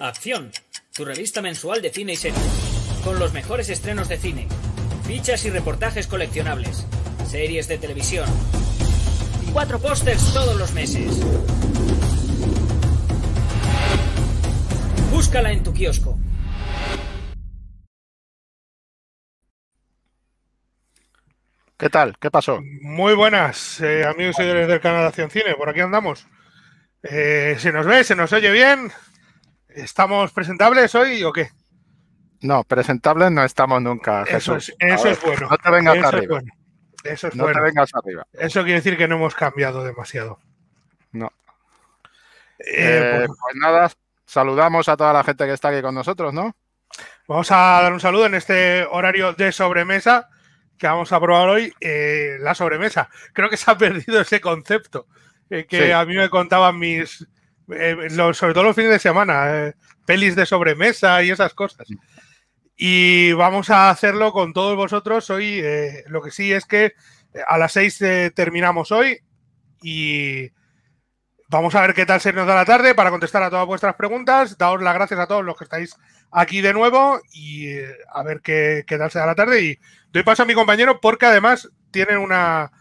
Acción, tu revista mensual de cine y serie con los mejores estrenos de cine, fichas y reportajes coleccionables, series de televisión y cuatro pósters todos los meses. Búscala en tu kiosco. ¿Qué tal? ¿Qué pasó? Muy buenas, eh, amigos y señores del canal de Acción Cine. Por aquí andamos. Eh, ¿Se nos ve? ¿Se nos oye bien? ¿Estamos presentables hoy o qué? No, presentables no estamos nunca, Jesús. Eso es, bueno. No te vengas eso Es bueno. Eso te vengas arriba. Eso quiere decir que no hemos cambiado demasiado. No. Eh, eh, pues, pues, nada, saludamos a toda la gente que está aquí con nosotros, ¿no? Vamos a dar un saludo en este horario de sobremesa que vamos a probar hoy, eh, la sobremesa. Creo que se ha perdido ese concepto que a mí me contaban mis, eh, sobre todo los fines de semana, eh, pelis de sobremesa y esas cosas. Mm. Y vamos a hacerlo con todos vosotros hoy. Eh, lo que sí es que a las seis terminamos hoy y vamos a ver qué tal se nos da la tarde para contestar a todas vuestras preguntas. Daos las gracias a todos los que estáis aquí de nuevo y a ver qué, qué, tal se da la tarde. Y doy paso a mi compañero porque además tienen una,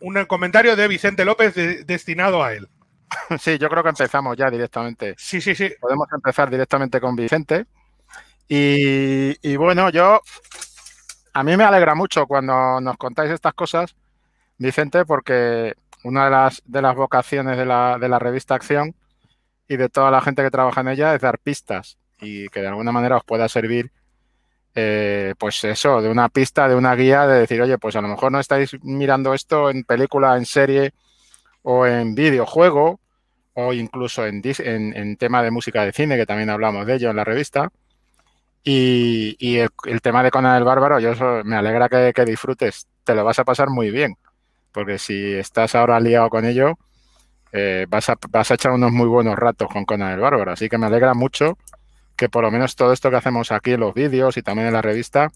un comentario de Vicente López destinado a él. Sí, yo creo que empezamos ya directamente. Sí, sí, sí. Podemos empezar directamente con Vicente. Y, bueno, yo a mí me alegra mucho cuando nos contáis estas cosas, Vicente, porque una de las, vocaciones de la, revista Acción y de toda la gente que trabaja en ella es dar pistas y que de alguna manera os pueda servir, eh, pues eso, de una pista, de una guía, de decir, oye, pues a lo mejor no estáis mirando esto en película, en serie, o en videojuego o incluso en, tema de música de cine, que también hablamos de ello en la revista. Y, el, tema de Conan el Bárbaro, yo me alegra que, disfrutes, te lo vas a pasar muy bien, porque si estás ahora liado con ello, eh, vas, a, vas a echar unos muy buenos ratos con Conan el Bárbaro. Así que me alegra mucho que por lo menos todo esto que hacemos aquí en los vídeos y también en la revista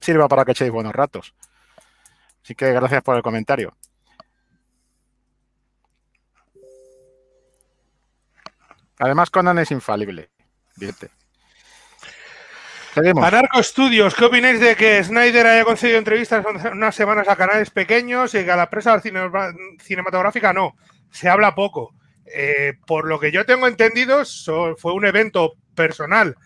sirva para que echéis buenos ratos. Así que gracias por el comentario. Además, Conan es infalible. Vierte. Anarco Estudios, ¿qué opináis de que Snyder haya concedido entrevistas unas semanas a canales pequeños y que a la presa cinematográfica no? Se habla poco. Eh, por lo que yo tengo entendido, fue un evento personal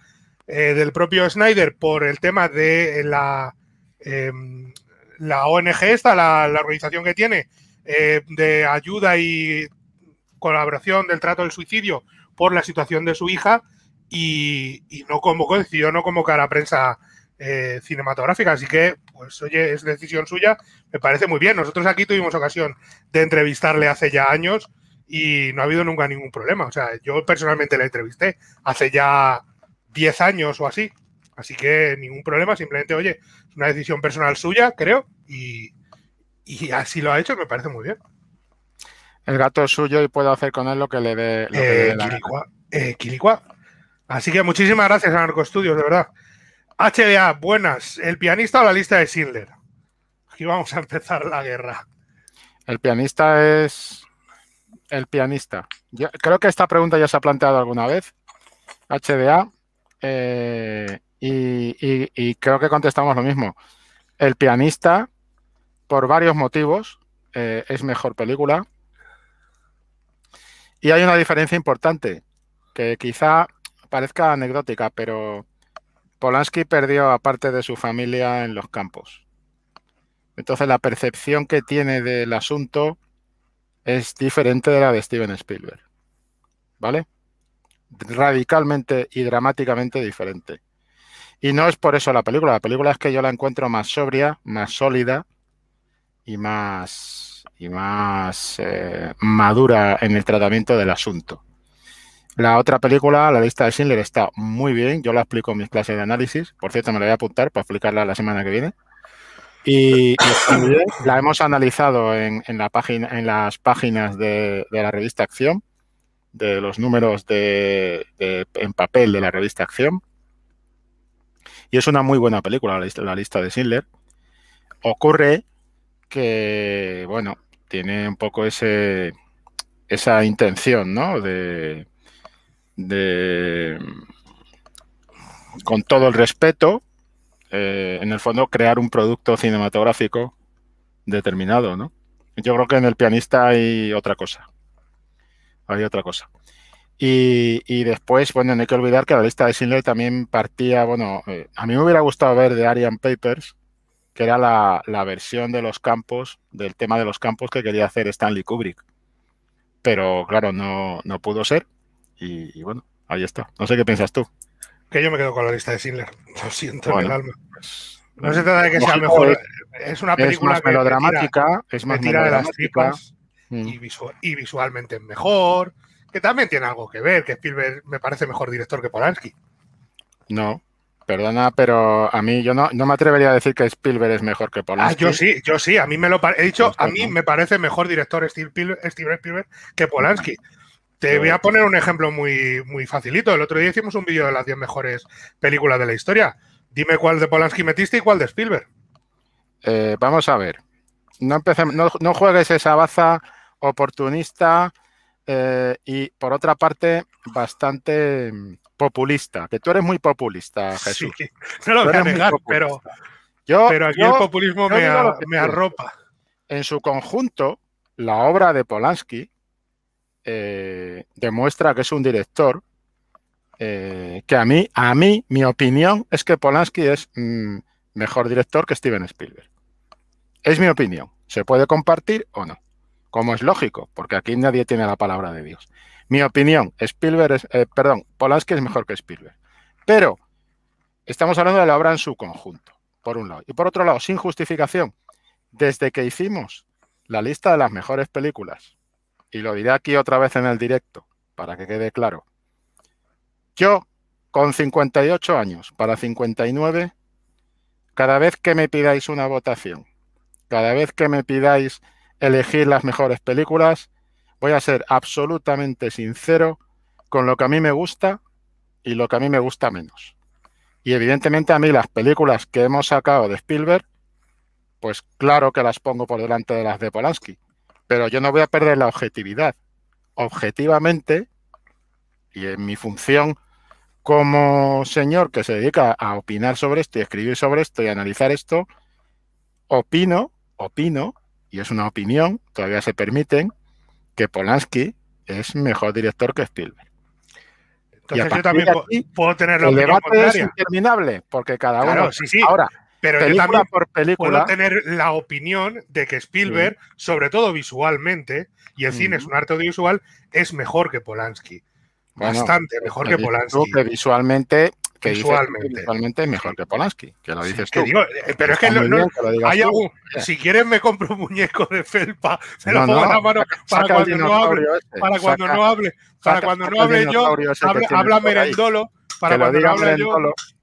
eh, del propio Snyder por el tema de eh, la, em, ONG, esta, la, organización que tiene de ayuda y colaboración del trato del suicidio por la situación de su hija y, no convocó, decidió no convocar a prensa eh, cinematográfica. Así que, pues oye, es decisión suya, me parece muy bien. Nosotros aquí tuvimos ocasión de entrevistarle hace ya años y no ha habido nunca ningún problema. O sea, yo personalmente la entrevisté hace ya 10 años o así. Así que ningún problema, simplemente, oye, es una decisión personal suya, creo, y así lo ha hecho, me parece muy bien. El gato es suyo y puedo hacer con él lo que le dé. Eh, gana. Eh, Así que muchísimas gracias a Narco Studios, de verdad. HDA, buenas. ¿El pianista o la lista de Schindler? Aquí vamos a empezar la guerra. El pianista es. El pianista. creo que esta pregunta ya se ha planteado alguna vez. HDA. Eh, y, creo que contestamos lo mismo. El pianista, por varios motivos, eh, es mejor película. Y hay una diferencia importante, que quizá parezca anecdótica, pero Polanski perdió a parte de su familia en los campos. Entonces la percepción que tiene del asunto es diferente de la de Steven Spielberg. ¿Vale? Radicalmente y dramáticamente diferente. Y no es por eso la película. La película es que yo la encuentro más sobria, más sólida y más y más eh, madura en el tratamiento del asunto. La otra película, La lista de Schindler, está muy bien. Yo la explico en mis clases de análisis. Por cierto, me la voy a apuntar para explicarla la semana que viene. Y la hemos analizado en, la página, en las páginas de, la revista Acción, de los números de, en papel de la revista Acción. Y es una muy buena película, la lista, la lista de Schindler. Ocurre que, bueno, tiene un poco ese, esa intención, ¿no? De, con todo el respeto, eh, en el fondo crear un producto cinematográfico determinado, ¿no? Yo creo que en el pianista hay otra cosa. Hay otra cosa. Y, después, bueno, no hay que olvidar que la lista de Schindler también partía, bueno, eh, a mí me hubiera gustado ver de Arian Papers que era la, versión de los campos, del tema de los campos que quería hacer Stanley Kubrick. Pero claro, no, pudo ser. Y, bueno, ahí está. No sé qué piensas tú. Que yo me quedo con la lista de Sindler. Lo siento en el alma. Pues, no se trata de que sea mejor. Es, una película más melodramática, es más de las tripas y, mm. y, visualmente mejor. Que también tiene algo que ver, que Spielberg me parece mejor director que Polanski. No, Perdona, pero a mí yo no, me atrevería a decir que Spielberg es mejor que Polanski. Ah, yo sí, yo sí, a mí me lo he dicho, pues a pues mí me parece mejor director Steve Spielberg, que Polanski. Te pues voy a poner un ejemplo muy, muy facilito. El otro día hicimos un vídeo de las 10 mejores películas de la historia. Dime cuál de Polanski metiste y cuál de Spielberg. Eh, vamos a ver. No, no, juegues esa baza oportunista eh, y, por otra parte, bastante populista, que tú eres muy populista, Jesús. Sí, no lo voy a negar, pero, yo, aquí el populismo me, arropa. En su conjunto, la obra de Polanski eh, demuestra que es un director eh, que a mí, a mí, mi opinión es que Polanski es mm, mejor director que Steven Spielberg. Es mi opinión. Se puede compartir o no. Como es lógico, porque aquí nadie tiene la palabra de Dios. Mi opinión, Spielberg es, eh, perdón, Polanski es mejor que Spielberg. Pero estamos hablando de la obra en su conjunto, por un lado. Y por otro lado, sin justificación, desde que hicimos la lista de las mejores películas, y lo diré aquí otra vez en el directo, para que quede claro. Yo, con 58 años, para 59, cada vez que me pidáis una votación, cada vez que me pidáis elegir las mejores películas, voy a ser absolutamente sincero con lo que a mí me gusta y lo que a mí me gusta menos. Y evidentemente a mí las películas que hemos sacado de Spielberg, pues claro que las pongo por delante de las de Polanski, pero yo no voy a perder la objetividad. Objetivamente, y en mi función como señor que se dedica a opinar sobre esto y escribir sobre esto y analizar esto, opino, opino, y es una opinión, todavía se permiten, que Polanski es mejor director que Spielberg. Entonces yo también puedo tener la El debate es interminable, porque cada uno. Sí, sí. Ahora, pero yo también puedo tener la opinión de que Spielberg, sobre todo visualmente, y el cine es un arte audiovisual, es mejor que Polanski. Bastante, mejor que Polanski. visualmente que visualmente. mejor que Polanski, que lo dices tú. Eh, pero es que, no, hay algún, eh. si quieres me compro un muñeco de felpa, se lo pongo mano para cuando no hable, para cuando no hable, para cuando no hable yo, habla, merendolo, para cuando no hable yo,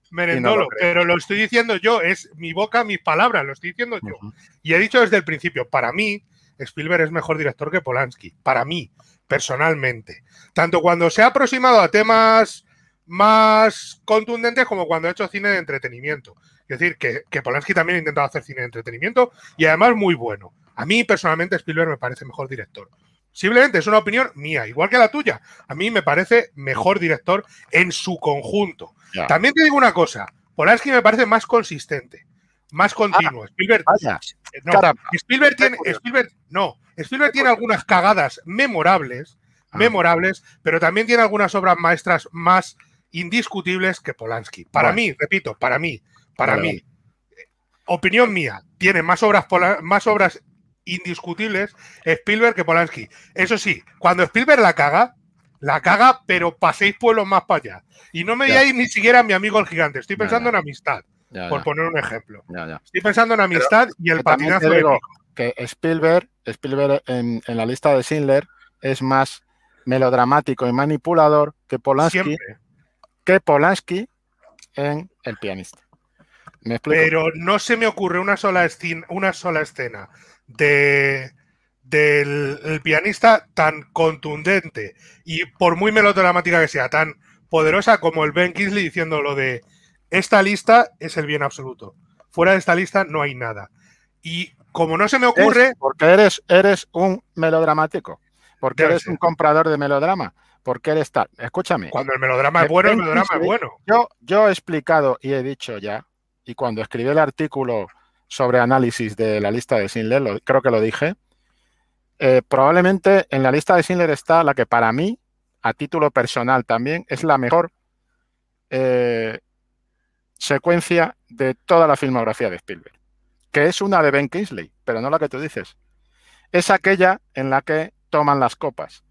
merendolo, pero lo estoy diciendo yo, es mi boca, mis palabras, lo estoy diciendo yo. Y he dicho desde el principio, para mí Spielberg es mejor director que Polanski, para mí personalmente. Tanto cuando se ha aproximado a temas más contundentes como cuando ha hecho cine de entretenimiento. Es decir, que, que Polanski también ha intentado hacer cine de entretenimiento y además muy bueno. A mí personalmente Spielberg me parece mejor director. Simplemente es una opinión mía, igual que la tuya. A mí me parece mejor director en su conjunto. También te digo una cosa, Polanski me parece más consistente, más ah, continuo. Spielberg, eh, no, Spielberg tiene algunas cagadas memorables, ah. memorables, pero también tiene algunas obras maestras más indiscutibles que Polanski. Para mí, repito, para mí, para mí. Opinión mía, tiene más obras, más obras indiscutibles Spielberg que Polanski. Eso sí, cuando Spielberg la caga, la caga, pero paséis pueblos más para allá. Y no me veáis ni siquiera a mi amigo el gigante, estoy pensando en amistad, por poner un ejemplo. estoy pensando en amistad y el patinazo. de que Spielberg, Spielberg en, la lista de Schindler es más melodramático y manipulador que Polanski, que en El pianista. Pero no se me ocurre una sola escena, una sola escena de del pianista tan contundente y por muy melodramática que sea, tan poderosa como el Ben Kingsley diciendo lo de esta lista es el bien absoluto. Fuera de esta lista no hay nada. Y como no se me ocurre. porque eres, eres un melodramático. Porque eres un comprador de melodrama. Porque eres tal. Escúchame. Cuando el melodrama es eh, bueno, el melodrama es ¿eh? bueno. Yo, yo he explicado y he dicho ya, y cuando escribí el artículo sobre análisis de la lista de Sindler, creo que lo dije. Eh, probablemente en la lista de Sindler está la que para mí, a título personal también, es la mejor secuencia de toda la filmografía de Spielberg que es una de Ben Kingsley, pero no la que tú dices. Es aquella en la que toman las copas.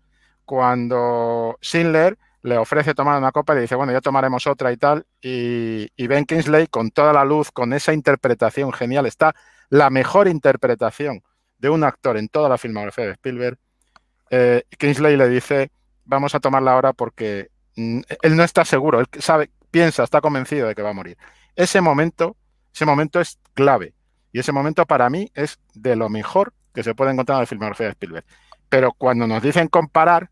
Cuando Schindler le ofrece tomar una copa y le dice, bueno, ya tomaremos otra y tal. Y, Ben Kingsley, con toda la luz, con esa interpretación genial, está la mejor interpretación de un actor en toda la filmografía de Spielberg. Eh, Kingsley le dice, vamos a tomarla ahora porque mm, él no está seguro, él sabe, piensa, está convencido de que va a morir. Ese momento, ese momento es clave. Y ese momento para mí es de lo mejor que se puede encontrar en la filmografía de Spielberg. Pero cuando nos dicen comparar,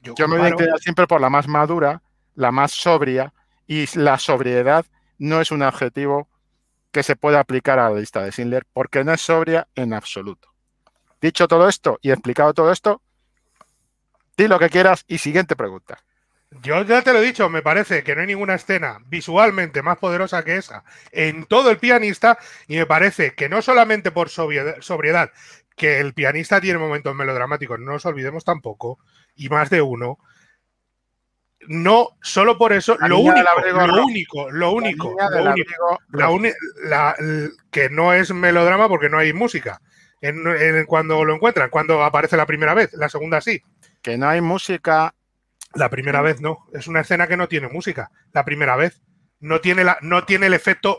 yo, me voy a quedar siempre por la más madura, la más sobria, y la sobriedad no es un adjetivo que se pueda aplicar a la lista de Sindler porque no es sobria en absoluto. Dicho todo esto y explicado todo esto, di lo que quieras y siguiente pregunta. Yo ya te lo he dicho, me parece que no hay ninguna escena visualmente más poderosa que esa en todo el pianista y me parece que no solamente por sobriedad, que el pianista tiene momentos melodramáticos, no nos olvidemos tampoco, y más de uno, no solo por eso, lo único, lo único, lo único, que no es melodrama porque no hay música. En, cuando lo encuentran, cuando aparece la primera vez, la segunda sí. Que no hay música la primera vez no. Es una escena que no tiene música. La primera vez. No tiene, la, no tiene el efecto.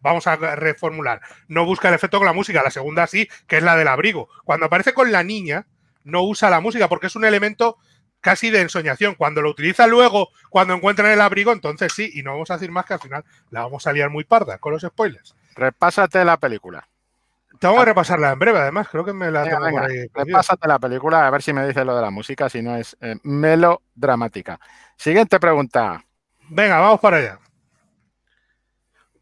Vamos a reformular. No busca el efecto con la música. La segunda sí, que es la del abrigo. Cuando aparece con la niña, no usa la música porque es un elemento casi de ensoñación. Cuando lo utiliza luego, cuando encuentran el abrigo, entonces sí. Y no vamos a decir más que al final la vamos a liar muy parda con los spoilers. Repásate la película. Te vamos a repasarla en breve, además. Creo que me la tengo venga, ahí. Pues la película, a ver si me dice lo de la música, si no es eh, melodramática. Siguiente pregunta. Venga, vamos para allá.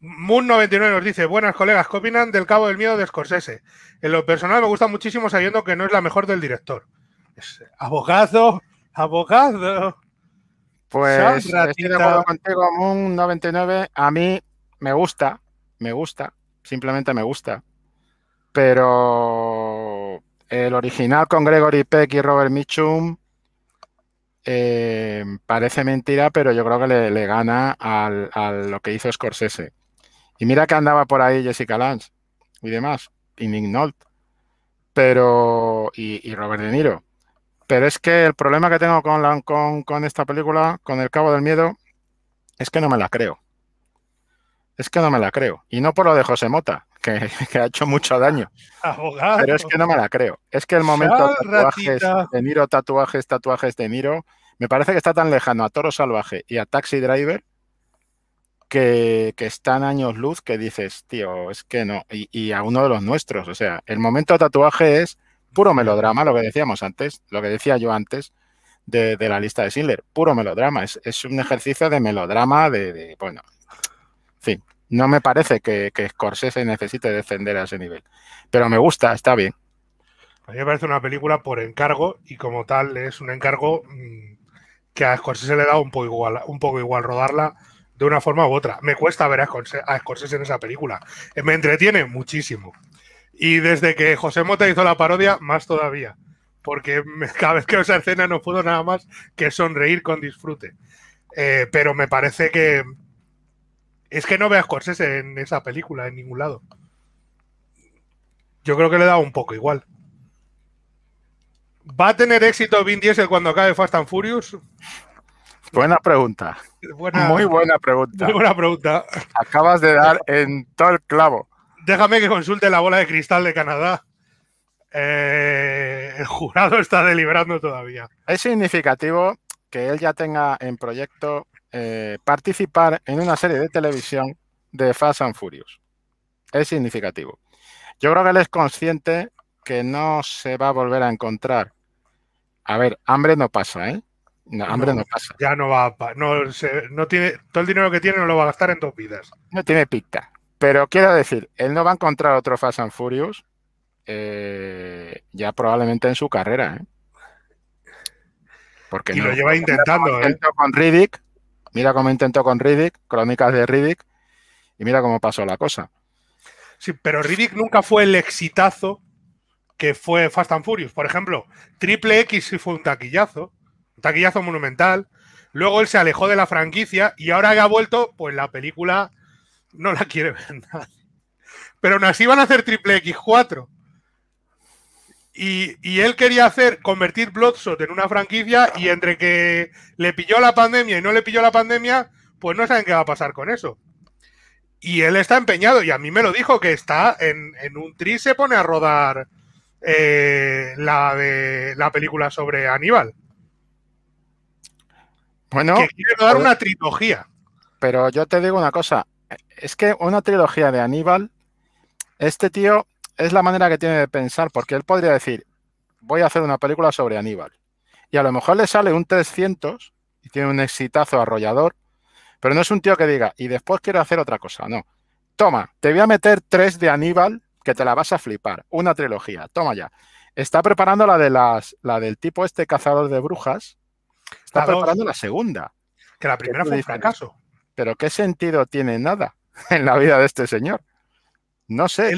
Moon99 nos dice, buenas colegas, ¿qué opinan del Cabo del Miedo de Scorsese? En lo personal me gusta muchísimo sabiendo que no es la mejor del director. Es eh, abogado, abogado. Pues estoy de acuerdo contigo, Moon99. A mí me gusta, me gusta, simplemente me gusta pero el original con Gregory Peck y Robert Mitchum eh, parece mentira, pero yo creo que le, gana a lo que hizo Scorsese. Y mira que andaba por ahí Jessica Lange y demás, y Nick pero, y, Robert De Niro. Pero es que el problema que tengo con, con, con esta película, con El Cabo del Miedo, es que no me la creo. Es que no me la creo. Y no por lo de José Mota, que, ha hecho mucho daño. Pero es que no me la creo. Es que el momento de tatuajes de Niro, tatuajes, tatuajes de Niro, me parece que está tan lejano a Toro Salvaje y a Taxi Driver que, están años luz que dices, tío, es que no. Y, a uno de los nuestros. O sea, el momento de tatuaje es puro melodrama, lo que decíamos antes, lo que decía yo antes. De, la lista de Schindler, puro melodrama, es, un ejercicio de melodrama, de, de bueno, en fin. No me parece que, Scorsese necesite defender a ese nivel. Pero me gusta, está bien. A mí me parece una película por encargo y como tal es un encargo mm, que a Scorsese le da un poco igual, un poco igual rodarla de una forma u otra. Me cuesta ver a Scorsese, en esa película. Me entretiene muchísimo. Y desde que José Mota hizo la parodia, más todavía. Porque cada vez que veo esa escena no puedo nada más que sonreír con disfrute. Eh, pero me parece que es que no veas a en esa película, en ningún lado. Yo creo que le da un poco igual. ¿Va a tener éxito Vin Diesel cuando acabe Fast and Furious? Buena pregunta. muy buena pregunta. Muy buena pregunta. Acabas de dar en todo el clavo. Déjame que consulte la bola de cristal de Canadá. Eh, el jurado está deliberando todavía. Es significativo que él ya tenga en proyecto eh, participar en una serie de televisión de Fast and Furious. Es significativo. Yo creo que él es consciente que no se va a volver a encontrar. A ver, hambre no pasa, ¿eh? No, hambre no, pasa. Ya no va a, no, no tiene todo el dinero que tiene no lo va a gastar en dos vidas. No tiene pinta. Pero quiero decir, él no va a encontrar otro Fast and Furious eh, ya probablemente en su carrera, ¿eh? Porque y lo lleva intentando, ¿eh? Con Riddick Mira cómo intentó con Riddick, crónicas de Riddick, y mira cómo pasó la cosa. Sí, pero Riddick nunca fue el exitazo que fue Fast and Furious. Por ejemplo, Triple X sí fue un taquillazo, un taquillazo monumental. Luego él se alejó de la franquicia y ahora que ha vuelto, pues la película no la quiere ver Pero aún así van a hacer Triple X 4. Y, él quería hacer, convertir Bloodshot en una franquicia y entre que le pilló la pandemia y no le pilló la pandemia, pues no saben qué va a pasar con eso. Y él está empeñado y a mí me lo dijo que está en, un tri se pone a rodar eh, la de la película sobre Aníbal. Bueno, que quiere rodar pues, una trilogía. Pero yo te digo una cosa, es que una trilogía de Aníbal, este tío es la manera que tiene de pensar, porque él podría decir, voy a hacer una película sobre Aníbal. Y a lo mejor le sale un 300 y tiene un exitazo arrollador, pero no es un tío que diga, y después quiero hacer otra cosa, no. Toma, te voy a meter tres de Aníbal que te la vas a flipar, una trilogía, toma ya. Está preparando la de las, la del tipo este cazador de brujas. Está preparando la segunda. Que la primera fue un fracaso. Pero ¿qué sentido tiene nada en la vida de este señor? No sé,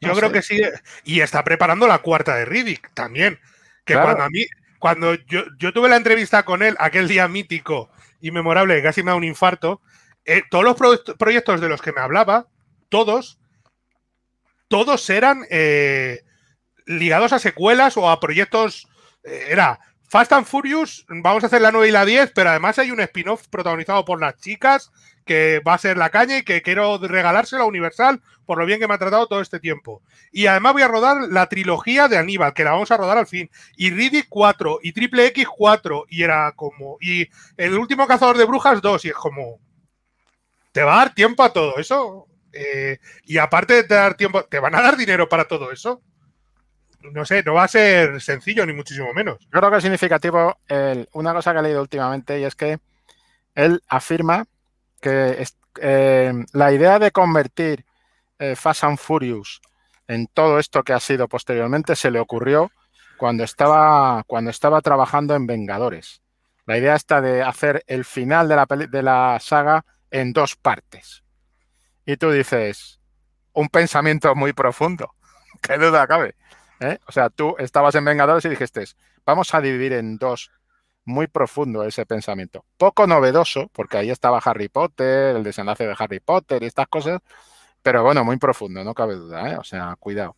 yo creo que sí. Y está preparando la cuarta de Riddick también. Que cuando a mí, cuando yo, tuve la entrevista con él aquel día mítico y memorable, casi me da un infarto, eh, todos los proyectos de los que me hablaba, todos, todos eran eh, ligados a secuelas o a proyectos. Eh, era Fast and Furious, vamos a hacer la 9 y la 10, pero además hay un spin-off protagonizado por las chicas que va a ser la caña y que quiero regalárselo a Universal por lo bien que me ha tratado todo este tiempo. Y además voy a rodar la trilogía de Aníbal, que la vamos a rodar al fin. Y Riddick 4, y Triple X 4, y era como. Y el último cazador de brujas 2, y es como. Te va a dar tiempo a todo eso. Eh, y aparte de dar tiempo, te van a dar dinero para todo eso no sé, no va a ser sencillo, ni muchísimo menos. Yo creo que es significativo una cosa que he leído últimamente y es que él afirma que eh, la idea de convertir eh, Fast and Furious en todo esto que ha sido posteriormente se le ocurrió cuando estaba, cuando estaba trabajando en Vengadores. La idea está de hacer el final de la, de la saga en dos partes. Y tú dices, un pensamiento muy profundo, qué duda cabe. ¿eh? O sea, tú estabas en Vengadores y dijiste, vamos a dividir en dos. Muy profundo ese pensamiento. Poco novedoso, porque ahí estaba Harry Potter, el desenlace de Harry Potter y estas cosas, pero bueno, muy profundo, no cabe duda, ¿eh? O sea, cuidado.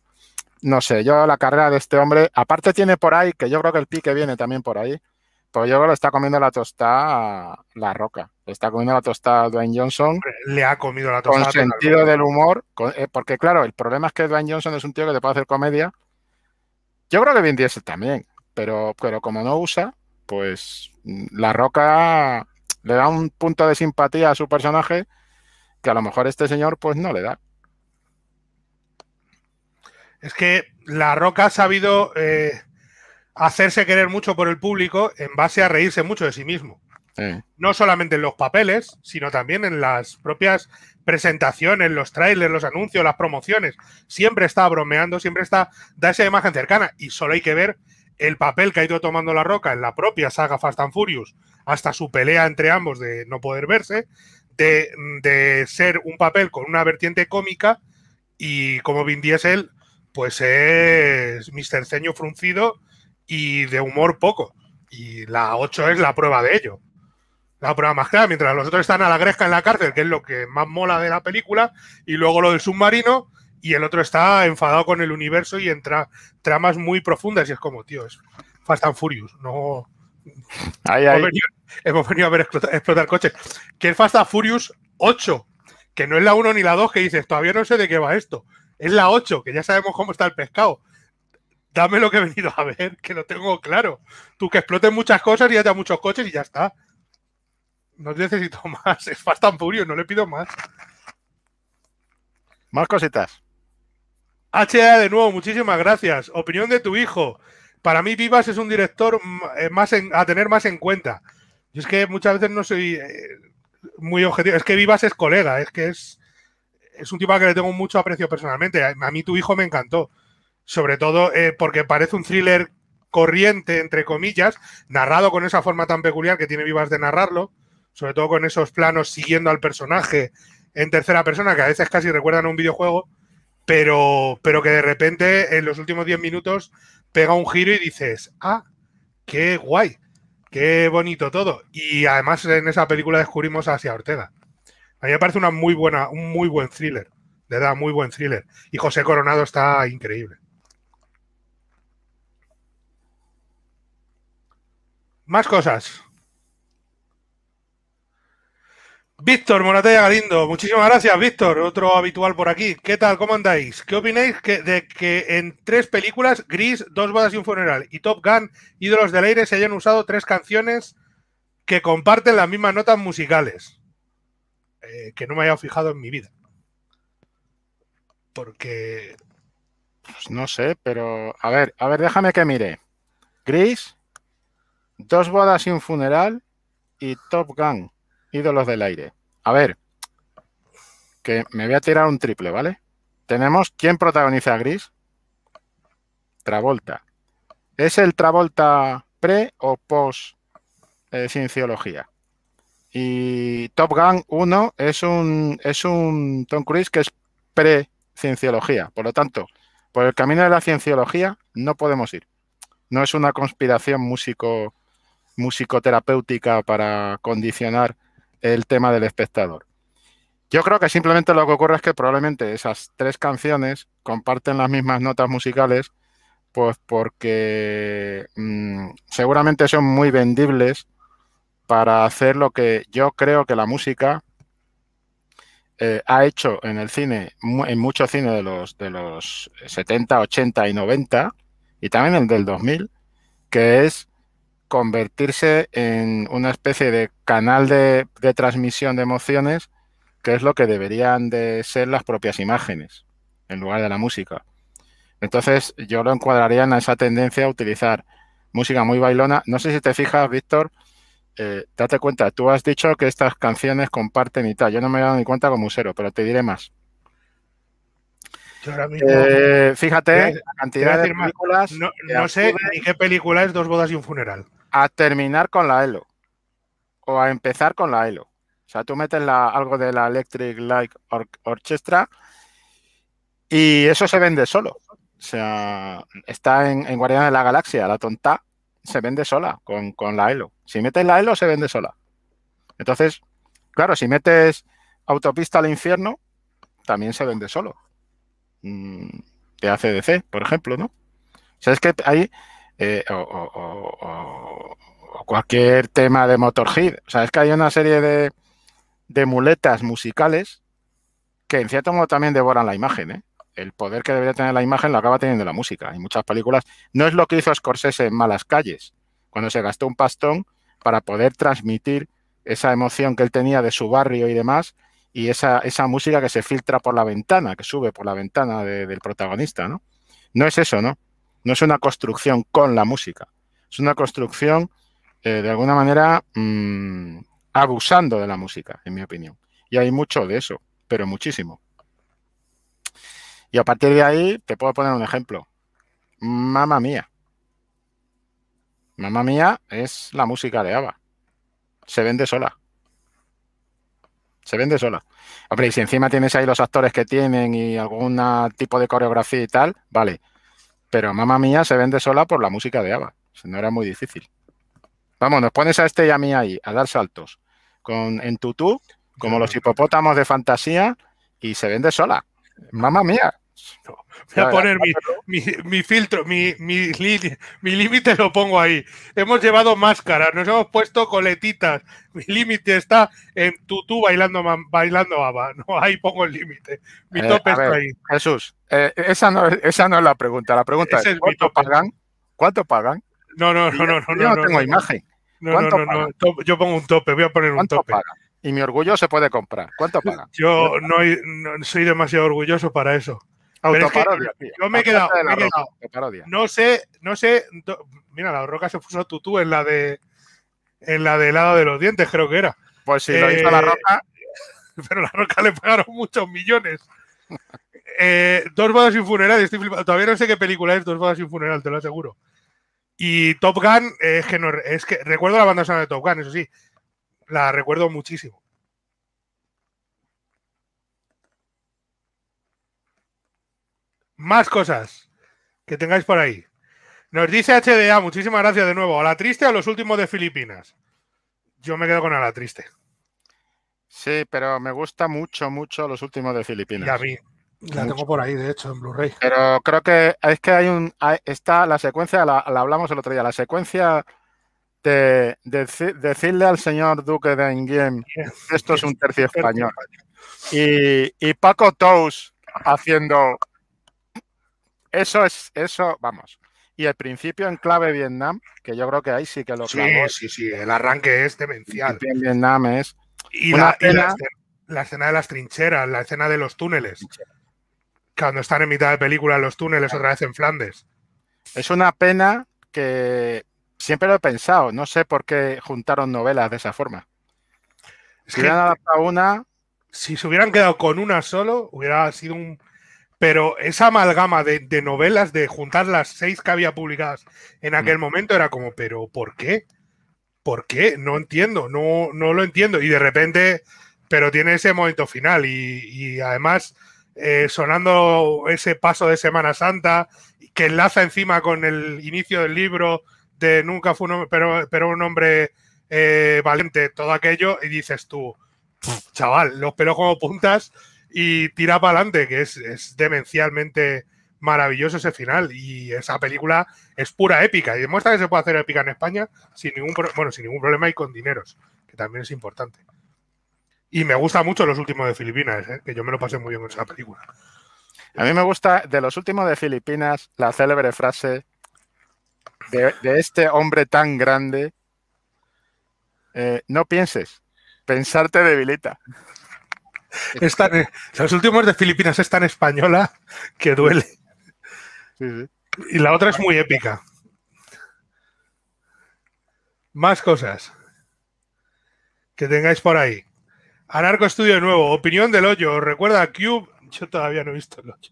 No sé, yo la carrera de este hombre, aparte tiene por ahí, que yo creo que el pique viene también por ahí, pues yo creo que le está comiendo la tostada la roca. Le está comiendo la tostada Dwayne Johnson. Le ha comido la tostada. Con sentido del humor. Eh, porque, claro, el problema es que Dwayne Johnson es un tío que te puede hacer comedia, yo creo que Vin también, pero, pero como no usa, pues mm, La Roca le da un punto de simpatía a su personaje que a lo mejor este señor pues no le da. Es que La Roca ha sabido eh, hacerse querer mucho por el público en base a reírse mucho de sí mismo. No solamente en los papeles, sino también en las propias presentaciones, los trailers, los anuncios, las promociones. Siempre está bromeando, siempre está, da esa imagen cercana. Y solo hay que ver el papel que ha ido tomando la roca en la propia saga Fast and Furious, hasta su pelea entre ambos de no poder verse, de, de ser un papel con una vertiente cómica y como Vin Diesel, pues es Mr. Ceño fruncido y de humor poco. Y la 8 es la prueba de ello la prueba más clara, mientras los otros están a la gresca en la cárcel, que es lo que más mola de la película, y luego lo del submarino, y el otro está enfadado con el universo y entra tramas muy profundas, y es como, tío, es Fast and Furious, no... hemos, Venido, a ver explotar, coches. Que es Fast and Furious 8, que no es la 1 ni la 2, que dices, todavía no sé de qué va esto. Es la 8, que ya sabemos cómo está el pescado. Dame lo que he venido a ver, que lo tengo claro. Tú que explotes muchas cosas y haya muchos coches y ya está. No necesito más. Es Fast and no le pido más. Más cositas. HA de nuevo, muchísimas gracias. Opinión de tu hijo. Para mí, Vivas es un director eh, más a tener más en cuenta. es que muchas veces no soy eh, muy objetivo. Es que Vivas es colega, es que es, es un tipo al que le tengo mucho aprecio personalmente. A, mí tu hijo me encantó. Sobre todo eh, porque parece un thriller corriente, entre comillas, narrado con esa forma tan peculiar que tiene Vivas de narrarlo sobre todo con esos planos siguiendo al personaje en tercera persona, que a veces casi recuerdan a un videojuego, pero, pero que de repente en los últimos 10 minutos pega un giro y dices, ah, qué guay, qué bonito todo. Y además en esa película descubrimos a Asia Ortega. A mí me parece una muy buena, un muy buen thriller, de verdad, muy buen thriller. Y José Coronado está increíble. Más cosas. Víctor Moratella Galindo, muchísimas gracias, Víctor, otro habitual por aquí. ¿Qué tal? ¿Cómo andáis? ¿Qué opináis de que en tres películas, Gris, Dos bodas y un funeral y Top Gun, Ídolos del Aire, se hayan usado tres canciones que comparten las mismas notas musicales? Eh, que no me haya fijado en mi vida. Porque... Pues no sé, pero... A ver, a ver, déjame que mire. Gris, Dos bodas y un funeral y Top Gun ídolos del aire. A ver, que me voy a tirar un triple, ¿vale? Tenemos quién protagoniza a Gris. Travolta. ¿Es el Travolta pre o post eh, cienciología? Y Top Gun 1 es un, es un Tom Cruise que es pre-cienciología. Por lo tanto, por el camino de la cienciología no podemos ir. No es una conspiración músico, musicoterapéutica para condicionar el tema del espectador. Yo creo que simplemente lo que ocurre es que probablemente esas tres canciones comparten las mismas notas musicales, pues porque mm, seguramente son muy vendibles para hacer lo que yo creo que la música eh, ha hecho en el cine, en mucho cine de los, de los 70, 80 y 90, y también el del 2000, que es convertirse en una especie de canal de, transmisión de emociones, que es lo que deberían de ser las propias imágenes, en lugar de la música. Entonces yo lo encuadraría en esa tendencia a utilizar música muy bailona. No sé si te fijas, Víctor, eh, date cuenta, tú has dicho que estas canciones comparten y tal. Yo no me he dado ni cuenta como musero, pero te diré más. Eh, fíjate, la cantidad de películas. No, no sé ni qué película es Dos bodas y un funeral a terminar con la ELO o a empezar con la ELO. O sea, tú metes algo de la Electric Light Orchestra y eso se vende solo. O sea, está en, en de la Galaxia, la tonta se vende sola con, la ELO. Si metes la ELO, se vende sola. Entonces, claro, si metes Autopista al Infierno, también se vende solo. Mm, de ACDC, por ejemplo, ¿no? O sea, es que ahí eh, o, cualquier tema de Motorhead. O sea, es que hay una serie de, de muletas musicales que en cierto modo también devoran la imagen. ¿eh? El poder que debería tener la imagen lo acaba teniendo la música. En muchas películas. No es lo que hizo Scorsese en Malas Calles, cuando se gastó un pastón para poder transmitir esa emoción que él tenía de su barrio y demás, y esa, esa música que se filtra por la ventana, que sube por la ventana del protagonista, ¿no? No es eso, ¿no? No es una construcción con la música, es una construcción eh, de alguna manera mm, abusando de la música, en mi opinión. Y hay mucho de eso, pero muchísimo. Y a partir de ahí te puedo poner un ejemplo. Mamma mía. Mamma mía es la música de Ava. Se vende sola. Se vende sola. Hombre, y si encima tienes ahí los actores que tienen y algún tipo de coreografía y tal, vale. Pero mamá mía se vende sola por la música de Ava. No era muy difícil. Vamos, nos pones a este y a mí ahí, a dar saltos. Con, en tutú, como los hipopótamos de fantasía, y se vende sola. Mamá mía voy a poner mi, filtro, mi, límite lo pongo ahí. Hemos llevado máscaras, nos hemos puesto coletitas. Mi límite está en tú bailando, bailando aba. No, ahí pongo el límite. Mi eh, tope está ahí. Jesús, eh, esa, no, esa no es la pregunta. La pregunta es, ¿cuánto pagan? ¿Cuánto pagan? No, no, no, no. no yo no, tengo imagen. No, no, Yo pongo un tope, voy a poner un tope. Y mi orgullo se puede comprar. ¿Cuánto pagan? Yo no soy demasiado orgulloso para eso. Autoparodia. yo me he quedado. No sé, no sé. Mira, la roca se puso tutú en la de. En la de lado de los dientes, creo que era. Pues sí, hizo la eh, roca. Pero la roca le pagaron muchos millones. Eh, dos bodas sin funeral, Todavía no sé qué película es Dos bodas sin funeral, te lo aseguro. Y Top Gun, eh, es, que es que recuerdo la banda sonora de Top Gun, eso sí. La recuerdo muchísimo. Más cosas que tengáis por ahí. Nos dice HDA, muchísimas gracias de nuevo. ¿A la triste o los últimos de Filipinas? Yo me quedo con a la triste. Sí, pero me gusta mucho, mucho los últimos de Filipinas. Y a La tengo por ahí, de hecho, en Blu-ray. Pero creo que es que hay un. está la secuencia, la, hablamos el otro día, la secuencia de, decirle al señor Duque de Enghien esto es un tercio español. Y, y Paco Tous haciendo eso es, eso, vamos. Y el principio en clave Vietnam, que yo creo que ahí sí que lo Sí, sí, sí, el arranque es demencial. Vietnam es. Y, la, escena, de las trincheras, la escena de los túneles. Cuando están en mitad de película los túneles otra vez en Flandes. Es una pena que siempre lo he pensado. No sé por qué juntaron novelas de esa forma. si hubieran adaptado una. Si se hubieran quedado con una solo, hubiera sido un, pero esa amalgama de, novelas, de juntar las seis que había publicadas en aquel mm. momento, era como, pero ¿por qué? ¿Por qué? No entiendo, no, no lo entiendo. Y de repente, pero tiene ese momento final y, además eh, sonando ese paso de Semana Santa que enlaza encima con el inicio del libro de Nunca fue un hombre, pero, pero un hombre eh, valiente, todo aquello, y dices tú, chaval, los pelos como puntas y tira para adelante, que es, demencialmente maravilloso ese final. Y esa película es pura épica y demuestra que se puede hacer épica en España sin ningún, bueno, sin ningún problema y con dineros, que también es importante. Y me gusta mucho los últimos de Filipinas, ¿eh? que yo me lo pasé muy bien con esa película. A mí me gusta de los últimos de Filipinas la célebre frase de, este hombre tan grande. Eh, no pienses, pensarte debilita. están los últimos de Filipinas es tan española que duele. Y la otra es muy épica. Más cosas que tengáis por ahí. Anarco Estudio Nuevo, opinión del hoyo. Recuerda Cube. Yo todavía no he visto el hoyo.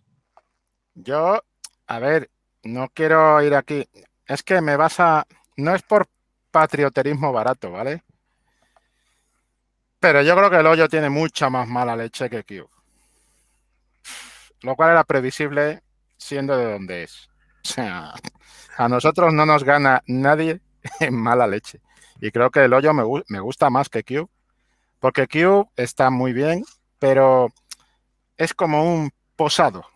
Yo, a ver, no quiero ir aquí. Es que me vas a. No es por patrioterismo barato, ¿vale? Pero yo creo que el hoyo tiene mucha más mala leche que Cube. Lo cual era previsible siendo de donde es. O sea, a nosotros no nos gana nadie en mala leche. Y creo que el hoyo me, gusta más que Cube. Porque Cube está muy bien, pero es como un posado.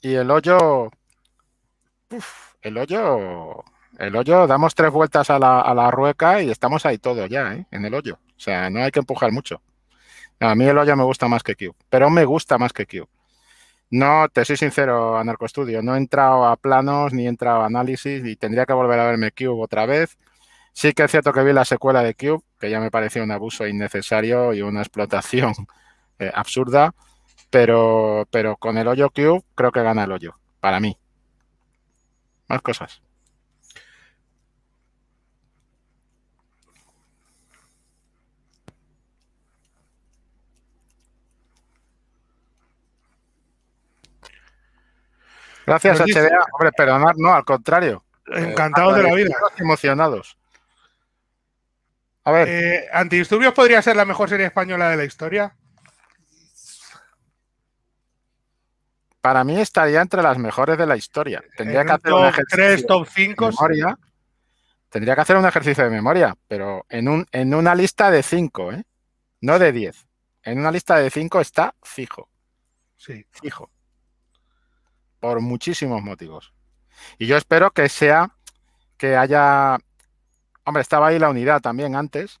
Y el hoyo. el hoyo. El hoyo, damos tres vueltas a la, rueca y estamos ahí todo ya, ¿eh? en el hoyo. O sea, no hay que empujar mucho. A mí el hoyo me gusta más que Cube, pero me gusta más que Cube. No, te soy sincero, Anarco Studio, no he entrado a planos ni he entrado a análisis y tendría que volver a verme Cube otra vez. Sí que es cierto que vi la secuela de Cube, que ya me pareció un abuso innecesario y una explotación eh, absurda, pero, pero con el hoyo Cube creo que gana el hoyo, para mí. Más cosas. Gracias, HDA. Hombre, perdonad, no, al contrario. Encantados eh, de la vida. Emocionados. A ver. Eh, ¿Antidisturbios podría ser la mejor serie española de la historia? Para mí estaría entre las mejores de la historia. Eh, Tendría que hacer un ejercicio de memoria. Tendría que hacer un ejercicio de memoria, pero en, un, en una lista de 5, ¿eh? no de 10. En una lista de cinco está fijo. Sí. Fijo por muchísimos motivos. Y yo espero que sea, que haya, hombre, estaba ahí la unidad también antes,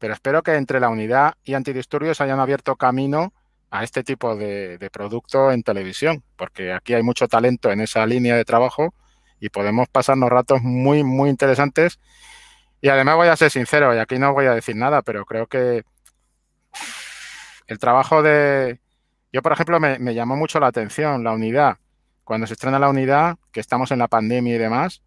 pero espero que entre la unidad y antidisturbios hayan abierto camino a este tipo de, producto en televisión, porque aquí hay mucho talento en esa línea de trabajo y podemos pasarnos ratos muy, muy interesantes. Y además voy a ser sincero, y aquí no voy a decir nada, pero creo que el trabajo de... Yo, por ejemplo, me llamó mucho la atención la unidad cuando se estrena la unidad, que estamos en la pandemia y demás,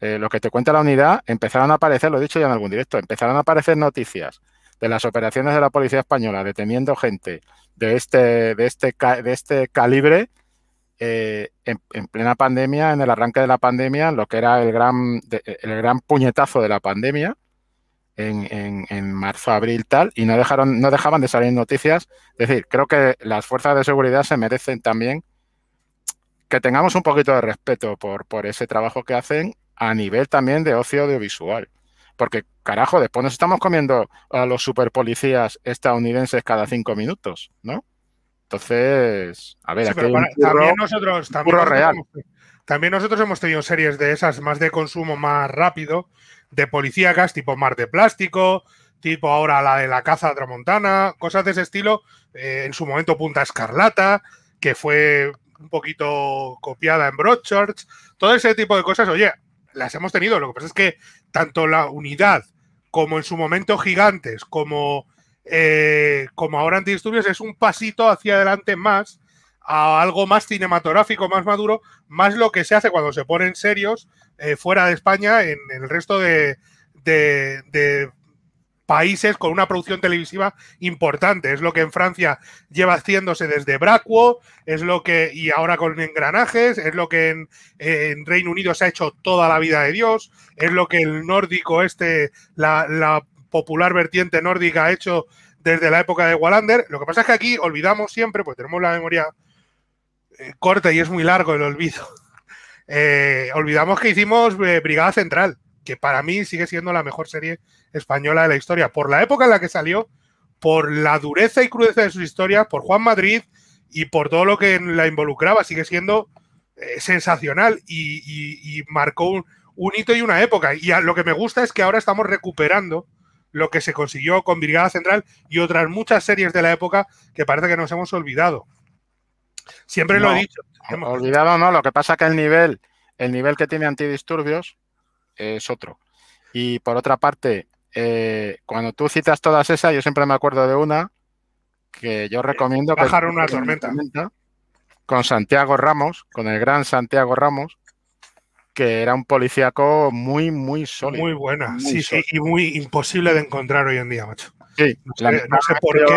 eh, lo que te cuenta la unidad, empezaron a aparecer, lo he dicho ya en algún directo, empezaron a aparecer noticias de las operaciones de la policía española deteniendo gente de este, de este, de este calibre eh, en, plena pandemia, en el arranque de la pandemia, lo que era el gran, el gran puñetazo de la pandemia. En, marzo, abril, tal, y no dejaron, no dejaban de salir noticias. Es decir, creo que las fuerzas de seguridad se merecen también que tengamos un poquito de respeto por, por ese trabajo que hacen a nivel también de ocio audiovisual. Porque, carajo, después nos estamos comiendo a los superpolicías estadounidenses cada cinco minutos, ¿no? Entonces, a ver, aquí también nosotros, también Hemos, tenido series de esas más de consumo más rápido, de policíacas tipo Mar de Plástico, tipo ahora la de la caza tramontana, cosas de ese estilo, eh, en su momento Punta Escarlata, que fue un poquito copiada en Broadchurch, todo ese tipo de cosas, oye, las hemos tenido. Lo que pasa es que tanto la unidad como en su momento gigantes, como, eh, como ahora antidisturbios, es un pasito hacia adelante más a algo más cinematográfico, más maduro, más lo que se hace cuando se ponen serios eh, fuera de España en el resto de, de países con una producción televisiva importante. Es lo que en Francia lleva haciéndose desde Bracuo, es lo que, y ahora con engranajes, es lo que en, Reino Unido se ha hecho toda la vida de Dios, es lo que el nórdico este, la, popular vertiente nórdica ha hecho desde la época de Wallander. Lo que pasa es que aquí olvidamos siempre, pues tenemos la memoria eh, corta y es muy largo el olvido. Eh, olvidamos que hicimos eh, Brigada Central que para mí sigue siendo la mejor serie española de la historia, por la época en la que salió, por la dureza y crudeza de sus historias, por Juan Madrid y por todo lo que la involucraba, sigue siendo eh, sensacional y, marcó un, hito y una época. Y lo que me gusta es que ahora estamos recuperando lo que se consiguió con Brigada Central y otras muchas series de la época que parece que nos hemos olvidado. Siempre lo he dicho. Olvidado no, lo que pasa que el nivel, el nivel que tiene Antidisturbios es otro. Y por otra parte, eh, cuando tú citas todas esas, yo siempre me acuerdo de una que yo recomiendo. Bajar una tormenta. Con Santiago Ramos, con el gran Santiago Ramos, que era un policíaco muy, muy sólido. Muy buena, sí, sí, y muy imposible de encontrar hoy en día, macho. Sí, no sé por qué.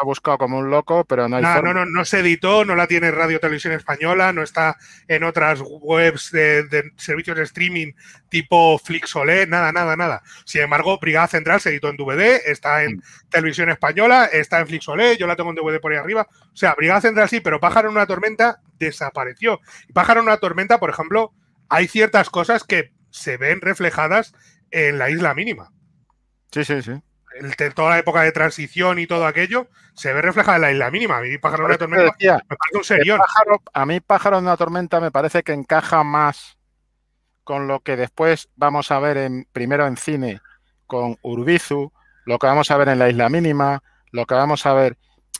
ha buscado como un loco, pero no hay. No, no, no se editó, no la tiene Radio Televisión Española, no está en otras webs de, servicios de streaming tipo Flixolé, nada, nada, nada. Sin embargo, Brigada Central se editó en DVD, está en mm. Televisión Española, está en Flixolé, yo la tengo en DVD por ahí arriba. O sea, Brigada Central sí, pero Pájaro en una tormenta desapareció. Pájaro en una tormenta, por ejemplo, hay ciertas cosas que se ven reflejadas en la isla mínima. Sí, sí, sí toda la época de transición y todo aquello, se ve reflejada en la isla mínima. A mí Pájaro de tormenta a mí una tormenta me parece que encaja más con lo que después vamos a ver en, primero en cine con Urbizu, lo que vamos a ver en la isla mínima, lo que vamos a ver.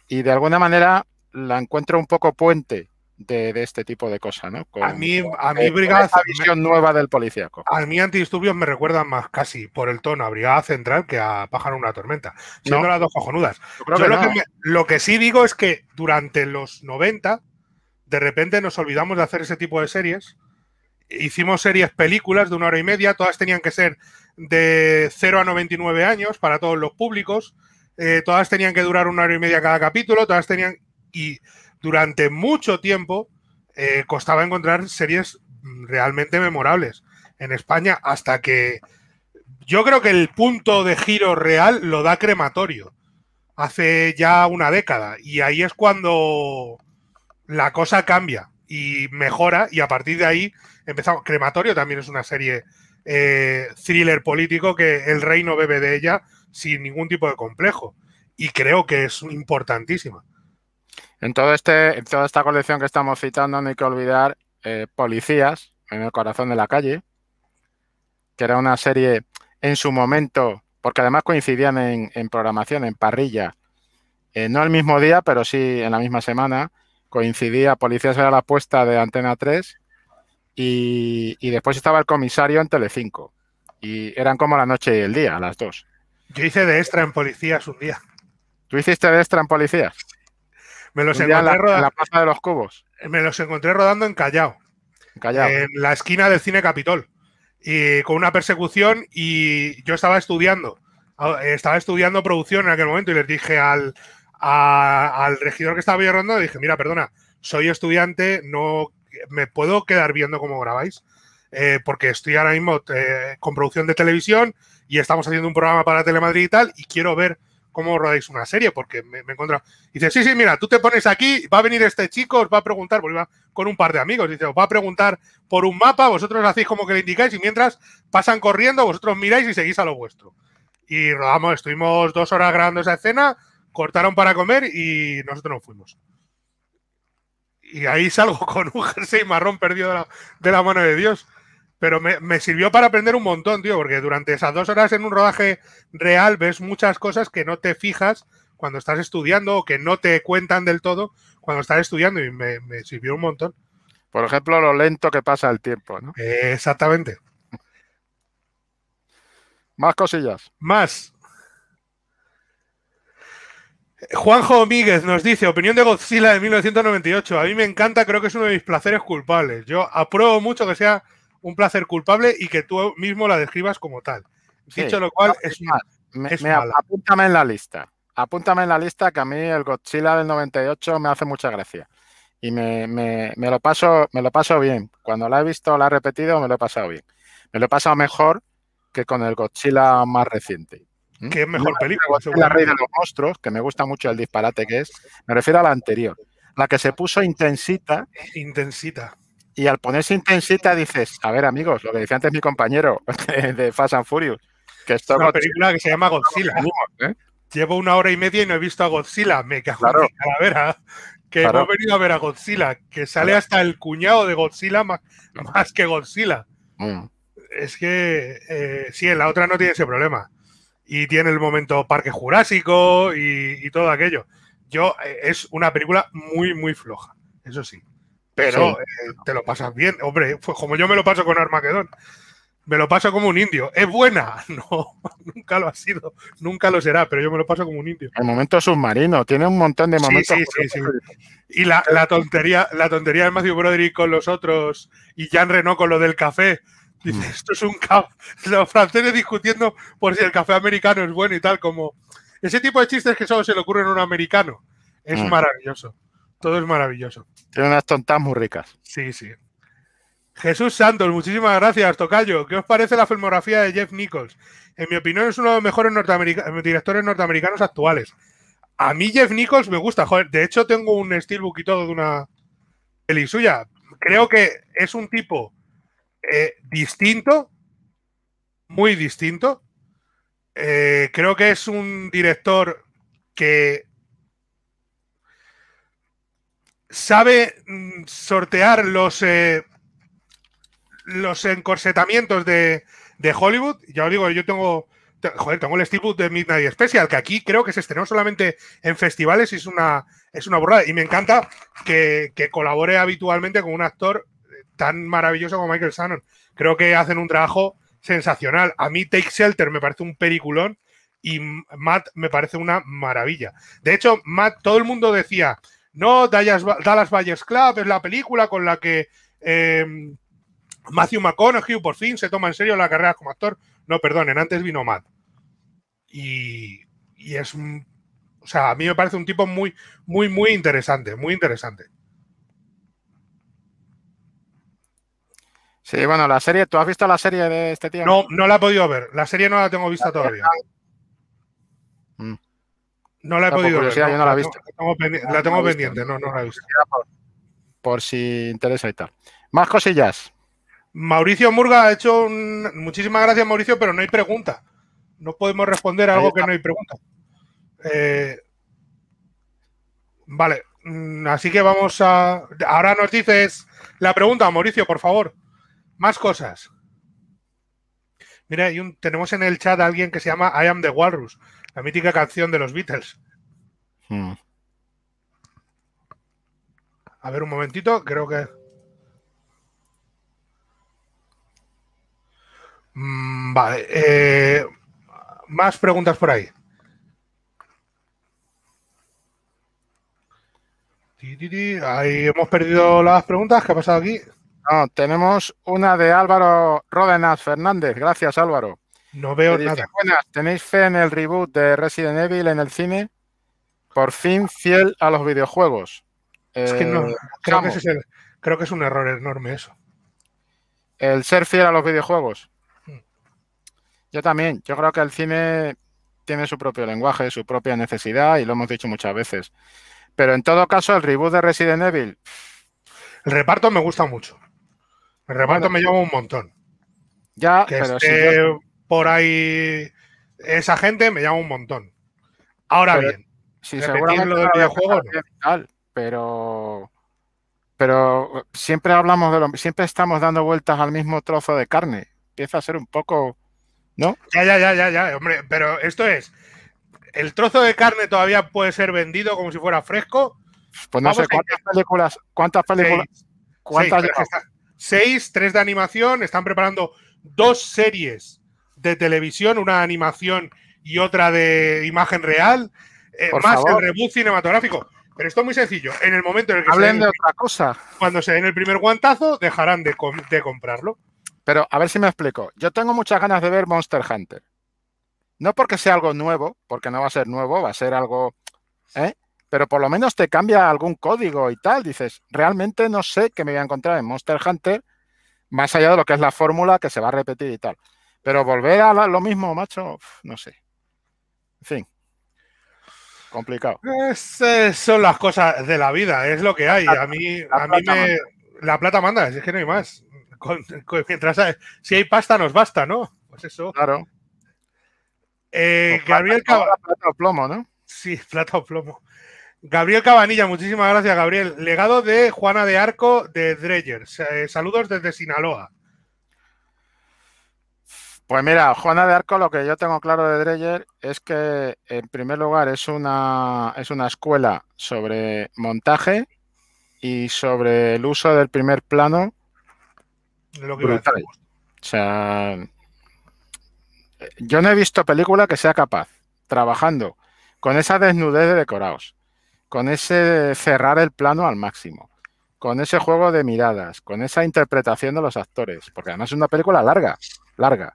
Y de alguna manera la encuentro un poco puente de, este tipo de cosas, ¿no? Con, a mí, a mí Brigada visión nueva del policíaco. A mí antidisturbios me recuerdan más casi por el tono a Brigada Central que a Pájaro una tormenta, siendo las dos cojonudas. lo, que sí digo es que durante los 90 de repente nos olvidamos de hacer ese tipo de series. Hicimos series películas de una hora y media, todas tenían que ser de 0 a 99 años para todos los públicos, eh, todas tenían que durar una hora y media cada capítulo, todas tenían... Y durante mucho tiempo eh, costaba encontrar series realmente memorables en España hasta que yo creo que el punto de giro real lo da crematorio hace ya una década y ahí es cuando la cosa cambia y mejora y a partir de ahí empezamos. Crematorio también es una serie eh, thriller político que el reino bebe de ella sin ningún tipo de complejo y creo que es importantísima. En, todo este, en toda esta colección que estamos citando no hay que olvidar eh, Policías, en el corazón de la calle, que era una serie en su momento, porque además coincidían en, programación, en parrilla, eh, no el mismo día, pero sí en la misma semana, coincidía Policías era la apuesta de Antena 3 y, después estaba el comisario en Telecinco. Y eran como la noche y el día, las dos. Yo hice de extra en Policías un día. ¿Tú hiciste de extra en Policías? Me los encontré rodando, en en Callao. En la esquina del Cine Capitol. Y con una persecución y yo estaba estudiando. Estaba estudiando producción en aquel momento y les dije al, regidor que estaba yo rodando, dije, mira, perdona, soy estudiante, no me puedo quedar viendo cómo grabáis. Eh, porque estoy ahora mismo eh, con producción de televisión y estamos haciendo un programa para Telemadrid y tal, y quiero ver cómo rodáis una serie, porque me, me encuentro. Dice, sí, sí, mira, tú te pones aquí, va a venir este chico, os va a preguntar, porque iba con un par de amigos, dice, os va a preguntar por un mapa, vosotros hacéis como que le indicáis y mientras pasan corriendo, vosotros miráis y seguís a lo vuestro. Y rodamos, estuvimos dos horas grabando esa escena, cortaron para comer y nosotros nos fuimos. Y ahí salgo con un jersey marrón perdido de la mano de Dios. Pero me, sirvió para aprender un montón, tío, porque durante esas dos horas en un rodaje real ves muchas cosas que no te fijas cuando estás estudiando o que no te cuentan del todo cuando estás estudiando y me, sirvió un montón. Por ejemplo, lo lento que pasa el tiempo, ¿no? exactamente. Más cosillas. Más. Juanjo Míguez nos dice, opinión de Godzilla de 1998. A mí me encanta, creo que es uno de mis placeres culpables. Yo apruebo mucho que sea un placer culpable y que tú mismo la describas como tal. Dicho lo cual, es, Apúntame en la lista. Apúntame en la lista que a mí el Godzilla del 98 me hace mucha gracia. Y me, lo paso, me lo paso bien. Cuando la he visto, la he repetido, me lo he pasado bien. Me lo he pasado mejor que con el Godzilla más reciente. ¿Mm? Que es mejor película. La Rey de los Monstruos, que me gusta mucho el disparate que es. Me refiero a la anterior. La que se puso intensita. Intensita y al ponerse intensita dices, a ver amigos, lo que decía antes mi compañero de, Fast and Furious, que esto es una película que se llama Godzilla. ¿eh? Llevo una hora y media y no he visto a Godzilla, me cago claro. en calavera. Que no he venido a ver a Godzilla, que sale hasta el cuñado de Godzilla más, que Godzilla. Mm. Es que eh, sí, en la otra no tiene ese problema. Y tiene el momento Parque Jurásico y, todo aquello. Yo, eh, es una película muy, muy floja, eso sí. Pero eh, te lo pasas bien. Hombre, pues como yo me lo paso con Armagedón. Me lo paso como un indio. ¿Es buena? No, nunca lo ha sido. Nunca lo será, pero yo me lo paso como un indio. El momento submarino. Tiene un montón de momentos. Sí, sí, sí, y la, tontería, la tontería de Matthew Broderick con los otros y Jean Reno con lo del café. Dice, mm. esto es un caos. Los franceses discutiendo por si el café americano es bueno y tal, como... Ese tipo de chistes que solo se le ocurren a un americano. Es mm. maravilloso. Todo es maravilloso. Tiene unas tontas muy ricas. Sí, sí. Jesús Santos, muchísimas gracias, Tocayo. ¿Qué os parece la filmografía de Jeff Nichols? En mi opinión es uno de los mejores directores norteamericanos actuales. A mí Jeff Nichols me gusta, De hecho tengo un steelbook y todo de una peli suya. Creo que es un tipo eh, distinto, muy distinto. Eh, creo que es un director que sabe mm, sortear los, eh, los encorsetamientos de, Hollywood. Ya os digo, yo tengo, tengo el Steelbook de Midnight Special, que aquí creo que se estrenó solamente en festivales y es una, es una Y me encanta que, colabore habitualmente con un actor eh, tan maravilloso como Michael Shannon. Creo que hacen un trabajo sensacional. A mí Take Shelter me parece un periculón y Matt me parece una maravilla. De hecho, Matt, todo el mundo decía, no, Dallas, Dallas Valles Club es la película con la que eh, Matthew McConaughey por fin se toma en serio la carrera como actor. No, perdonen, antes vino Matt. Y, es. O sea, a mí me parece un tipo muy, muy, muy interesante, muy interesante. Sí, bueno, la serie, ¿tú has visto la serie de este tío? No, no la he podido ver. La serie no la tengo vista todavía. No la he podido ver. la he visto. La tengo, ah, pendiente, no, no, la he visto. Por, si interesa y tal. Más cosillas. Mauricio Murga ha hecho un... Muchísimas gracias, Mauricio, pero no hay pregunta. No podemos responder a algo que no hay pregunta. Eh, vale, mm, así que vamos a... Ahora nos dices la pregunta, Mauricio, por favor. Más cosas. Mira, tenemos en el chat a alguien que se llama I am the Walrus. La mítica canción de los Beatles. Hmm. A ver un momentito, creo que. Mm, vale. Eh, más preguntas por ahí. Ahí hemos perdido las preguntas. ¿Qué ha pasado aquí? tenemos una de Álvaro Rodenas Fernández. Gracias, Álvaro. No veo nada. ¿tenéis fe en el reboot de Resident Evil en el cine? Por fin fiel a los videojuegos. Es que no, eh, creo que, es un error enorme eso. El ser fiel a los videojuegos. Hmm. Yo también, yo creo que el cine tiene su propio lenguaje, su propia necesidad y lo hemos dicho muchas veces. Pero en todo caso, el reboot de Resident Evil. El reparto me gusta mucho. El reparto me llama un montón. Ya, pero por ahí esa gente me llama un montón. Ahora bien, sí, del videojuego. pero pero siempre hablamos de lo siempre estamos dando vueltas al mismo trozo de carne. Empieza a ser un poco, ¿no? Ya, ya, ya, ya, ya, hombre, pero esto es el trozo de carne todavía puede ser vendido como si fuera fresco. Pues no sé cuántas películas, cuántas películas, seis, tres de animación, están preparando dos series de televisión, una animación y otra de imagen real, eh, más el reboot cinematográfico. Pero esto es muy sencillo. En el momento en el que Hablen se de otra cosa. Cuando se den el primer guantazo, dejarán de, comprarlo. Pero a ver si me explico. Yo tengo muchas ganas de ver Monster Hunter. No porque sea algo nuevo, porque no va a ser nuevo, va a ser algo. ¿eh? Pero por lo menos te cambia algún código y tal. Dices, realmente no sé qué me voy a encontrar en Monster Hunter, más allá de lo que es la fórmula que se va a repetir y tal. Pero volver a lo mismo, macho, no sé. En fin. Complicado. son las cosas de la vida, es lo que hay. a mí, a mí me, la plata manda, es que no hay más. mientras, si hay pasta, nos basta, ¿no? Pues eso. Claro. Eh, Gabriel Cabanilla. Plata o plomo, ¿no? Sí, plata o plomo. Gabriel Cabanilla, muchísimas gracias, Gabriel. Legado de Juana de Arco de Dreyer. Eh, saludos desde Sinaloa. Pues mira, Juana de Arco, lo que yo tengo claro de Dreyer es que, en primer lugar, es una, es una escuela sobre montaje y sobre el uso del primer plano. O sea, yo no he visto película que sea capaz, trabajando con esa desnudez de decorados, con ese cerrar el plano al máximo, con ese juego de miradas, con esa interpretación de los actores, porque además es una película larga, larga.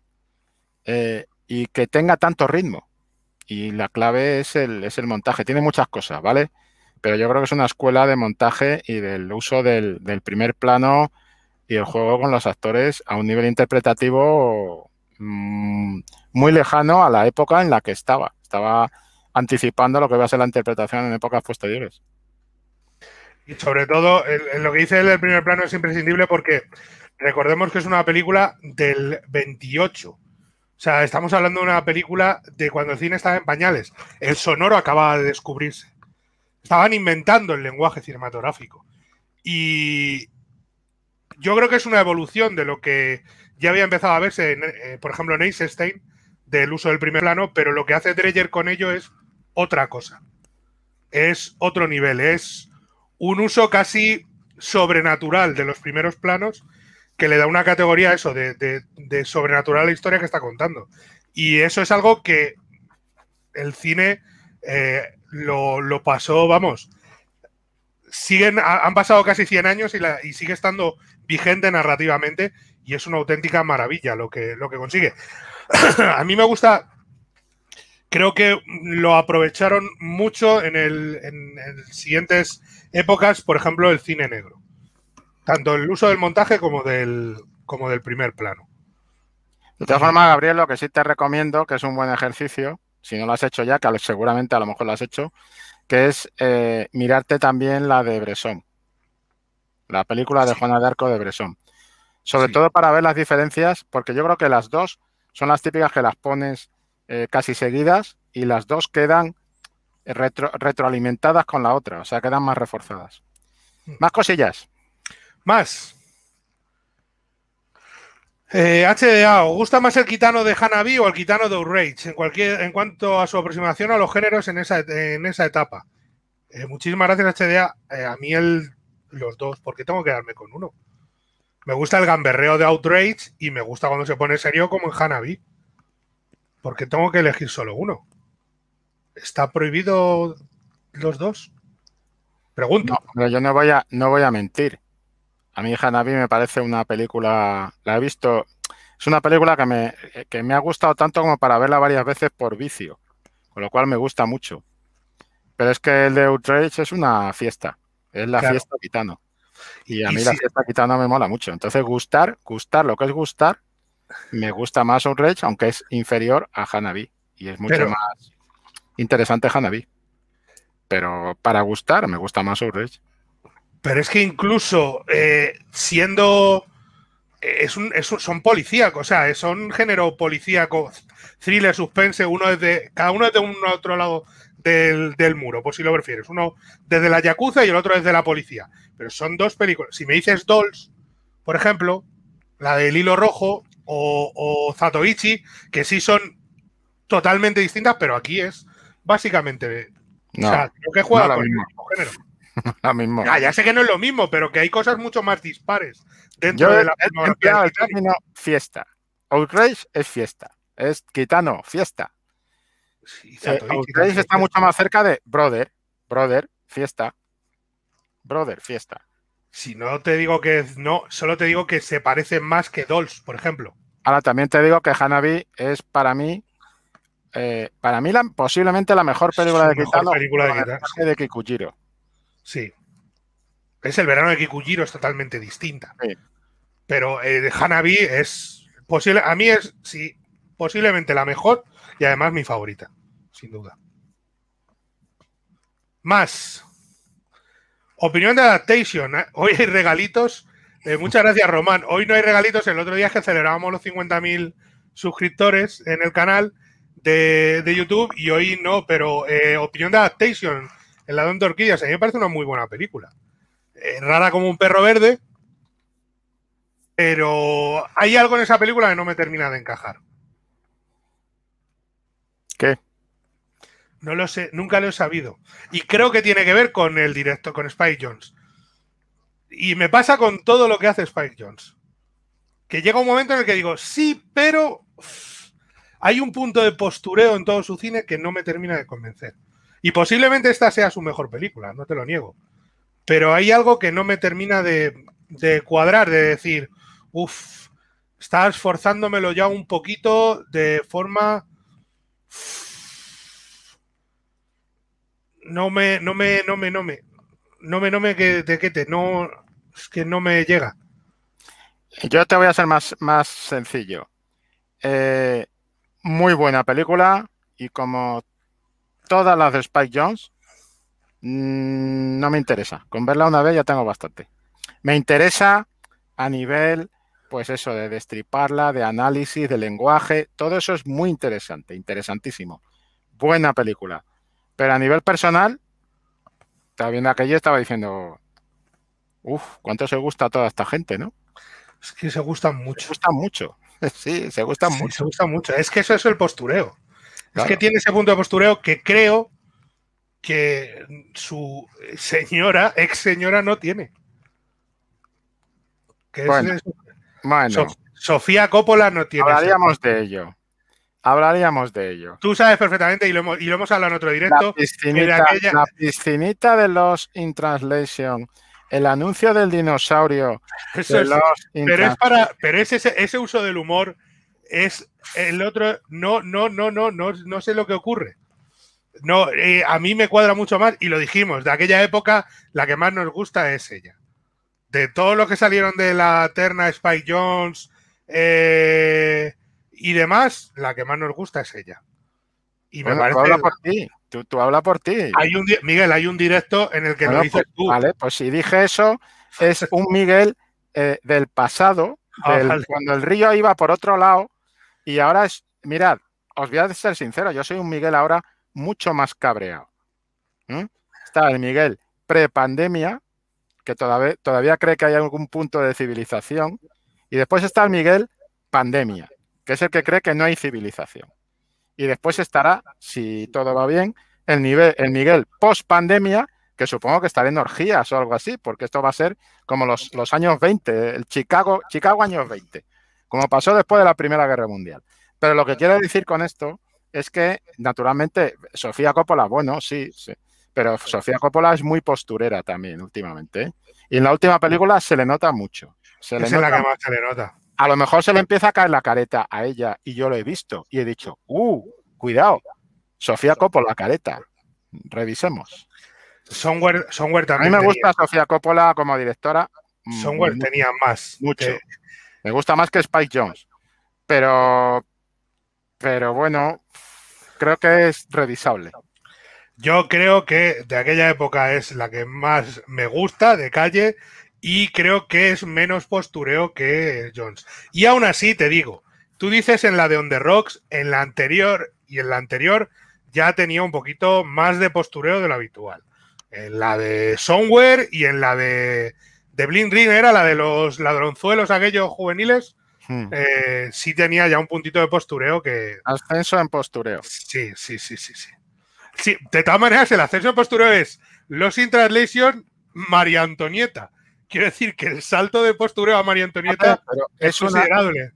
Eh, y que tenga tanto ritmo. Y la clave es el, montaje. Tiene muchas cosas, ¿vale? Pero yo creo que es una escuela de montaje y del uso del, primer plano y el juego con los actores a un nivel interpretativo mm, muy lejano a la época en la que estaba. Estaba anticipando lo que va a ser la interpretación en épocas posteriores. Y sobre todo, lo que dice el primer plano es imprescindible porque recordemos que es una película del 28. O sea, estamos hablando de una película de cuando el cine estaba en pañales. El sonoro acababa de descubrirse. Estaban inventando el lenguaje cinematográfico. Y yo creo que es una evolución de lo que ya había empezado a verse, eh, por ejemplo, en Eisenstein, del uso del primer plano, pero lo que hace Dreyer con ello es otra cosa. Es otro nivel, es un uso casi sobrenatural de los primeros planos que le da una categoría eso, de, sobrenatural la historia que está contando. Y eso es algo que el cine eh, lo, pasó, vamos. Siguen, han pasado casi 100 años y, sigue estando vigente narrativamente y es una auténtica maravilla lo que, lo que consigue. a mí me gusta, creo que lo aprovecharon mucho en, el, en, en siguientes épocas, por ejemplo, el cine negro. Tanto el uso del montaje como del, como del primer plano. De todas formas, Gabriel, lo que sí te recomiendo, que es un buen ejercicio, si no lo has hecho ya, que seguramente a lo mejor lo has hecho, que es eh, mirarte también la de Bresson, la película de Juana de Arco de Bresson. Sobre todo para ver las diferencias, porque yo creo que las dos son las típicas que las pones eh, casi seguidas y las dos quedan eh, retroalimentadas con la otra, o sea, quedan más reforzadas. Mm. Más cosillas. Más. HDA, eh, ¿os gusta más el quitano de Hanabi o el quitano de Outrage en, cualquier, en cuanto a su aproximación a los géneros en esa, en esa etapa? Eh, muchísimas gracias, HDA. Eh, a mí los dos, porque tengo que darme con uno. Me gusta el gamberreo de Outrage y me gusta cuando se pone serio como en Hanabi. Porque tengo que elegir solo uno. ¿Está prohibido los dos? Pregunto. yo no voy no voy a mentir. A mí Hanabi me parece una película, la he visto, es una película que me, me ha gustado tanto como para verla varias veces por vicio, con lo cual me gusta mucho. Pero es que el de Outrage es una fiesta, es la fiesta gitano. Y a mí la fiesta gitano me mola mucho. Entonces, gustar, gustar, lo que es gustar, me gusta más Outrage, aunque es inferior a Hanabi. Y es mucho más interesante Hanabi. Pero para gustar, me gusta más Outrage. Pero es que incluso eh, siendo. Eh, es un, son policíacos, o sea, son género policíaco, thriller, suspense, uno desde, cada uno de un otro lado del, muro, por si lo prefieres. Uno desde la Yakuza y el otro desde la policía. Pero son dos películas. Si me dices Dolls, por ejemplo, la del Hilo Rojo o, Zatoichi, que sí son totalmente distintas, pero aquí es básicamente. o sea, creo que juega con el mismo género. mismo. Ah, ya, sé que no es lo mismo, pero que hay cosas mucho más dispares dentro de la el término fiesta. Outrage es fiesta. Es Kitano, fiesta. Sí, eh, está mucho más cerca de brother, brother, fiesta. Brother, fiesta. Si no te digo que no, solo te digo que se parecen más que Dolls, por ejemplo. Ahora también te digo que Hanabi es para mí eh, para mí posiblemente la mejor película de Kitano de Kikujiro. Sí. Es el verano de Kikujiro, es totalmente distinta. Pero eh, Hanabi es posible, a mí es sí, posiblemente la mejor y además mi favorita, sin duda. Más. Opinión de Adaptation. ¿eh? Hoy hay regalitos. Eh, muchas gracias, Román. Hoy no hay regalitos. El otro día es que celebrábamos los 50.000 suscriptores en el canal de, YouTube y hoy no, pero eh, opinión de Adaptation. El ladrón de orquídeas, a mí me parece una muy buena película. Eh, rara como un perro verde, pero hay algo en esa película que no me termina de encajar. ¿Qué? No lo sé, nunca lo he sabido. Y creo que tiene que ver con el directo, con Spike Jones. Y me pasa con todo lo que hace Spike Jones. Que llega un momento en el que digo, sí, pero hay un punto de postureo en todo su cine que no me termina de convencer. Y posiblemente esta sea su mejor película, no te lo niego. Pero hay algo que no me termina de, cuadrar, de decir, uff, está forzándomelo ya un poquito de forma... No me, no me, no me, no me, no me, no me, que te, que no, es que no me llega. Yo te voy a hacer más, más sencillo. Eh, muy buena película y como todas las de Spike Jones, mm, no me interesa. Con verla una vez ya tengo bastante. Me interesa a nivel, pues eso, de destriparla, de análisis, de lenguaje, todo eso es muy interesante, interesantísimo. Buena película. Pero a nivel personal, estaba viendo aquello estaba diciendo, uff, cuánto se gusta a toda esta gente, ¿no? Es que se gustan mucho. Se mucho. Sí, se gustan mucho. Se gustan mucho. Es que eso es el postureo. Es que tiene ese punto de postureo que creo que su señora, ex señora, no tiene. bueno, Sofía Coppola no tiene. Hablaríamos de ello. Hablaríamos de ello. Tú sabes perfectamente, y lo hemos, y lo hablado en otro directo. La piscinita, de los In Translation, el anuncio del dinosaurio. pero, es para, pero es ese, ese uso del humor es el otro. No, no, no, no, no, no sé lo que ocurre. No, eh, a mí me cuadra mucho más, y lo dijimos, de aquella época la que más nos gusta es ella. De todos los que salieron de la terna Spike Jones eh, y demás, la que más nos gusta es ella. Y me parece. Tú Tú, habla por ti. Miguel, hay un directo en el que pues, pues si dije eso, es un Miguel eh, del pasado, ah, cuando el río iba por otro lado y ahora es, mirad, os voy a ser sincero, yo soy un Miguel ahora mucho más cabreado. Está el Miguel pre pandemia, que todavía, todavía cree que hay algún punto de civilización, y después está el Miguel pandemia, que es el que cree que no hay civilización. Y después estará, si todo va bien, el, nivel, el Miguel post pandemia, que supongo que estará en orgías o algo así, porque esto va a ser como los, los años 20, el Chicago, Chicago años 20 como pasó después de la Primera Guerra Mundial. Pero lo que quiero decir con esto es que, naturalmente, Sofía Coppola, bueno, sí, sí pero Sofía Coppola es muy posturera también últimamente. ¿eh? Y en la última película se le nota mucho. es la que más se le nota. A lo mejor se le empieza a caer la careta a ella y yo lo he visto y he dicho, ¡uh! Cuidado, Sofía Coppola, careta. Revisemos. Son A mí me gusta Sofía Coppola como directora. Mm, Son tenía más. Mucho. Me gusta más que Spike Jones. Pero, pero bueno, creo que es revisable. Yo creo que de aquella época es la que más me gusta de calle y creo que es menos postureo que Jones. Y aún así te digo, tú dices en la de On The Rocks, en la anterior y en la anterior ya tenía un poquito más de postureo de lo habitual. En la de Somewhere y en la de de Blind Ring era la de los ladronzuelos aquellos juveniles. Hmm. Eh, sí tenía ya un puntito de postureo que. Ascenso en postureo. Sí, sí, sí, sí, sí. Sí, de todas maneras, el ascenso en postureo es Los in Translation, María Antonieta. Quiero decir que el salto de postureo a María Antonieta ah, es, considerable.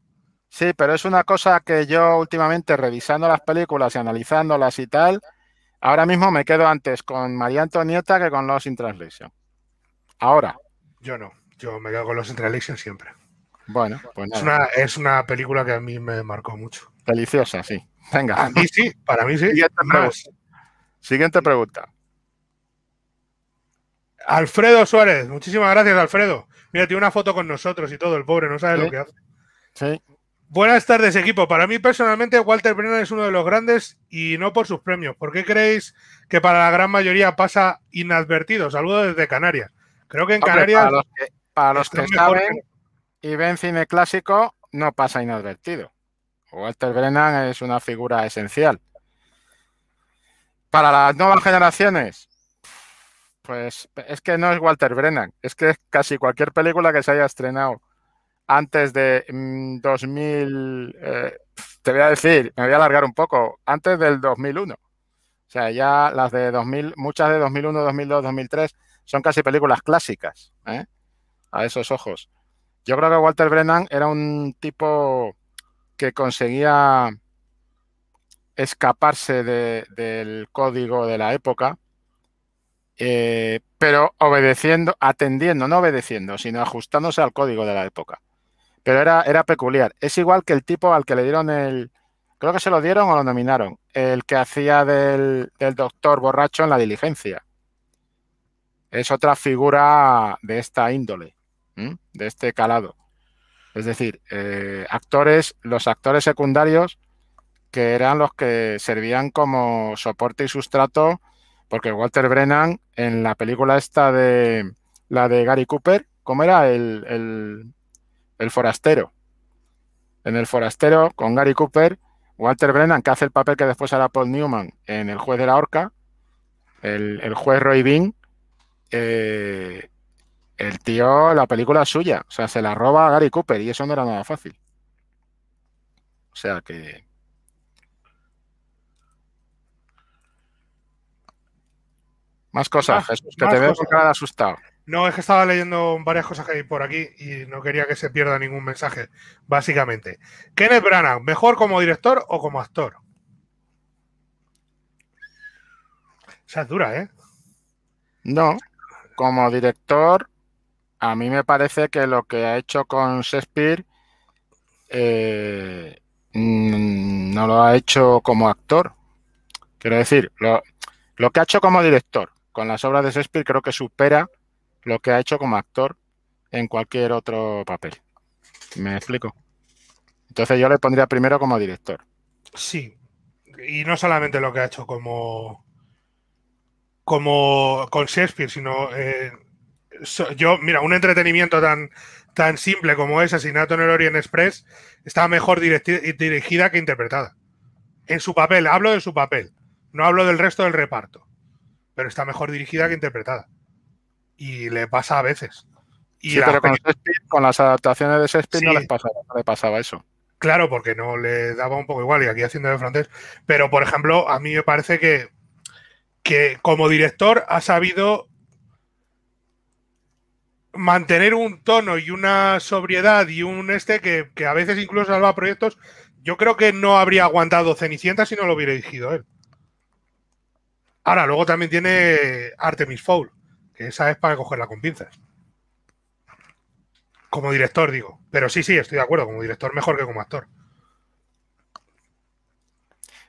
Sí, pero es una cosa que yo últimamente revisando las películas y analizándolas y tal, ahora mismo me quedo antes con María Antonieta que con Los in Ahora, yo no, yo me quedo con los Entre siempre. Bueno, pues nada. Es una, es una película que a mí me marcó mucho. Deliciosa, sí. Venga. A mí sí, para mí sí. Siguiente pregunta. Alfredo Suárez, muchísimas gracias, Alfredo. Mira, tiene una foto con nosotros y todo, el pobre, no sabe lo que hace. Sí. Buenas tardes, equipo. Para mí, personalmente, Walter Brennan es uno de los grandes y no por sus premios. ¿Por qué creéis que para la gran mayoría pasa inadvertido? Saludos desde Canarias. Creo que en Canarias. Para los que, saben y ven cine clásico, no pasa inadvertido. Walter Brennan es una figura esencial. Para las nuevas generaciones, pues es que no es Walter Brennan, es que casi cualquier película que se haya estrenado antes de 2000, mm, eh, te voy a decir, me voy a alargar un poco, antes del 2001. O sea, ya las de 2000, muchas de 2001, 2002, 2003 son casi películas clásicas, ¿eh? a esos ojos. Yo creo que Walter Brennan era un tipo que conseguía escaparse del código de la época, eh, pero obedeciendo, atendiendo, no obedeciendo, sino ajustándose al código de la época. Pero era, era peculiar. Es igual que el tipo al que le dieron el, creo que se lo dieron o lo nominaron, el que hacía del, del doctor borracho en la diligencia es otra figura de esta índole, de este calado. Es decir, eh, actores, los actores secundarios que eran los que servían como soporte y sustrato, porque Walter Brennan en la película esta de la de Gary Cooper, ¿cómo era? El, forastero. En el forastero con Gary Cooper, Walter Brennan, que hace el papel que después hará Paul Newman en El juez de la horca, el, el juez Roy Bean, eh, el tío, la película es suya. O sea, se la roba a Gary Cooper y eso no era nada fácil. O sea que. Más cosas, Jesús, que te veo con cara asustado. No, es que estaba leyendo varias cosas que hay por aquí y no quería que se pierda ningún mensaje, básicamente. Kenneth Branagh, ¿mejor como director o como actor? O Esa es dura, ¿eh? No como director, a mí me parece que lo que ha hecho con Shakespeare eh, mm, no lo ha hecho como actor. Quiero decir, lo, lo, que ha hecho como director con las obras de Shakespeare creo que supera lo que ha hecho como actor en cualquier otro papel. ¿Me explico? Entonces yo le pondría primero como director. Sí, y no solamente lo que ha hecho como, como con Shakespeare, sino eh, yo, mira, un entretenimiento tan, tan simple como es Asesinato en el Orient Express está mejor dirigida que interpretada. En su papel, hablo de su papel, no hablo del resto del reparto, pero está mejor dirigida que interpretada. Y le pasa a veces. Y sí, pero con, con, las adaptaciones de Shakespeare no, pasaba, le pasaba eso. Claro, porque no le daba un poco igual y aquí haciendo de francés. Pero, por ejemplo, a mí me parece que que como director ha sabido mantener un tono y una sobriedad y un este que, a veces incluso salva proyectos. Yo creo que no habría aguantado Cenicienta si no lo hubiera dirigido él. Ahora, luego también tiene Artemis Fowl, que esa es para cogerla con pinzas. Como director, digo. Pero sí, sí, estoy de acuerdo. Como director, mejor que como actor.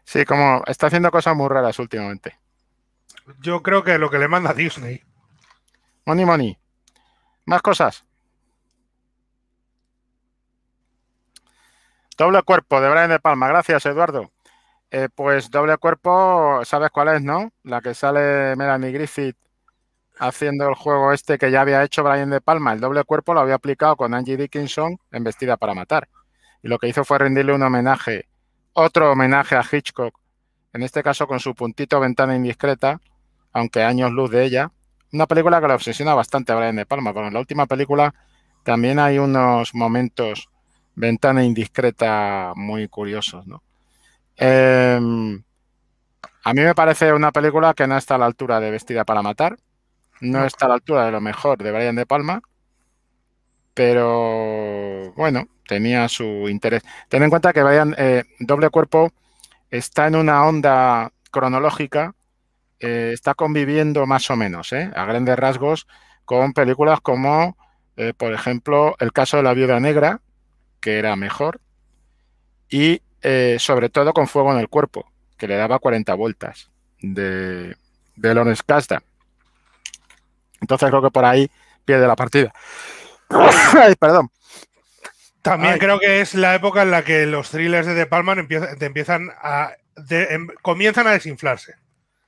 Sí, como está haciendo cosas muy raras últimamente. Yo creo que lo que le manda Disney. Money, money. Más cosas. Doble cuerpo de Brian de Palma. Gracias, Eduardo. Eh, pues doble cuerpo, ¿sabes cuál es, no? La que sale Melanie Griffith haciendo el juego este que ya había hecho Brian de Palma. El doble cuerpo lo había aplicado con Angie Dickinson en Vestida para Matar. Y lo que hizo fue rendirle un homenaje, otro homenaje a Hitchcock, en este caso con su puntito ventana indiscreta, aunque años luz de ella. Una película que la obsesiona bastante a Brian De Palma, Pero en la última película también hay unos momentos, ventana indiscreta, muy curiosos. ¿no? Em, a mí me parece una película que no está a la altura de Vestida para Matar, no está a la altura de lo mejor de Brian De Palma, pero bueno, tenía su interés. Ten en cuenta que Brian, eh, Doble Cuerpo está en una onda cronológica eh, está conviviendo más o menos, ¿eh? a grandes rasgos, con películas como, eh, por ejemplo, El caso de la viuda negra, que era mejor, y sobre todo con Fuego en el cuerpo, que le daba 40 vueltas, de, de casta Entonces creo que por ahí pierde la partida. perdón. También creo que es la época en la que los thrillers de De Palma em, a comienzan a desinflarse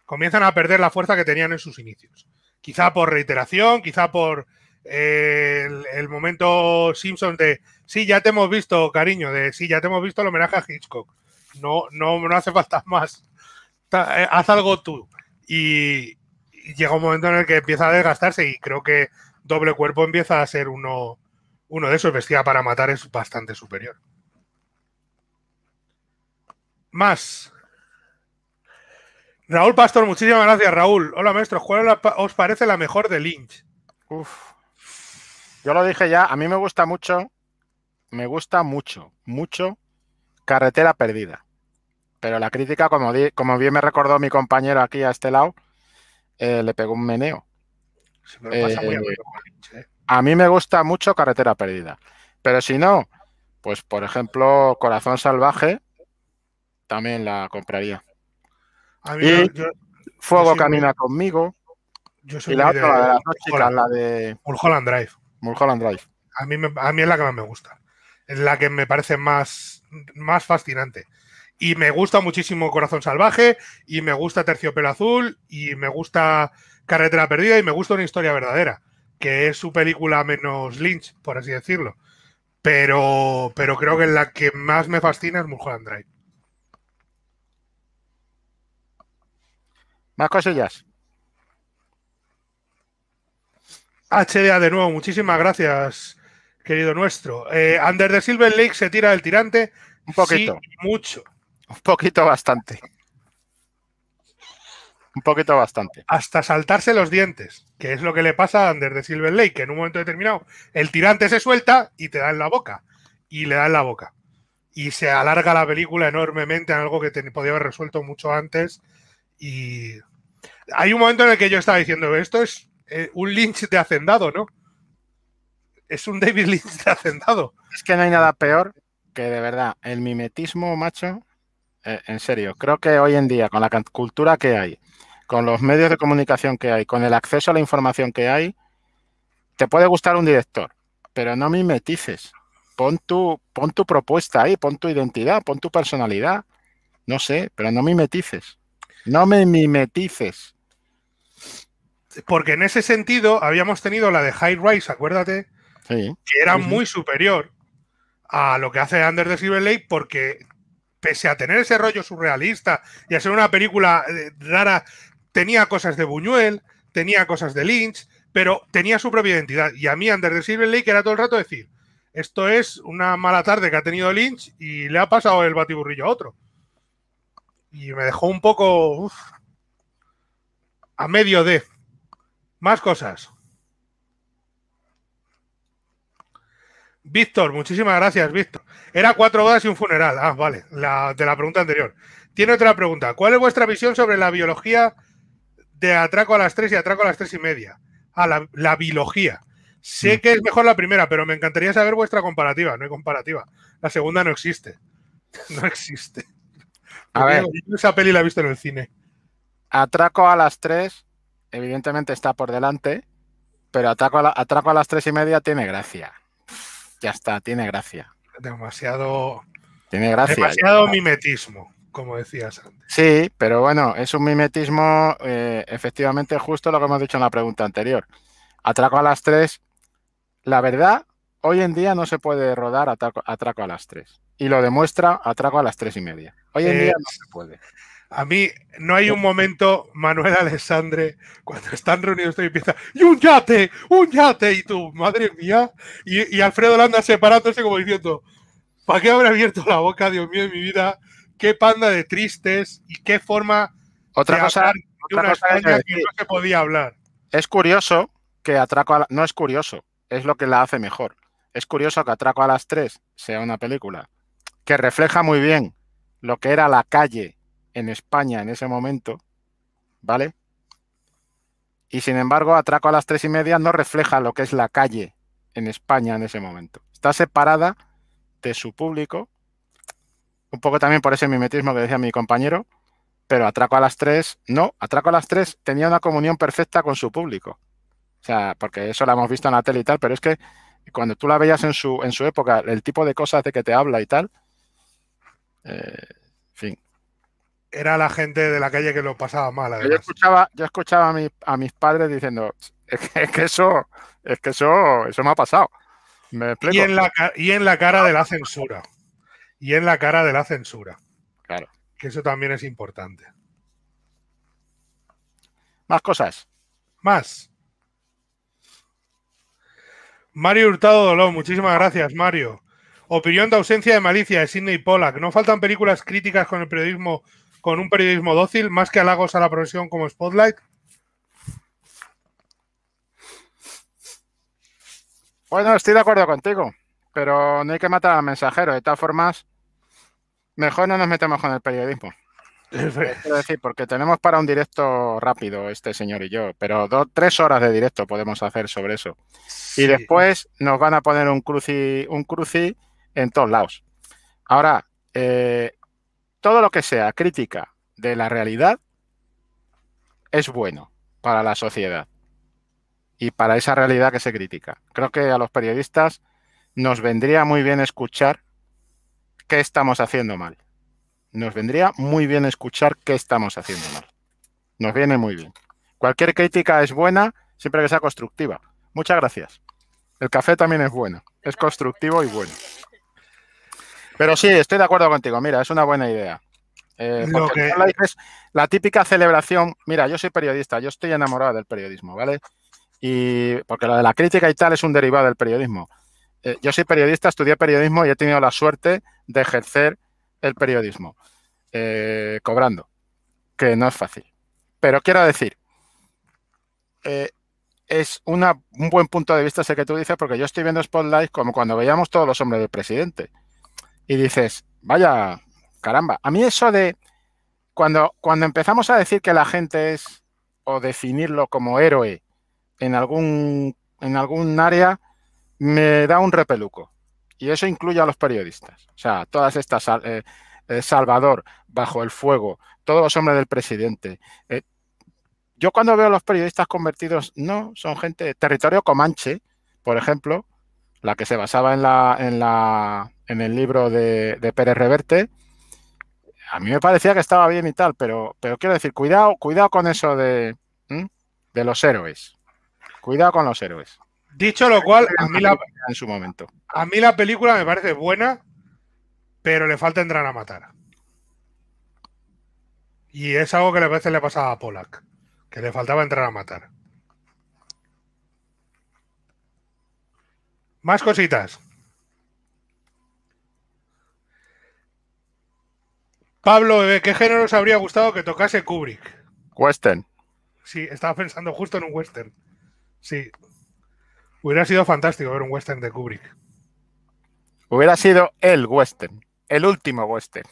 comienzan a perder la fuerza que tenían en sus inicios. Quizá por reiteración, quizá por eh, el, momento Simpson de sí, ya te hemos visto, cariño, de sí, ya te hemos visto el homenaje a Hitchcock. No, no, no hace falta más. Eh, haz algo tú. Y llega un momento en el que empieza a desgastarse y creo que doble cuerpo empieza a ser uno, uno de esos. Vestida para matar es bastante superior. Más. Raúl Pastor, muchísimas gracias, Raúl. Hola, maestro. ¿Cuál os parece la mejor de Lynch? Uf. Yo lo dije ya, a mí me gusta mucho, me gusta mucho, mucho Carretera Perdida. Pero la crítica, como, como bien me recordó mi compañero aquí a este lado, eh, le pegó un meneo. Eh, ¿eh? a mí me gusta mucho Carretera Perdida. Pero si no, pues por ejemplo, Corazón Salvaje, también la compraría. A mí, Fuego camina conmigo. Yo soy y la otra, de, la de Mulholland Drive. Mulholland Drive. A mí, es la que más me gusta. Es la que me parece más, más fascinante. Y me gusta muchísimo Corazón Salvaje, y me gusta Terciopelo Azul, y me gusta Carretera Perdida, y me gusta Una Historia Verdadera, que es su película menos Lynch, por así decirlo. Pero, pero creo que la que más me fascina es Mulholland Drive. Más cosillas. HDA de nuevo, muchísimas gracias, querido nuestro. Eh, Under the Silver Lake se tira del tirante. Un poquito. mucho. Un poquito bastante. Un poquito bastante. Hasta saltarse los dientes, que es lo que le pasa a Under de Silver Lake, que en un momento determinado el tirante se suelta y te da en la boca. Y le da en la boca. Y se alarga la película enormemente en algo que te podía haber resuelto mucho antes y hay un momento en el que yo estaba diciendo, esto es eh, un Lynch de hacendado, ¿no? Es un David Lynch de hacendado. Es que no hay nada peor que de verdad, el mimetismo, macho, eh, en serio, creo que hoy en día, con la cultura que hay, con los medios de comunicación que hay, con el acceso a la información que hay, te puede gustar un director, pero no mimetices. Pon tu, pon tu propuesta ahí, pon tu identidad, pon tu personalidad. No sé, pero no mimetices. No me mimetices. Porque en ese sentido habíamos tenido la de High Rise, acuérdate, que era muy superior a lo que hace Under de Silver Lake porque pese a tener ese rollo surrealista y a ser una película eh, rara, tenía cosas de Buñuel, tenía cosas de Lynch, pero tenía su propia identidad. Y a mí Anders de Silver Lake era todo el rato decir, esto es una mala tarde que ha tenido Lynch y le ha pasado el batiburrillo a otro y me dejó un poco a medio de más cosas. Víctor, muchísimas gracias, Víctor. Era cuatro bodas y un funeral. Ah, vale, de la pregunta anterior. Tiene otra pregunta. ¿Cuál es vuestra visión sobre la biología de atraco a las tres y atraco a las tres y media? Ah, la, la biología. Sé mm. que es mejor la primera, pero me encantaría saber vuestra comparativa. No hay comparativa. La segunda no existe. No existe. A ver. Esa peli la he visto en el cine. Atraco a las tres, evidentemente está por delante, pero atraco a, a las tres y media tiene gracia. Ya está, tiene gracia. Demasiado. Tiene gracia. Demasiado mimetismo, como decías antes. Sí, pero bueno, es un mimetismo eh, efectivamente justo lo que hemos dicho en la pregunta anterior. Atraco a las tres, la verdad, hoy en día no se puede rodar atraco, a las tres y lo demuestra Atraco a las tres y media. Hoy en día no se puede. A mí no hay un momento, Manuel Alessandre, cuando están reunidos y empieza, ¡y un yate! ¡un yate! Y tú, madre mía, y, Alfredo Landa separándose como diciendo, ¿para qué habrá abierto la boca, Dios mío, en mi vida? ¡Qué panda de tristes! ¿Y qué forma otra cosa, que, se podía hablar? Es curioso que Atraco a No es curioso, es lo que la hace mejor. Es curioso que Atraco a las tres sea una película que refleja muy bien lo que era la calle en España en ese momento, ¿vale? Y sin embargo, Atraco a las tres y media no refleja lo que es la calle en España en ese momento. Está separada de su público, un poco también por ese mimetismo que decía mi compañero, pero Atraco a las tres, no, Atraco a las tres tenía una comunión perfecta con su público. O sea, porque eso la hemos visto en la tele y tal, pero es que cuando tú la veías en su, en su época, el tipo de cosas de que te habla y tal, eh, fin. Era la gente de la calle que lo pasaba mal. Yo escuchaba, escuchaba a, a mis padres diciendo, es que, eso, es que eso, eso me ha pasado. y, en la, cara de la censura. Y en la cara de la censura. Claro. Que eso también es importante. Más cosas. Más. Mario Hurtado Dolón, muchísimas gracias, Mario. Opinión de ausencia de malicia de Sidney Pollack. No faltan películas críticas con el periodismo, con un periodismo dócil, más que halagos a la profesión como Spotlight. Bueno, estoy de acuerdo contigo, pero no hay que matar al mensajero. De todas formas, mejor no nos metemos con el periodismo. Es decir, porque tenemos para un directo rápido este señor y yo, pero dos, tres horas de directo podemos hacer sobre eso. Y después nos van a poner un cruci, un cruci en todos lados. Ahora, eh, todo lo que sea crítica de la realidad es bueno para la sociedad y para esa realidad que se critica. Creo que a los periodistas nos vendría muy bien escuchar qué estamos haciendo mal. Nos vendría muy bien escuchar qué estamos haciendo mal. Nos viene muy bien. Cualquier crítica es buena siempre que sea constructiva. Muchas gracias. El café también es bueno, es constructivo y bueno. Pero sí, estoy de acuerdo contigo. Mira, es una buena idea. Eh, es la típica celebración. Mira, yo soy periodista, yo estoy enamorado del periodismo, ¿vale? Y porque lo de la crítica y tal es un derivado del periodismo. Eh, yo soy periodista, estudié periodismo y he tenido la suerte de ejercer el periodismo eh, cobrando, que no es fácil. Pero quiero decir, es un buen punto de vista ese que tú dices, porque yo estoy viendo Spotlight como cuando veíamos todos los hombres del presidente y dices, vaya, caramba, a mí eso de cuando, cuando empezamos a decir que la gente es o definirlo como héroe en algún, en algún área, me da un repeluco. Y eso incluye a los periodistas. O sea, todas estas, eh, eh, Salvador, bajo el fuego, todos los hombres del presidente. Eh, yo cuando veo a los periodistas convertidos, no, son gente territorio comanche, por ejemplo, la que se basaba en la en el libro de, Pérez Reverte. A mí me parecía que estaba bien y tal, pero, pero quiero decir, cuidado, cuidado con eso de, de los héroes. Cuidado con los héroes. Dicho lo cual, a mí la, en su momento. A mí la película me parece buena, pero le falta entrar a matar. Y es algo que a veces le pasaba a Polak, que le faltaba entrar a matar. Más cositas. Pablo, qué género os habría gustado que tocase Kubrick? Western. Sí, estaba pensando justo en un western. Sí. Hubiera sido fantástico ver un western de Kubrick. Hubiera sido el western, el último western.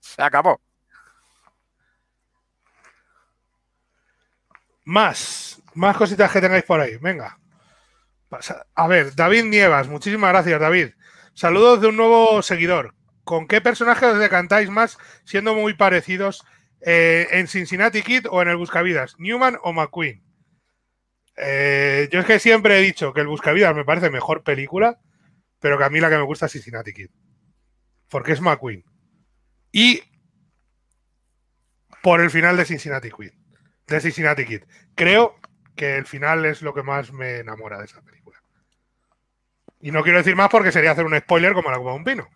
Se acabó. Más, más cositas que tengáis por ahí. Venga. A ver, David Nievas, muchísimas gracias, David. Saludos de un nuevo seguidor, ¿Con qué personaje os decantáis más siendo muy parecidos eh, en Cincinnati Kid o en el Buscavidas? ¿Newman o McQueen? Eh, yo es que siempre he dicho que el Buscavidas me parece mejor película, pero que a mí la que me gusta es Cincinnati Kid. Porque es McQueen. Y por el final de Cincinnati Kid. De Cincinnati Kid. Creo que el final es lo que más me enamora de esa película. Y no quiero decir más porque sería hacer un spoiler como la copa un pino.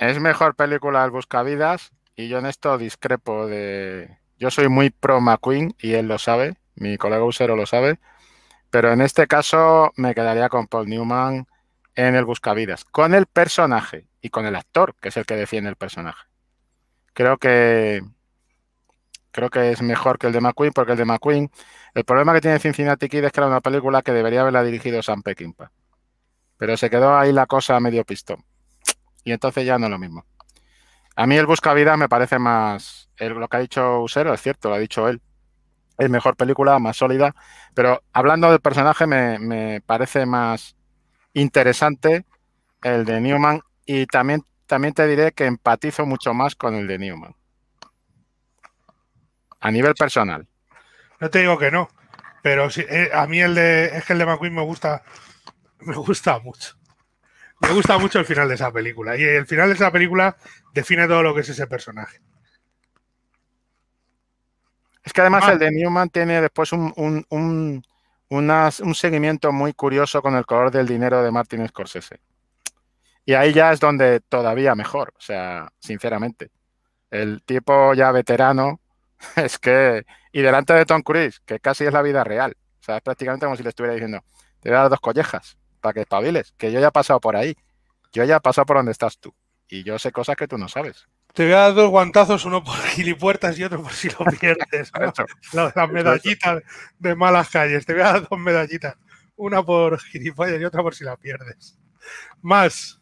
Es mejor película el Buscavidas y yo en esto discrepo de... Yo soy muy pro McQueen y él lo sabe, mi colega Usero lo sabe, pero en este caso me quedaría con Paul Newman en el Buscavidas, con el personaje y con el actor, que es el que defiende el personaje. Creo que creo que es mejor que el de McQueen, porque el de McQueen, el problema que tiene Cincinnati Kid es que era una película que debería haberla dirigido Sam Peckinpah. Pero se quedó ahí la cosa a medio pistón. Y entonces ya no es lo mismo. A mí el busca vida me parece más. lo que ha dicho Usero es cierto, lo ha dicho él. Es mejor película, más sólida. Pero hablando del personaje, me, me parece más interesante el de Newman. Y también, también te diré que empatizo mucho más con el de Newman. A nivel personal. No te digo que no. Pero si eh, a mí el de, es que el de McQueen me gusta, me gusta mucho. Me gusta mucho el final de esa película. Y el final de esa película define todo lo que es ese personaje. Es que además ah. el de Newman tiene después un, un, un seguimiento muy curioso con el color del dinero de Martin Scorsese. Y ahí ya es donde todavía mejor, o sea, sinceramente. El tipo ya veterano es que. Y delante de Tom Cruise, que casi es la vida real. O sea, es prácticamente como si le estuviera diciendo: te voy a dar dos collejas para que espabiles, que yo ya he pasado por ahí, yo ya he pasado por donde estás tú y yo sé cosas que tú no sabes. Te voy a dar dos guantazos, uno por gilipuertas y otro por si lo pierdes. Las, medallitas de malas calles. Te voy a dar dos medallitas. Una por gilipollas y otra por si la pierdes. Más.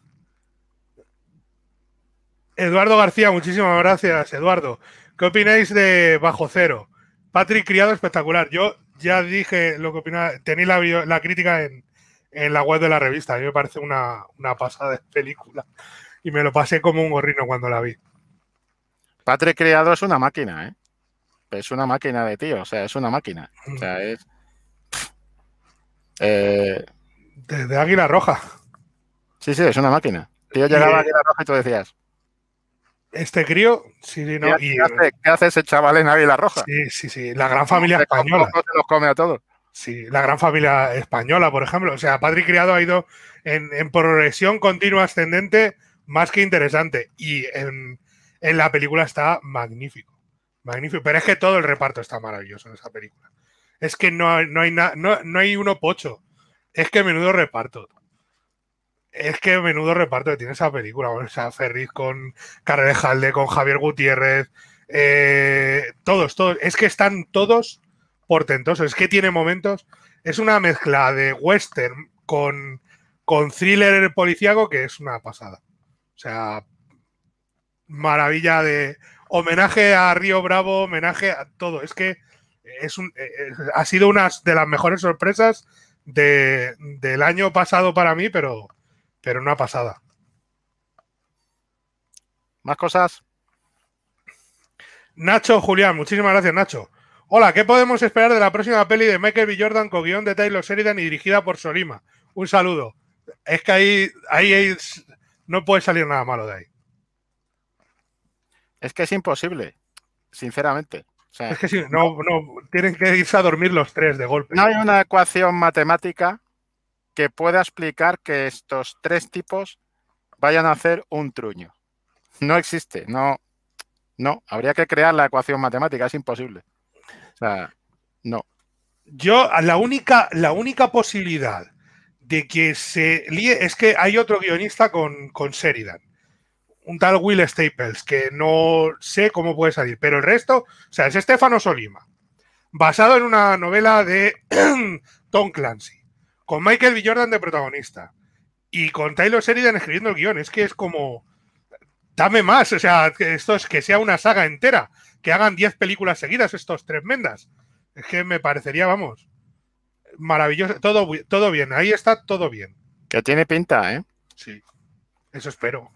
Eduardo García, muchísimas gracias, Eduardo. ¿Qué opináis de Bajo Cero? Patrick Criado, espectacular. Yo ya dije lo que opinaba. Tenéis la crítica en, en la web de la revista. A mí me parece una, pasada de película. Y me lo pasé como un gorrino cuando la vi. Patrick Criado es una máquina, ¿eh? Es una máquina de tío, o sea, es una máquina. O sea, mm. es. Eh, Águila Roja. Sí, sí, es una máquina. Tío llegaba a Águila Roja y tú decías. Este crío, sí, sí, no. ¿Qué, y... hace, ¿Qué, hace, ese chaval en Águila Roja? Sí, sí, sí. La gran familia española. Se los come a todos. Sí, la gran familia española, por ejemplo. O sea, Padre Criado ha ido en, progresión continua ascendente más que interesante. Y en, la película está magnífico. Magnífico. Pero es que todo el reparto está maravilloso en esa película. Es que no, hay, no, hay uno pocho. Es que menudo reparto. Es que menudo reparto que tiene esa película. O sea, Ferriz con Carrejalde, con Javier Gutiérrez. Eh, todos, todos. Es que están todos portentoso. Es que tiene momentos. Es una mezcla de western con, con thriller policíaco que es una pasada. O sea, maravilla de homenaje a Río Bravo, homenaje a todo. Es que es eh, eh, ha sido una de las mejores sorpresas del año pasado para mí, pero, pero una pasada. ¿Más cosas? Nacho, Julián, muchísimas gracias, Nacho. Hola, ¿qué podemos esperar de la próxima peli de Michael B. Jordan con guión de Taylor Sheridan y dirigida por Solima? Un saludo. Es que ahí, ahí, no puede salir nada malo de ahí. Es que es imposible, sinceramente. es que no, no, tienen que irse a dormir los tres de golpe. No hay una ecuación matemática que pueda explicar que estos tres tipos vayan a hacer un truño. No existe, no, no, habría que crear la ecuación matemática, es imposible no. Yo, la única, la única posibilidad de que se líe es que hay otro guionista con, con Sheridan. Un tal Will Staples, que no sé cómo puede salir, pero el resto, o sea, es Estefano Solima, basado en una novela de Tom Clancy, con Michael B. Jordan de protagonista y con Taylor Sheridan escribiendo el guion Es que es como, dame más, o sea, esto es que sea una saga entera que hagan 10 películas seguidas estos tremendas Es que me parecería, vamos, maravilloso. Todo, todo bien, ahí está todo bien. Que tiene pinta, ¿eh? Sí, eso espero.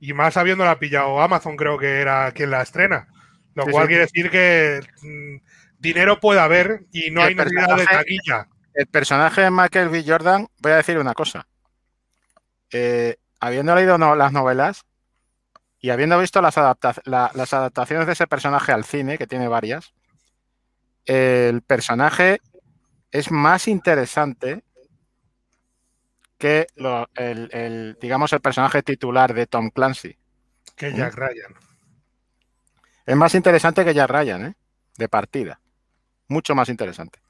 Y más habiéndola pillado Amazon, creo que era quien la estrena. Lo cual quiere decir que mm, dinero puede haber y no hay necesidad de taquilla. El personaje de Michael B. Jordan, voy a decir una cosa. Eh, habiendo leído las novelas, y habiendo visto las, adaptaciones de ese personaje al cine, que tiene varias, el personaje es más interesante que el, digamos, el personaje titular de Tom Clancy. Que Jack ¿Mm? Ryan. Es más interesante que Jack Ryan, ¿eh? De partida. Mucho más interesante.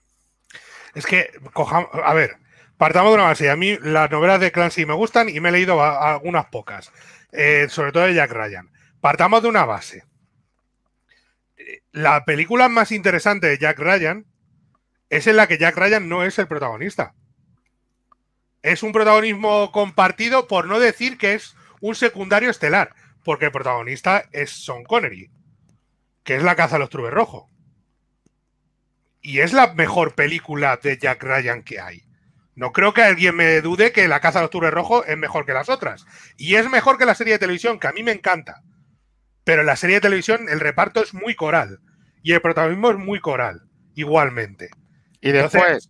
Es que, cojamos, a ver, partamos de una base. A mí las novelas de Clancy me gustan y me he leído algunas pocas. Eh, sobre todo de Jack Ryan. Partamos de una base. La película más interesante de Jack Ryan es en la que Jack Ryan no es el protagonista. Es un protagonismo compartido, por no decir que es un secundario estelar, porque el protagonista es Sean Connery, que es la caza de los trubes rojos Y es la mejor película de Jack Ryan que hay. No creo que alguien me dude que La Casa de Octubre Rojo es mejor que las otras. Y es mejor que la serie de televisión, que a mí me encanta. Pero en la serie de televisión el reparto es muy coral. Y el protagonismo es muy coral, igualmente. Y después,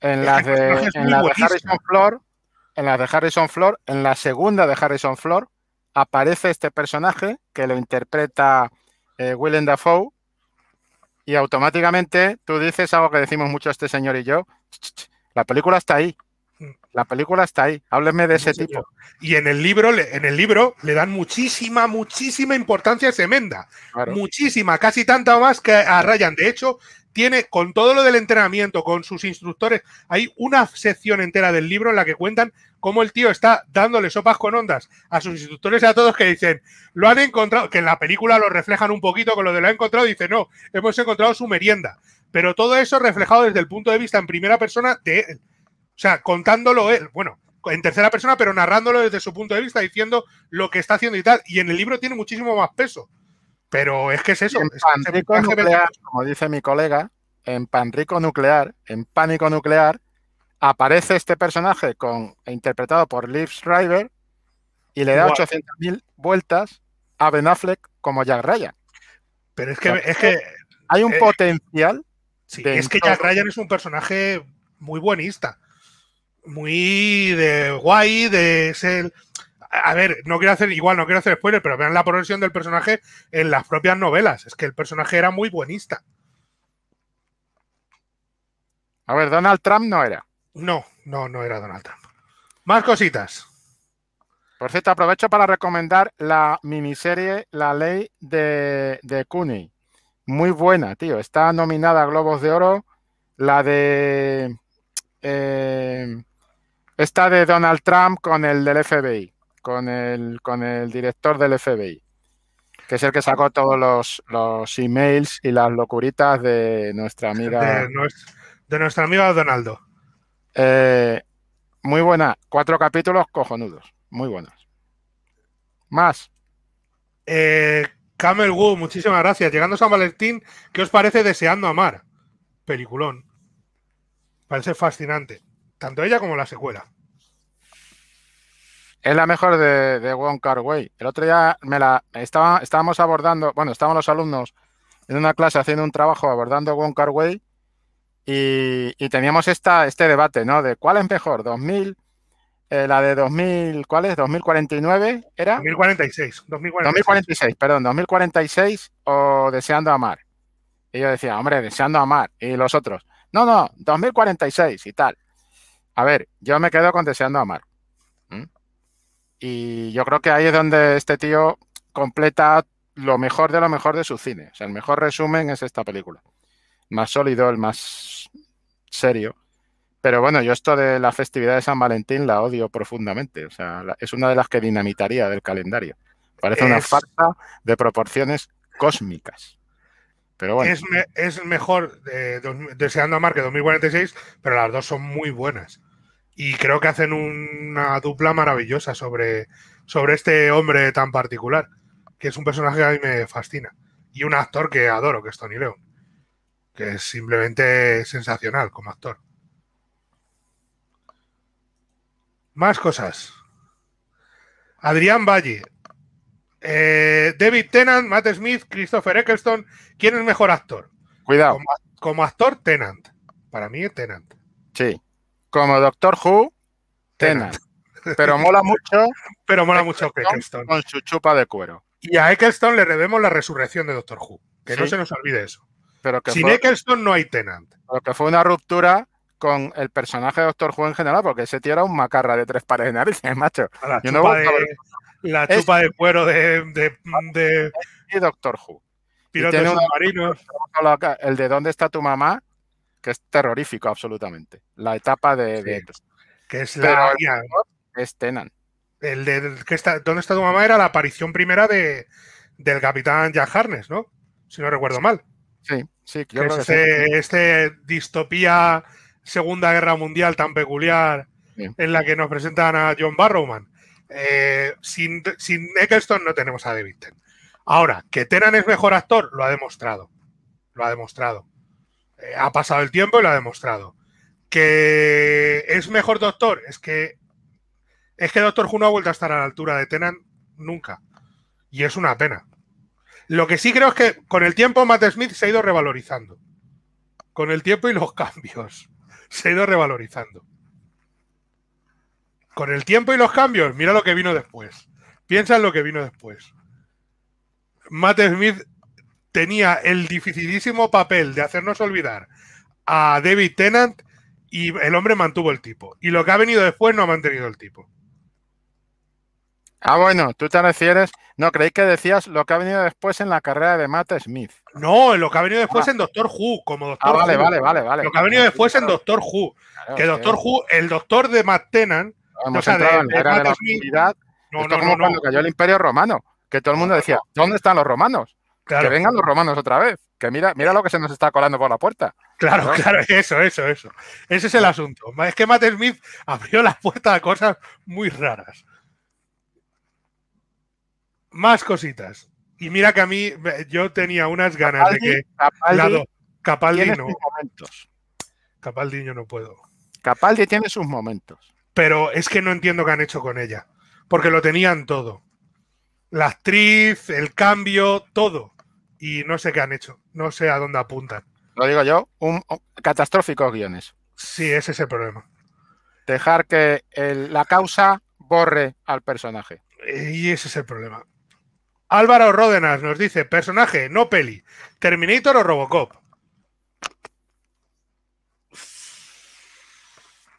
en la Harrison Flor, en la de Harrison Flor, en la segunda de Harrison Flor, aparece este personaje que lo interpreta eh, Willem Dafoe. Y automáticamente tú dices algo que decimos mucho este señor y yo. La película está ahí. Mm. La película está ahí. Hábleme de ese tipo. Y en el libro, en el libro le dan muchísima, muchísima importancia a Semenda. Muchísima, casi tanta más que a Ryan. De hecho, tiene con todo lo del entrenamiento, con sus instructores, hay una sección entera del libro en la que cuentan cómo el tío está dándole sopas con ondas a sus instructores y a todos que dicen, lo han encontrado, que en la película lo reflejan un poquito con lo de lo han encontrado, dice, no, hemos encontrado su merienda. Pero todo eso reflejado desde el punto de vista en primera persona de él. O sea, contándolo él, bueno, en tercera persona, pero narrándolo desde su punto de vista, diciendo lo que está haciendo y tal. Y en el libro tiene muchísimo más peso. Pero es que es eso. En nuclear, como dice mi colega, en rico Nuclear, en Pánico Nuclear, aparece este personaje con, interpretado por Liv Schreiber y le da 800.000 vueltas a Ben Affleck como Jack Ryan. Pero es que, es que hay un eh, potencial Sí, es que Jack Ryan es un personaje muy buenista. Muy de guay, de ser. A ver, no quiero hacer, igual no quiero hacer spoiler, pero vean la progresión del personaje en las propias novelas. Es que el personaje era muy buenista. A ver, Donald Trump no era. No, no, no era Donald Trump. Más cositas. Por cierto, aprovecho para recomendar la miniserie La Ley de, de Cooney muy buena, tío. Está nominada a Globos de Oro la de... Eh, esta de Donald Trump con el del FBI, con el, con el director del FBI, que es el que sacó todos los, emails y las locuritas de nuestra amiga. De, nuestro, amigo nuestra amiga Donaldo. Eh, muy buena. Cuatro capítulos cojonudos. Muy buenas. Más. Eh, Camel Wu, muchísimas gracias. Llegando a San Valentín, ¿qué os parece Deseando Amar? Peliculón. Parece fascinante. Tanto ella como la secuela. Es la mejor de, de Wong Kar El otro día me la, estábamos abordando, bueno, estábamos los alumnos en una clase haciendo un trabajo abordando Wong Kar y, teníamos esta, este debate, ¿no? De cuál es mejor, 2000, eh, la de 2000, ¿cuál es? 2049 era. 2046, 2046. perdón, 2046 o Deseando Amar. Y yo decía, hombre, Deseando Amar. Y los otros, no, no, 2046 y tal. A ver, yo me quedo con Deseando Amar. Y yo creo que ahí es donde este tío completa lo mejor de lo mejor de su cine. O sea, el mejor resumen es esta película. Más sólido, el más serio, pero bueno, yo esto de la festividad de San Valentín la odio profundamente. O sea, es una de las que dinamitaría del calendario. Parece una falta de proporciones cósmicas. Pero bueno. Es, mejor eh, deseando amar que 2046, pero las dos son muy buenas. Y creo que hacen una dupla maravillosa sobre, sobre este hombre tan particular, que es un personaje que a mí me fascina. Y un actor que adoro, que es Tony Leon, que es simplemente sensacional como actor. Más cosas. Adrián Valle. Eh, David Tennant, Matt Smith, Christopher Eccleston. ¿Quién es mejor actor? Cuidado. Como, actor, Tennant. Para mí es Tennant. Sí. Como Doctor Who, Tennant. Pero mola mucho. Pero mola mucho Eccleston. Con su chupa de cuero. Y a Eccleston le debemos la resurrección de Doctor Who. Que no se nos olvide eso. Pero Sin Eccleston no hay Tennant. Lo que fue una ruptura con el personaje de Doctor Who en general, porque ese tío era un macarra de tres pares de narices, macho. La chupa, de, la de cuero de, Doctor Who. Pilotos submarinos. el de ¿Dónde está tu mamá? Que es terrorífico, absolutamente. La etapa de. que es la. El, es Tenan. El de está, ¿Dónde está tu mamá? era la aparición primera de, del capitán Jack Harness, ¿no? Si no recuerdo mal. Sí, sí, yo este, este distopía Segunda Guerra Mundial tan peculiar en la que nos presentan a John Barrowman. Eh, sin, sin Eccleston no tenemos a David Tennant. Ahora, que Tenan es mejor actor, lo ha demostrado. Lo ha demostrado. Eh, ha pasado el tiempo y lo ha demostrado. Que es mejor doctor, es que es que Doctor Who no ha vuelto a estar a la altura de Tenan nunca. Y es una pena. Lo que sí creo es que con el tiempo Matt Smith se ha ido revalorizando. Con el tiempo y los cambios se ha ido revalorizando. Con el tiempo y los cambios, mira lo que vino después. Piensa en lo que vino después. Matt Smith tenía el dificilísimo papel de hacernos olvidar a David Tennant y el hombre mantuvo el tipo. Y lo que ha venido después no ha mantenido el tipo. Ah, bueno, tú te refieres. No, creí que decías lo que ha venido después en la carrera de Matt Smith. No, lo que ha venido después ah. en Doctor Who, como ah, Doctor ah, vale, Vale, vale, vale. Lo que ha venido después en Doctor Who. que Doctor Who, el doctor de Matt Tennant. Hemos o era la oscuridad. cuando cayó el Imperio Romano, que todo el mundo decía, ¿dónde están los romanos? Que vengan los romanos otra vez. Que mira, mira lo que se nos está colando por la puerta. Claro, claro, eso, eso, eso. Ese es el ah. asunto. Es que Matt Smith abrió la puerta a cosas muy raras. Más cositas. Y mira que a mí yo tenía unas ganas de que Capaldi, Momentos. Capaldi yo no puedo. Capaldi tiene sus momentos. Pero es que no entiendo qué han hecho con ella. Porque lo tenían todo. La actriz, el cambio, todo. Y no sé qué han hecho. No sé a dónde apuntan. Lo digo yo, un, catastrófico guiones. Sí, ese es el problema. Dejar que la causa borre al personaje. Y ese es el problema. Álvaro Ródenas nos dice, personaje, no peli, Terminator o Robocop.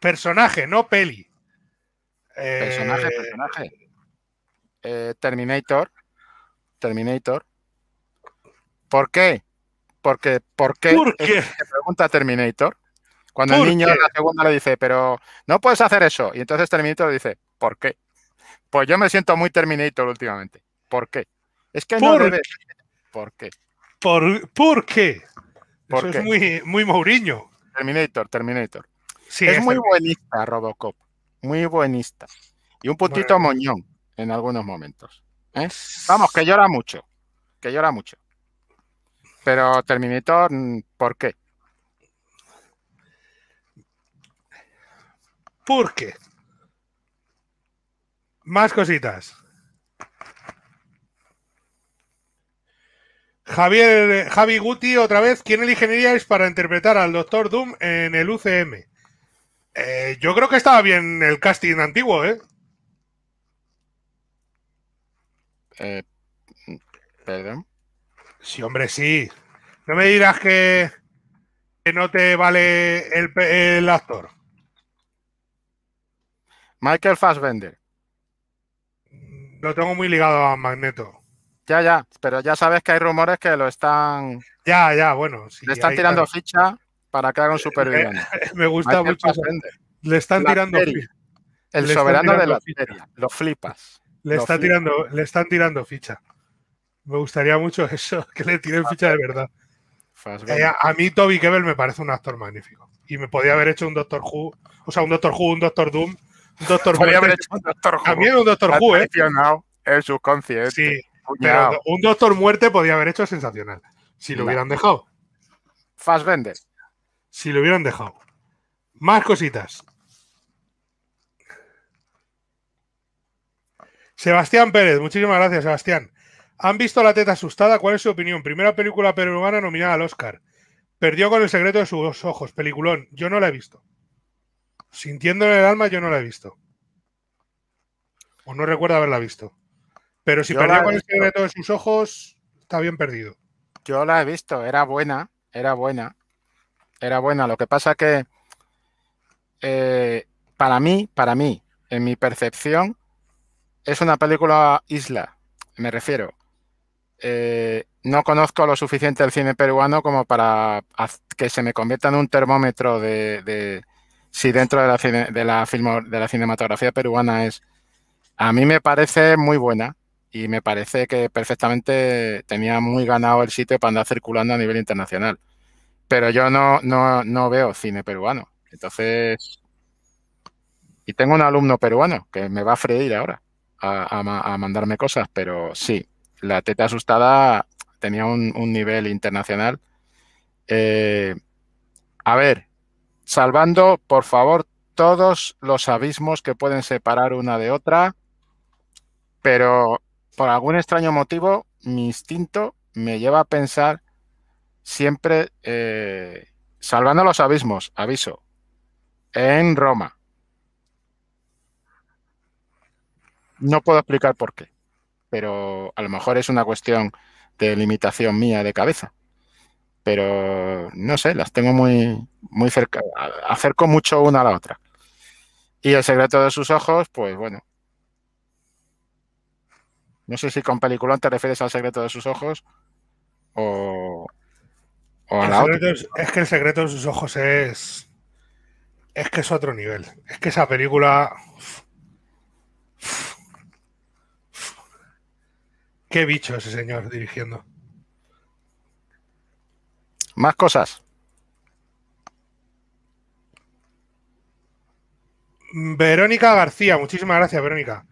Personaje, no peli. Personaje, eh, personaje. Eh, Terminator. Terminator. ¿Por qué? Porque, ¿por qué? ¿Por qué? Se pregunta Terminator. Cuando el niño en la segunda le dice, pero no puedes hacer eso. Y entonces Terminator le dice, ¿por qué? Pues yo me siento muy Terminator últimamente. ¿Por qué? Es que ¿Por no debe... ¿Por qué? ¿Por, por qué? por por qué es muy, muy Mourinho. Terminator, Terminator. Sí, es, muy buenista Robocop, muy buenista. Y un puntito moñón en algunos momentos. ¿eh? Vamos, que llora mucho, que llora mucho. Pero Terminator, mm, ¿por qué? ¿Por qué? Más cositas. Javier, eh, Javi Guti, otra vez, ¿quién elegiríais para interpretar al Doctor Doom en el UCM? Eh, yo creo que estaba bien el casting antiguo, ¿eh? eh perdón Sí, hombre, sí. No me dirás que, no te vale el, el actor. Michael Fassbender. Lo tengo muy ligado a Magneto. Ya, ya, pero ya sabes que hay rumores que lo están. Ya, ya, bueno. Sí, le están tirando ficha para que haga un eh, superviviente. Eh, me gusta mucho. Le están tirando ficha. El soberano de la Lo flipas. Le, está Tirando, le están tirando ficha. Me gustaría mucho eso, que le tiren ficha de verdad. Eh, a mí Toby Kebbell me parece un actor magnífico. Y me podía haber hecho un Doctor Who, o sea, un Doctor Who, un Doctor Doom, un Doctor Who. También un Doctor Who, ¿eh? en su conciencia un Doctor Muerte podría haber hecho sensacional. Si lo hubieran dejado. Fast vender. Si lo hubieran dejado. Más cositas. Sebastián Pérez, muchísimas gracias, Sebastián. ¿Han visto La Teta Asustada? ¿Cuál es su opinión? Primera película peruana nominada al Oscar. Perdió con el secreto de sus ojos. Peliculón. Yo no la he visto. Sintiendo en el alma, yo no la he visto. O no recuerdo haberla visto. Pero si perdió con el secreto de sus ojos, está bien perdido. Yo la he visto, era buena, era buena. Era buena. Lo que pasa que eh, para mí, para mí, en mi percepción, es una película isla, me refiero. Eh, no conozco lo suficiente el cine peruano como para que se me convierta en un termómetro de, si dentro de la, de la, de la cinematografía peruana es... A mí me parece muy buena, y me parece que perfectamente tenía muy ganado el sitio para andar circulando a nivel internacional. Pero yo no, no, veo cine peruano. Entonces, y tengo un alumno peruano que me va a freír ahora a, mandarme cosas, pero sí, la teta asustada tenía un, nivel internacional. Eh, a ver, salvando, por favor, todos los abismos que pueden separar una de otra, pero por algún extraño motivo, mi instinto me lleva a pensar siempre, eh, salvando los abismos, aviso, en Roma. No puedo explicar por qué, pero a lo mejor es una cuestión de limitación mía de cabeza. Pero no sé, las tengo muy, muy cerca, acerco mucho una a la otra. Y el secreto de sus ojos, pues bueno, no sé si con peliculón te refieres al secreto de sus ojos o, Es, es que el secreto de sus ojos es. Es que es otro nivel. Es que esa película. Qué bicho ese señor dirigiendo. Más cosas. Verónica García, muchísimas gracias, Verónica.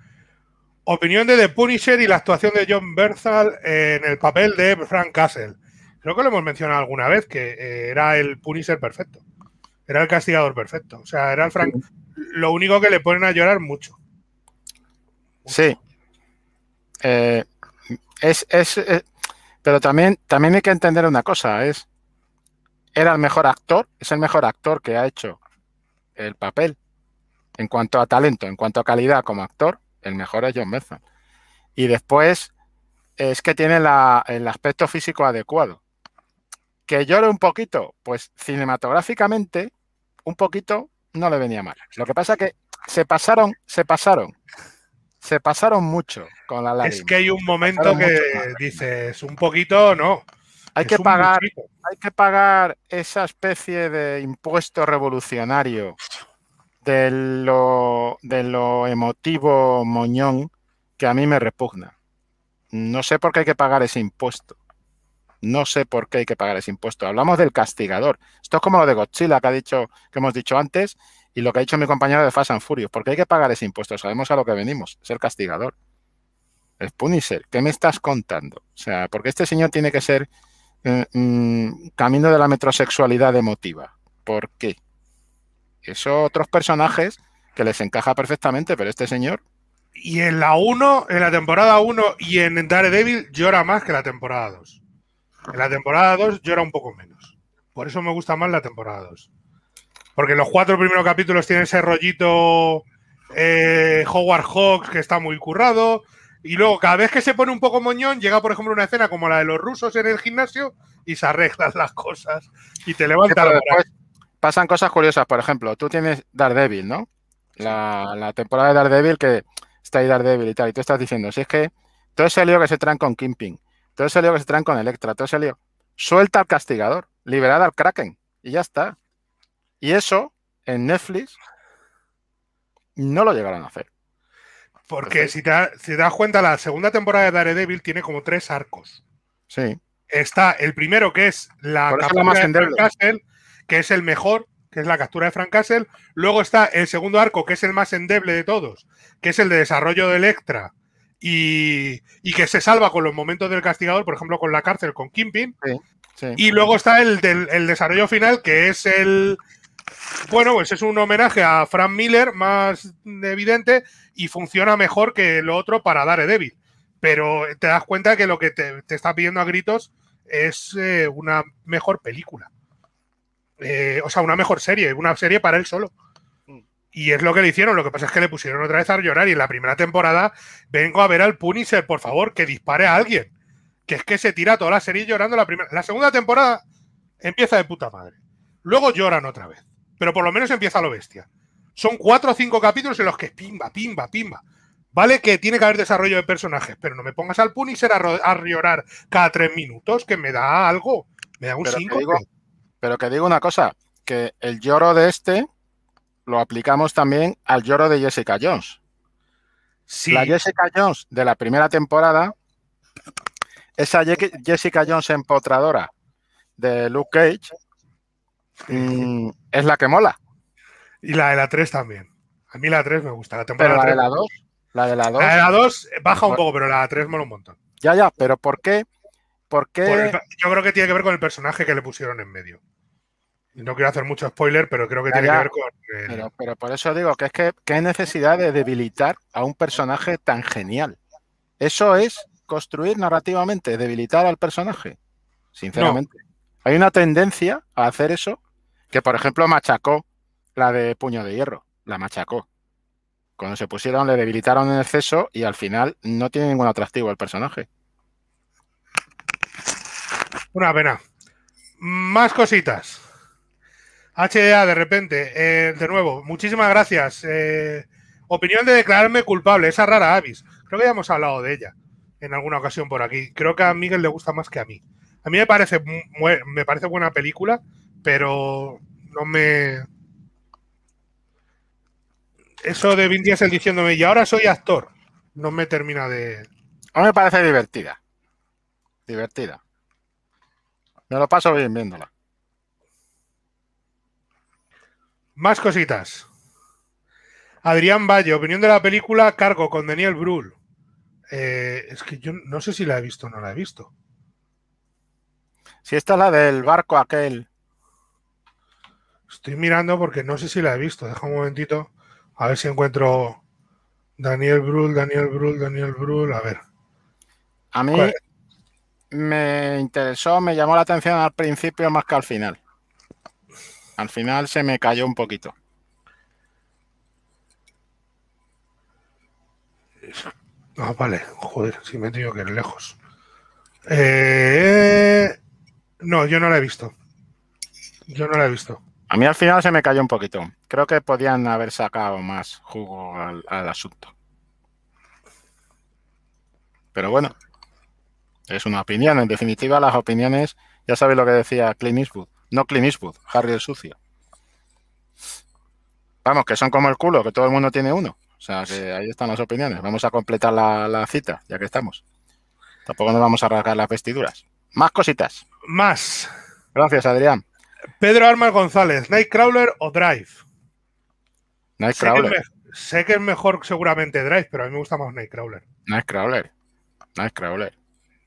Opinión de The Punisher y la actuación de John Berthal en el papel de Frank Castle. Creo que lo hemos mencionado alguna vez, que eh, era el Punisher perfecto. Era el castigador perfecto. O sea, era el Frank. Lo único que le ponen a llorar mucho. Sí. Eh, es, eh, pero también, también hay que entender una cosa. Es, era el mejor actor, es el mejor actor que ha hecho el papel en cuanto a talento, en cuanto a calidad como actor, el mejor es John Benson. Y después es que tiene el aspecto físico adecuado. Que llore un poquito, pues cinematográficamente, un poquito no le venía mal. Lo que pasa que se pasaron, se pasaron, se pasaron mucho con la lágrima. Es que hay un momento que dices, un poquito no. Hay que, pagar, hay que pagar esa especie de impuesto revolucionario de lo, lo emotivo moñón que a mí me repugna. No sé por qué hay que pagar ese impuesto. No sé por qué hay que pagar ese impuesto. Hablamos del castigador. Esto es como lo de Godzilla que, ha dicho, que hemos dicho antes y lo que ha dicho mi compañero de Fast and Furious. ¿Por qué hay que pagar ese impuesto? Sabemos a lo que venimos, ser castigador. El Punisher, ¿qué me estás contando? O sea, porque este señor tiene que ser eh, mm, camino de la metrosexualidad emotiva. ¿Por qué? son otros personajes que les encaja perfectamente, pero este señor. Y en la 1, en la temporada 1 y en Daredevil llora más que la temporada 2. En la temporada 2 llora un poco menos. Por eso me gusta más la temporada 2. Porque los cuatro primeros capítulos tienen ese rollito eh, Howard Hawks que está muy currado. Y luego, cada vez que se pone un poco moñón, llega, por ejemplo, una escena como la de los rusos en el gimnasio y se arreglan las cosas y te levantan. Después, pasan cosas curiosas. Por ejemplo, tú tienes Daredevil, ¿no? La, temporada de Daredevil que está ahí Daredevil y tal. Y tú estás diciendo, si es que todo ese lío que se traen con Kingpin, todo ese lío que se traen con Electra, todo ese lío. Suelta al castigador, liberada al Kraken y ya está. Y eso en Netflix no lo llegarán a hacer. Porque si, te das cuenta, la segunda temporada de Daredevil tiene como tres arcos. Sí. Está el primero que es la captura que es el mejor, que es la captura de Frank Castle. Luego está el segundo arco, que es el más endeble de todos, que es el de desarrollo de Electra y, que se salva con los momentos del castigador, por ejemplo, con la cárcel, con Kimpin. Y luego está el, del, desarrollo final, que es el, bueno, pues es un homenaje a Frank Miller más evidente y funciona mejor que lo otro para Daredevil. Pero te das cuenta que lo que te, está pidiendo a gritos es eh, una mejor película. Eh, o sea, una mejor serie, una serie para él solo. Mm. Y es lo que le hicieron, lo que pasa es que le pusieron otra vez a llorar y en la primera temporada vengo a ver al Punisher, por favor, que dispare a alguien. Que es que se tira toda la serie llorando la primera. La segunda temporada empieza de puta madre. Luego lloran otra vez, pero por lo menos empieza lo bestia. Son cuatro o cinco capítulos en los que pimba, pimba, pimba. Vale que tiene que haber desarrollo de personajes, pero no me pongas al Punisher a, a llorar cada tres minutos, que me da algo. Me da un 5 pero que digo una cosa, que el lloro de este lo aplicamos también al lloro de Jessica Jones. La Jessica Jones de la primera temporada, esa Jessica Jones empotradora de Luke Cage, mm, es la que mola. Y la de la 3 también. A mí la 3 me gusta. La temporada pero la de la 2. La de la 2. La de la 2 baja un poco, pero la 3 mola un montón. Ya, ya, pero ¿por qué? yo creo que tiene que ver con el personaje que le pusieron en medio. No quiero hacer mucho spoiler, pero creo que tiene que ver con. Pero, por eso digo que es que qué necesidad de debilitar a un personaje tan genial. Eso es construir narrativamente, debilitar al personaje. Sinceramente. Hay una tendencia a hacer eso que, por ejemplo, machacó la de Puño de Hierro. La machacó. Cuando se pusieron, le debilitaron en exceso y al final no tiene ningún atractivo el personaje. Una pena. Más cositas. HDA, de repente, eh, de nuevo, muchísimas gracias. Eh, opinión de declararme culpable, esa rara Avis. Creo que ya hemos hablado de ella en alguna ocasión por aquí. Creo que a Miguel le gusta más que a mí. A mí me parece, me parece buena película, pero no me. Eso de Vin Diesel diciéndome, y ahora soy actor, no me termina de. A mí me parece divertida. Divertida. Me lo paso bien viéndola. Más cositas. Adrián Valle, opinión de la película Cargo con Daniel Brühl. Eh, es que yo no sé si la he visto o no la he visto. Si esta es la del barco aquel. Estoy mirando porque no sé si la he visto. Deja un momentito. A ver si encuentro Daniel Brühl, Daniel Brühl, Daniel Brühl. A ver. A mí me interesó, me llamó la atención al principio más que al final. Al final se me cayó un poquito. Ah, vale, joder, si me he tenido que ir lejos. Eh, no, yo no la he visto. Yo no la he visto. A mí al final se me cayó un poquito. Creo que podían haber sacado más jugo al asunto. Pero bueno, es una opinión. En definitiva, las opiniones, ya sabéis lo que decía Clint No Clint Eastwood, Harry el Sucio. Vamos, que son como el culo, que todo el mundo tiene uno. O sea, que ahí están las opiniones. Vamos a completar la, cita, ya que estamos. Tampoco nos vamos a arrancar las vestiduras. Más cositas. Más. Gracias, Adrián. Pedro Armas González, Nightcrawler o Drive. Nightcrawler. Sé, sé que es mejor seguramente Drive, pero a mí me gusta más Nightcrawler. Nightcrawler. Nightcrawler.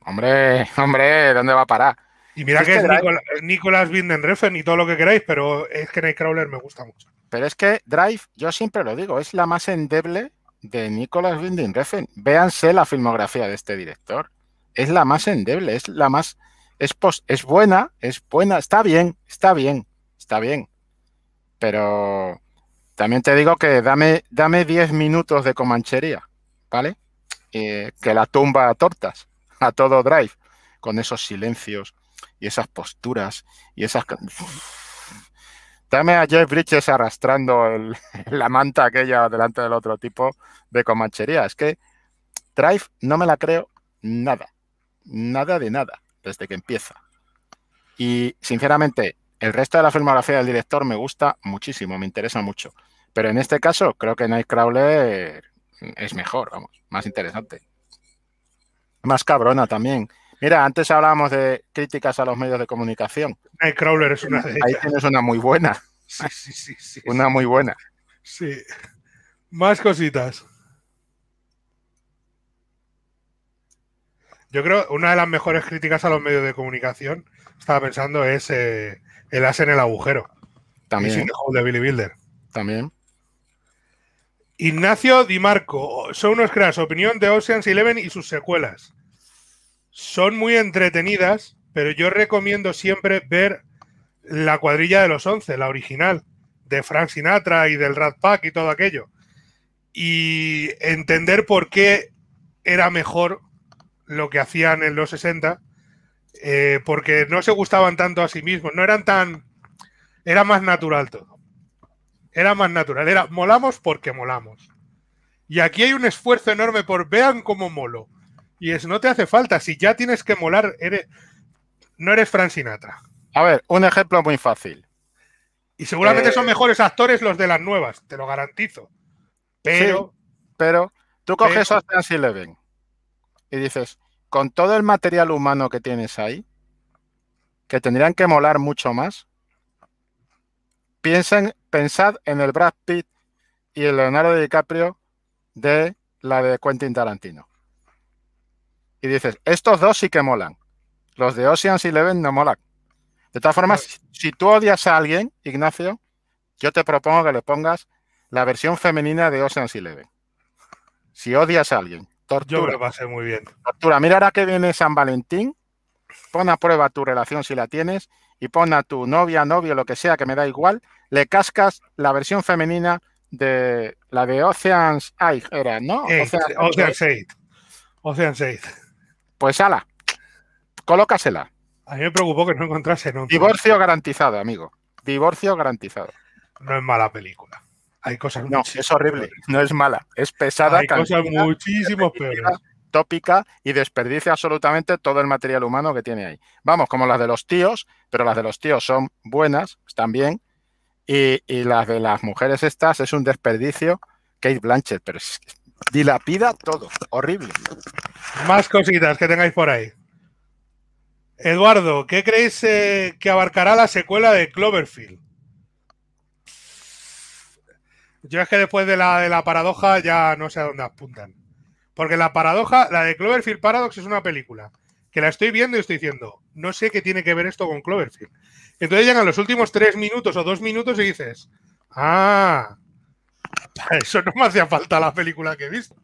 Hombre, hombre, ¿dónde va a parar? Y mira que este es Nicolás, Winding y todo lo que queráis, pero es que Nightcrawler me gusta mucho. Pero es que Drive, yo siempre lo digo, es la más endeble de Nicolás Bindenreffen. Véanse la filmografía de este director. Es la más endeble, es la más. Es, es buena, es buena, está bien, está bien, está bien. Pero también te digo que dame, dame 10 minutos de comanchería, ¿vale? Eh, que la tumba a tortas a todo drive, con esos silencios y esas posturas y esas... Dame a Jeff Bridges arrastrando la manta aquella delante del otro tipo de comanchería. Es que Drive no me la creo nada, nada de nada, desde que empieza. Y sinceramente, el resto de la filmografía del director me gusta muchísimo, me interesa mucho. Pero en este caso, creo que Nightcrawler es mejor, vamos, más interesante más cabrona también. Mira, antes hablábamos de críticas a los medios de comunicación. crawler es una de una muy buena. Sí, sí, sí, sí. Una muy buena. Sí. Más cositas. Yo creo una de las mejores críticas a los medios de comunicación, estaba pensando, es eh, el as en el agujero. También. de Billy Builder. También. Ignacio Di Marco, son unos cracks, opinión de Ocean's Eleven y sus secuelas. Son muy entretenidas, pero yo recomiendo siempre ver la cuadrilla de los once, la original, de Frank Sinatra y del Rat Pack y todo aquello. Y entender por qué era mejor lo que hacían en los 60, eh, porque no se gustaban tanto a sí mismos, no eran tan... Era más natural todo. Era más natural, era molamos porque molamos. Y aquí hay un esfuerzo enorme por vean cómo molo. Y es, no te hace falta, si ya tienes que molar, no eres Frank Sinatra. A ver, un ejemplo muy fácil. Y seguramente eh, son mejores actores los de las nuevas, te lo garantizo. Pero. pero tú coges a Stan Silven y dices, con todo el material humano que tienes ahí, que tendrían que molar mucho más, piensen pensad en el Brad Pitt y el Leonardo DiCaprio de la de Quentin Tarantino. Y dices, estos dos sí que molan. Los de Ocean's Eleven no molan. De todas formas, si tú odias a alguien, Ignacio, yo te propongo que le pongas la versión femenina de Ocean's Eleven. Si odias a alguien, tortura. Yo va a muy bien. Tortura. Mira ahora que viene San Valentín, pon a prueba tu relación si la tienes y pon a tu novia, novio, lo que sea, que me da igual, le cascas la versión femenina de la de Ocean's Eye, era, ¿no? Ocean's Eight. Ocean's Eight. Pues ala, colócasela. A mí me preocupó que no encontrase nunca. Divorcio garantizado, amigo. Divorcio garantizado. No es mala película. Hay cosas. No, es horrible. No es mala. Es pesada. Hay cosas muchísimo peores tópica y desperdicia absolutamente todo el material humano que tiene ahí. Vamos, como las de los tíos, pero las de los tíos son buenas, están bien, y, las de las mujeres estas es un desperdicio. Kate Blanchett, pero es, dilapida todo, horrible. Más cositas que tengáis por ahí. Eduardo, ¿qué creéis eh, que abarcará la secuela de Cloverfield? Yo es que después de la, de la paradoja ya no sé a dónde apuntan. Porque la paradoja, la de Cloverfield Paradox es una película que la estoy viendo y estoy diciendo, no sé qué tiene que ver esto con Cloverfield. Entonces llegan los últimos tres minutos o dos minutos y dices, ah, eso no me hacía falta la película que he visto.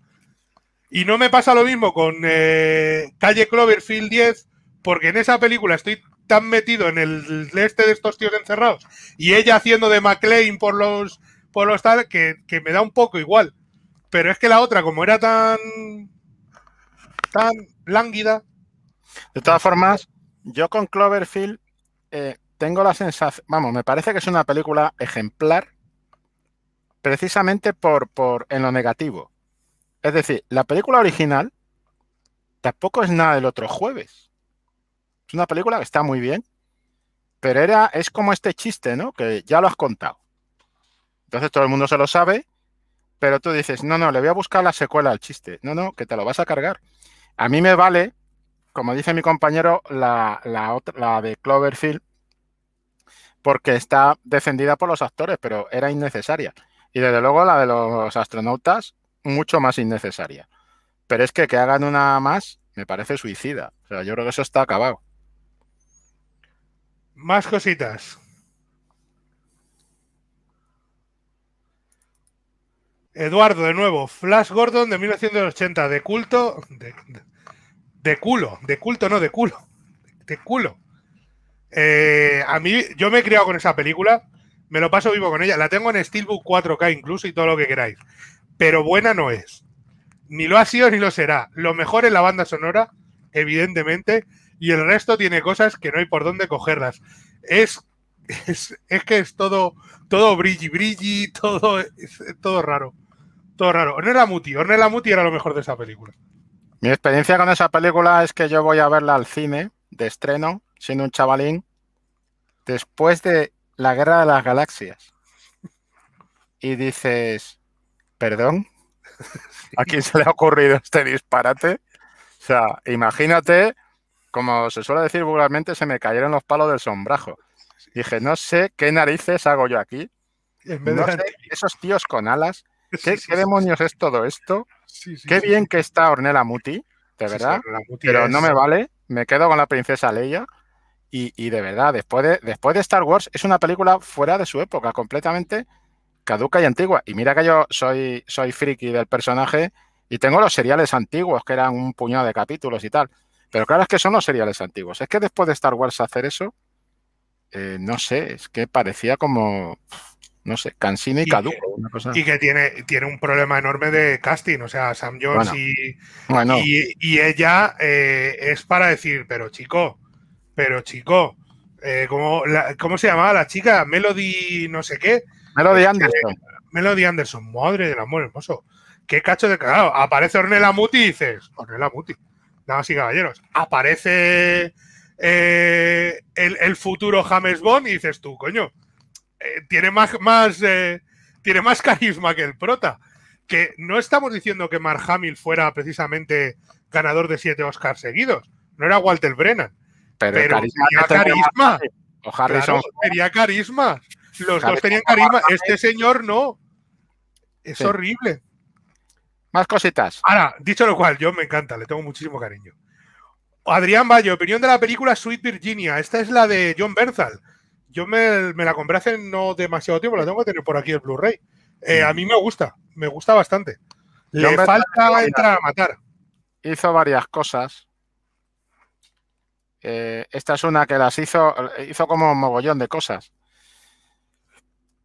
Y no me pasa lo mismo con eh, Calle Cloverfield 10, porque en esa película estoy tan metido en el este de estos tíos encerrados y ella haciendo de McLean por los, por los tal que, que me da un poco igual. Pero es que la otra, como era tan. tan lánguida. De todas formas, yo con Cloverfield eh, tengo la sensación. Vamos, me parece que es una película ejemplar. Precisamente por, por en lo negativo. Es decir, la película original tampoco es nada del otro jueves. Es una película que está muy bien, pero era, es como este chiste, ¿no? Que ya lo has contado. Entonces todo el mundo se lo sabe pero tú dices, no, no, le voy a buscar la secuela al chiste. No, no, que te lo vas a cargar. A mí me vale, como dice mi compañero, la, la de Cloverfield, porque está defendida por los actores, pero era innecesaria. Y desde luego la de los astronautas, mucho más innecesaria. Pero es que que hagan una más me parece suicida. O sea, yo creo que eso está acabado. Más cositas. Eduardo, de nuevo, Flash Gordon de 1980, de culto, de, culo, de culto no, de culo, de culo. Eh, a mí, yo me he criado con esa película, me lo paso vivo con ella, la tengo en Steelbook 4K incluso y todo lo que queráis, pero buena no es, ni lo ha sido ni lo será. Lo mejor es la banda sonora, evidentemente, y el resto tiene cosas que no hay por dónde cogerlas. Es es, que es todo, todo brilli brilli, todo, es, todo raro. Todo raro. Ornella Muti. Ornella Muti era lo mejor de esa película. Mi experiencia con esa película es que yo voy a verla al cine de estreno, siendo un chavalín, después de La Guerra de las Galaxias. Y dices, perdón, ¿a quién se le ha ocurrido este disparate? O sea, imagínate, como se suele decir vulgarmente, se me cayeron los palos del sombrajo. Dije, no sé qué narices hago yo aquí. No sé, esos tíos con alas ¿Qué, demonios es todo esto? qué bien que está Ornella Muti, de verdad. pero no me vale. Me quedo con la princesa Leia. Y, de verdad, después de, después de Star Wars, es una película fuera de su época, completamente caduca y antigua. Y mira que yo soy, soy friki del personaje y tengo los seriales antiguos, que eran un puñado de capítulos y tal. Pero claro, es que son los seriales antiguos. Es que después de Star Wars hacer eso, eh, no sé, es que parecía como no sé, cansino y, caduco. Y que tiene, tiene un problema enorme de casting, o sea, Sam Jones y, y, ella eh, es para decir, pero chico, pero chico, eh, ¿cómo se llamaba la chica? Melody no sé qué. Melody este, Anderson. Melody Anderson, madre del amor hermoso. Qué cacho de cagado. Aparece Ornella Muti y dices, Ornella Muti, nada más y caballeros. Aparece eh, el, el futuro James Bond y dices tú, coño, eh, tiene más, más eh, tiene más carisma que el prota. Que no estamos diciendo que Mark Hamill fuera precisamente ganador de siete Oscars seguidos. No era Walter Brennan. Pero, carisma, tenía carisma. Harrison. tenía carisma. Los dos tenían carisma. Este señor no. Es horrible. Más cositas. Ahora, dicho lo cual, yo me encanta, le tengo muchísimo cariño. Adrián Valle, opinión de la película Sweet Virginia. Esta es la de John Bernthal yo me, la compré hace no demasiado tiempo, la tengo que tener por aquí el Blu-ray. Eh, a mí me gusta, me gusta bastante. Le falta entrar a matar. Hizo varias cosas. Eh, esta es una que las hizo, hizo como un mogollón de cosas.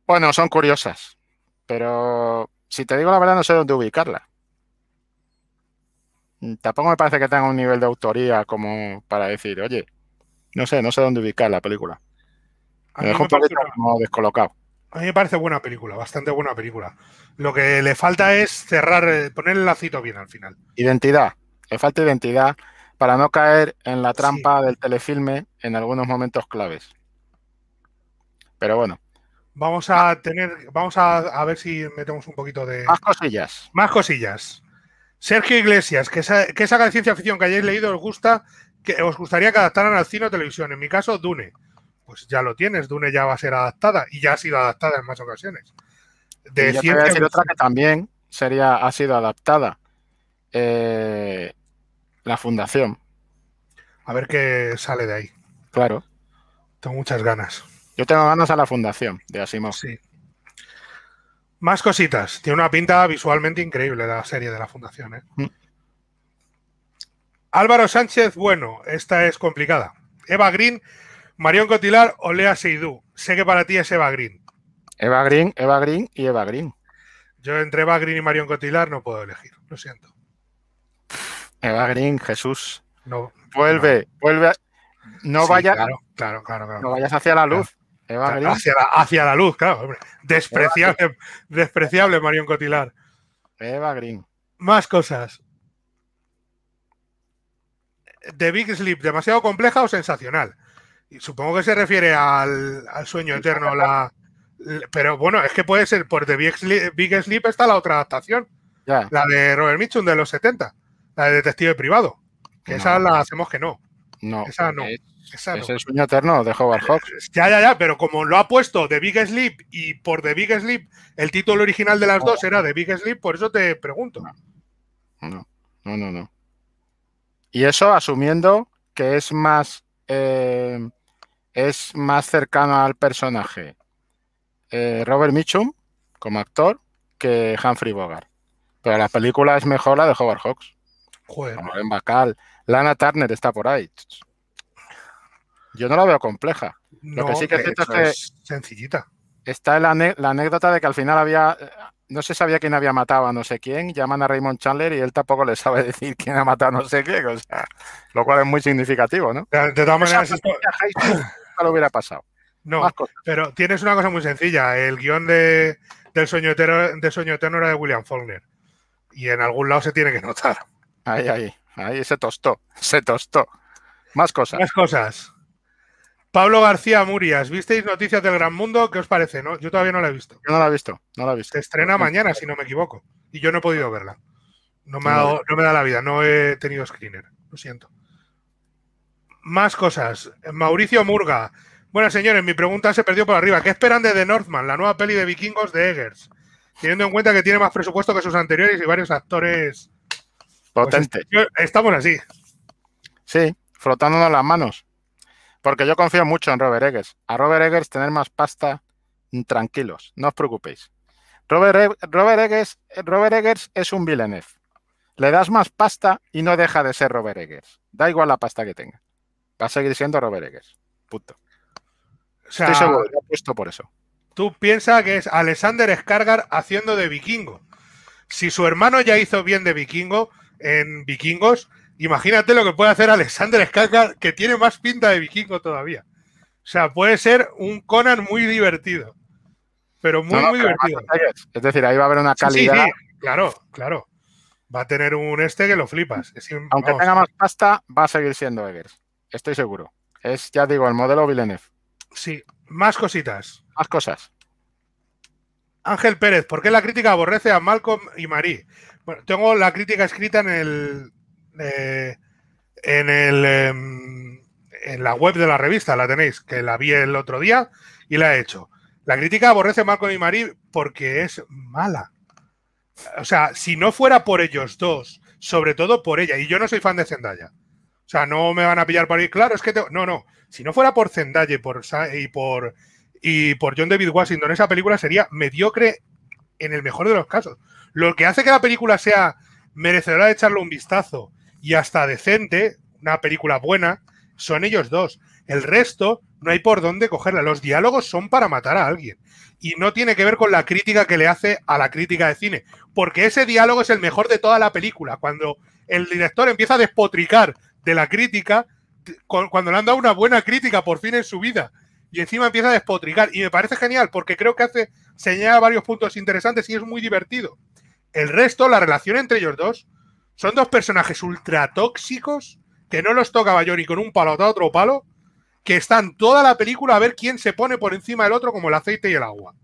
Bueno, son curiosas, pero si te digo la verdad no sé dónde ubicarla. Mm, tampoco me parece que tenga un nivel de autoría como para decir, oye, no sé, no sé dónde ubicar la película. A me descolocado. A mí me parece buena película, bastante buena película. Lo que le falta es cerrar, eh, poner el lacito bien al final. Identidad. Le falta identidad para no caer en la trampa del telefilme en algunos momentos claves. Pero bueno. Vamos a tener, vamos a, ver si metemos un poquito de. Más cosillas. Más cosillas. Sergio Iglesias, que esa, de ciencia ficción que hayáis leído os gusta, que os gustaría que adaptaran al cine o televisión. En mi caso, Dune pues ya lo tienes. Dune ya va a ser adaptada y ya ha sido adaptada en más ocasiones. De otra que también sería, ha sido adaptada. Eh, la fundación. A ver qué sale de ahí. Claro. Tengo muchas ganas. Yo tengo ganas a la fundación de Asimov. Sí. Más cositas. Tiene una pinta visualmente increíble la serie de la fundación. ¿eh? Mm. Álvaro Sánchez, bueno, esta es complicada. Eva Green Marion Cotilar o Lea Seidú. Sé que para ti es Eva Green. Eva Green, Eva Green y Eva Green. Yo entre Eva Green y Marion Cotilar no puedo elegir, lo siento. Eva Green, Jesús. No. Vuelve, vuelve. No vayas. Claro, claro, No vayas hacia la luz. Hacia, la, luz, claro. Despreciable, despreciable Marion Cotilar. Eva Green. Más cosas. The Big Sleep, demasiado compleja o sensacional supongo que se refiere al, sueño eterno, la, pero bueno, es que puede ser, por The Big Sleep, está la otra adaptación, la de Robert Mitchum de los 70, la de Detective Privado, que esa la hacemos que no. No, esa no. Es, el sueño eterno de Howard Hawks. Eh, ya, ya, ya, pero como lo ha puesto The Big Sleep y por The Big Sleep, el título original de las dos era The Big Sleep, por eso te pregunto. No, no, no, no. Y eso asumiendo que es más eh, es más cercano al personaje eh, Robert Mitchum como actor que Humphrey Bogart. Pero la película es mejor la de Howard Hawks. en Bacal. Lana Turner está por ahí. Yo no la veo compleja. Lo que sí que, es cierto es sencillita. Está la, la, anécdota de que al final había. Eh, no se sabía quién había matado a no sé quién. Llaman a Raymond Chandler y él tampoco le sabe decir quién ha matado a no sé quién. lo cual es muy significativo, ¿no? de todas maneras nunca lo hubiera pasado. No, pero tienes una cosa muy sencilla. El guión de, del sueño de sueño era de William Faulkner. Y en algún lado se tiene que notar. Ahí, ahí, ahí se tostó, se tostó. Más cosas. Más cosas. Pablo García Murias, ¿visteis Noticias del Gran Mundo? ¿Qué os parece? No, yo todavía no la he visto. Yo no la he visto, no la he visto. Se estrena mañana, si no me equivoco. Y yo no he podido verla. no me da la vida, no he tenido screener. Lo siento. Más cosas. Mauricio Murga. Bueno, señores, mi pregunta se perdió por arriba. ¿Qué esperan de The Northman, la nueva peli de vikingos de Eggers? Teniendo en cuenta que tiene más presupuesto que sus anteriores y varios actores. Pues, Potentes. estamos así. Sí, frotándonos las manos. Porque yo confío mucho en Robert Eggers. A Robert Eggers tener más pasta, mm, tranquilos, no os preocupéis. Robert, Eggers, Robert Eggers es un Villeneuve. Le das más pasta y no deja de ser Robert Eggers. Da igual la pasta que tenga. Va a seguir siendo Robert Eggers. Punto. Estoy seguro, he puesto por eso. Tú piensas que es Alexander Skargar haciendo de vikingo. Si su hermano ya hizo bien de vikingo en vikingos, imagínate lo que puede hacer Alexander Skargar, que tiene más pinta de vikingo todavía. O sea, puede ser un Conan muy divertido. Pero muy, muy divertido. Es decir, ahí va a haber una calidad. Claro, claro. Va a tener un este que lo flipas. Aunque tenga más pasta, va a seguir siendo Eggers estoy seguro. Es, ya digo, el modelo Villeneuve. Sí, más cositas. Más cosas. Ángel Pérez, ¿por qué la crítica aborrece a Malcolm y Marie? Bueno, tengo la crítica escrita en el. Eh, en el. Em, en la web de la revista, la tenéis, que la vi el otro día y la he hecho. La crítica aborrece a Malcolm y Marie porque es mala. O sea, si no fuera por ellos dos, sobre todo por ella, y yo no soy fan de Zendaya, o sea, no me van a pillar por ahí. Claro, es que no, no. Si no fuera por Zendaya por y por y por John David Washington, esa película sería mediocre en el mejor de los casos. Lo que hace que la película sea merecedora de echarle un vistazo y hasta decente, una película buena, son ellos dos. El resto no hay por dónde cogerla. Los diálogos son para matar a alguien. Y no tiene que ver con la crítica que le hace a la crítica de cine. Porque ese diálogo es el mejor de toda la película. Cuando el director empieza a despotricar de la crítica, cuando le han dado una buena crítica por fin en su vida. Y encima empieza a despotricar. Y me parece genial porque creo que hace, señala varios puntos interesantes y es muy divertido. El resto, la relación entre ellos dos, son dos personajes ultra tóxicos que no los toca ni con un palo a otro palo, que están toda la película a ver quién se pone por encima del otro como el aceite y el agua.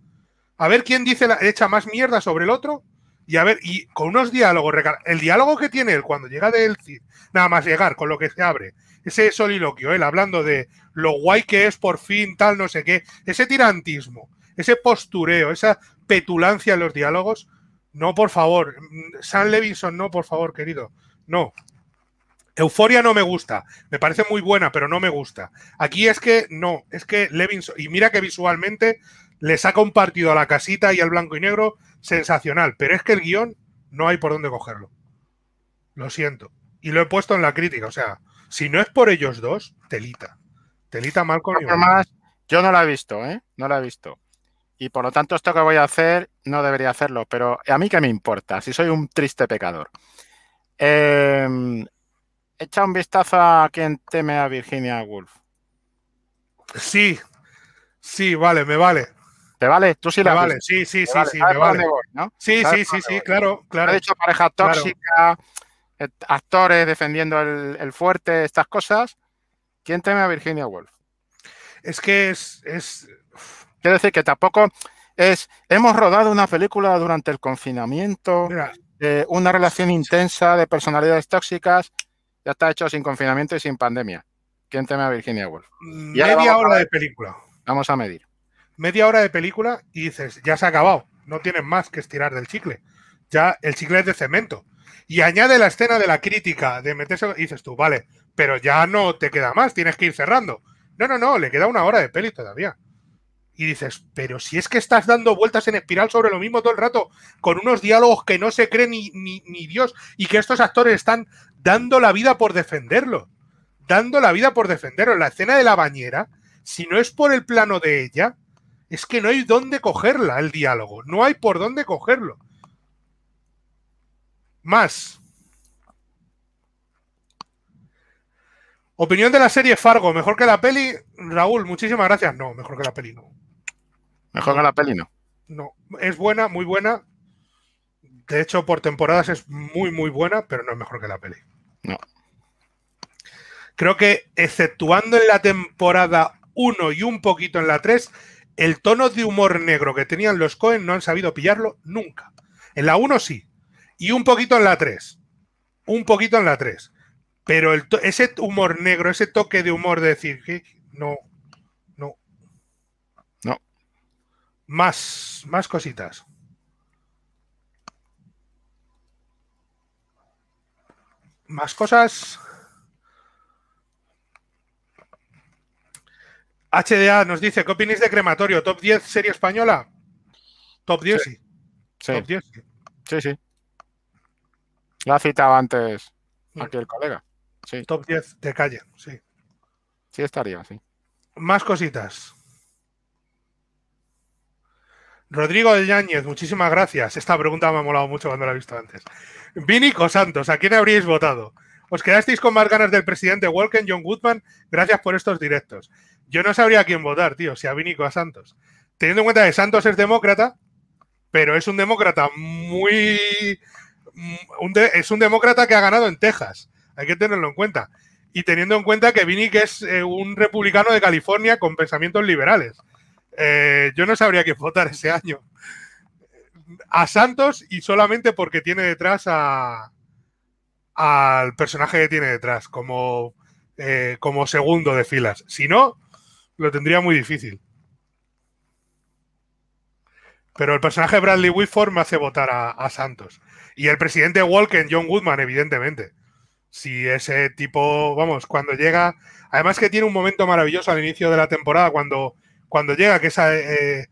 A ver quién dice la, echa más mierda sobre el otro y a ver, y con unos diálogos, el diálogo que tiene él cuando llega de él, nada más llegar con lo que se abre, ese soliloquio, él hablando de lo guay que es por fin, tal, no sé qué, ese tirantismo, ese postureo, esa petulancia en los diálogos, no, por favor, San Levinson, no, por favor, querido, no. Euforia no me gusta, me parece muy buena, pero no me gusta. Aquí es que no, es que Levinson, y mira que visualmente les ha compartido a la casita y al blanco y negro sensacional, pero es que el guión no hay por dónde cogerlo. Lo siento. Y lo he puesto en la crítica, o sea, si no es por ellos dos, telita. Telita mal con Yo no la he visto, ¿eh? No la he visto. Y por lo tanto, esto que voy a hacer no debería hacerlo, pero a mí que me importa, si soy un triste pecador. Em, echa un vistazo a quien teme a Virginia Woolf. Sí, sí, vale, me vale. ¿Te vale? Tú sí la vale. Sí, sí, sí, sí, me vale. Sí, sí, sí, sí, claro, claro. Ha dicho pareja tóxica, eh, actores defendiendo el, fuerte, estas cosas. ¿Quién teme a Virginia Woolf? Es que es, es... Quiero decir que tampoco es... Hemos rodado una película durante el confinamiento, una relación intensa de personalidades tóxicas, ya está hecho sin confinamiento y sin pandemia. ¿Quién teme a Virginia Woolf? media hora de película. Vamos a medir media hora de película y dices, ya se ha acabado, no tienes más que estirar del chicle. Ya el chicle es de cemento. Y añade la escena de la crítica, de meterse, y dices tú, vale, pero ya no te queda más, tienes que ir cerrando. No, no, no, le queda una hora de peli todavía. Y dices, pero si es que estás dando vueltas en espiral sobre lo mismo todo el rato, con unos diálogos que no se creen ni, ni Dios, y que estos actores están dando la vida por defenderlo. Dando la vida por defenderlo. La escena de la bañera, si no es por el plano de ella, es que no hay dónde cogerla el diálogo, no hay por dónde cogerlo. Más. Opinión de la serie Fargo, mejor que la peli, Raúl, muchísimas gracias. No, mejor que la peli no. Mejor que la peli no. No, es buena, muy buena. De hecho, por temporadas es muy, muy buena, pero no es mejor que la peli. No. Creo que exceptuando en la temporada 1 y un poquito en la 3, el tono de humor negro que tenían los Cohen no han sabido pillarlo nunca. En la 1 sí, y un poquito en la 3. Un poquito en la 3. Pero ese humor negro, ese toque de humor de decir que no, no. No. Más, más cositas. Más cosas. HDA nos dice, ¿qué opináis de Crematorio? ¿Top 10 serie española? Top 10, sí. sí. Top Sí, sí. La citaba antes aquí el colega. Top 10 de calle, sí. Sí estaría, sí. Más cositas. Rodrigo de Yáñez, muchísimas gracias. Esta pregunta me ha molado mucho cuando la he visto antes. Vinico Santos, ¿a quién habríais votado? Os quedasteis con más ganas del presidente Walken, John Goodman. Gracias por estos directos yo no sabría a quién votar, tío, si a Vinico a Santos. Teniendo en cuenta que Santos es demócrata, pero es un demócrata muy. Mm, es un demócrata que ha ganado en Texas. Hay que tenerlo en cuenta. Y teniendo en cuenta que Vinic es eh, un republicano de California con pensamientos liberales. Eh, yo no sabría quién votar ese año. A Santos y solamente porque tiene detrás a al personaje que tiene detrás como, eh, como segundo de filas. Si no, lo tendría muy difícil. Pero el personaje Bradley Whitford me hace votar a, Santos. Y el presidente Walken, John Goodman, evidentemente. Si ese tipo, vamos, cuando llega. Además que tiene un momento maravilloso al inicio de la temporada, cuando, cuando llega, que es, eh,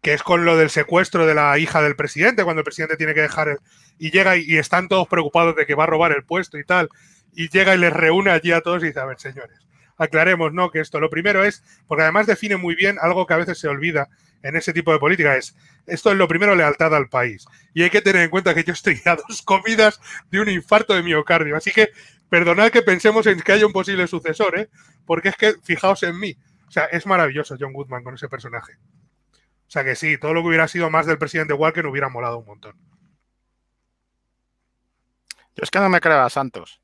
que es con lo del secuestro de la hija del presidente, cuando el presidente tiene que dejar. y llega y están todos preocupados de que va a robar el puesto y tal. Y llega y les reúne allí a todos y dice: A ver, señores, aclaremos, ¿no? Que esto, lo primero es, porque además define muy bien algo que a veces se olvida en ese tipo de política, es, esto es lo primero, lealtad al país. Y hay que tener en cuenta que yo estoy a dos comidas de un infarto de miocardio. Así que perdonad que pensemos en que haya un posible sucesor, ¿eh? Porque es que, fijaos en mí, o sea, es maravilloso John Goodman con ese personaje. O sea que sí, todo lo que hubiera sido más del presidente Walker hubiera molado un montón. Yo es que no me creo a Santos.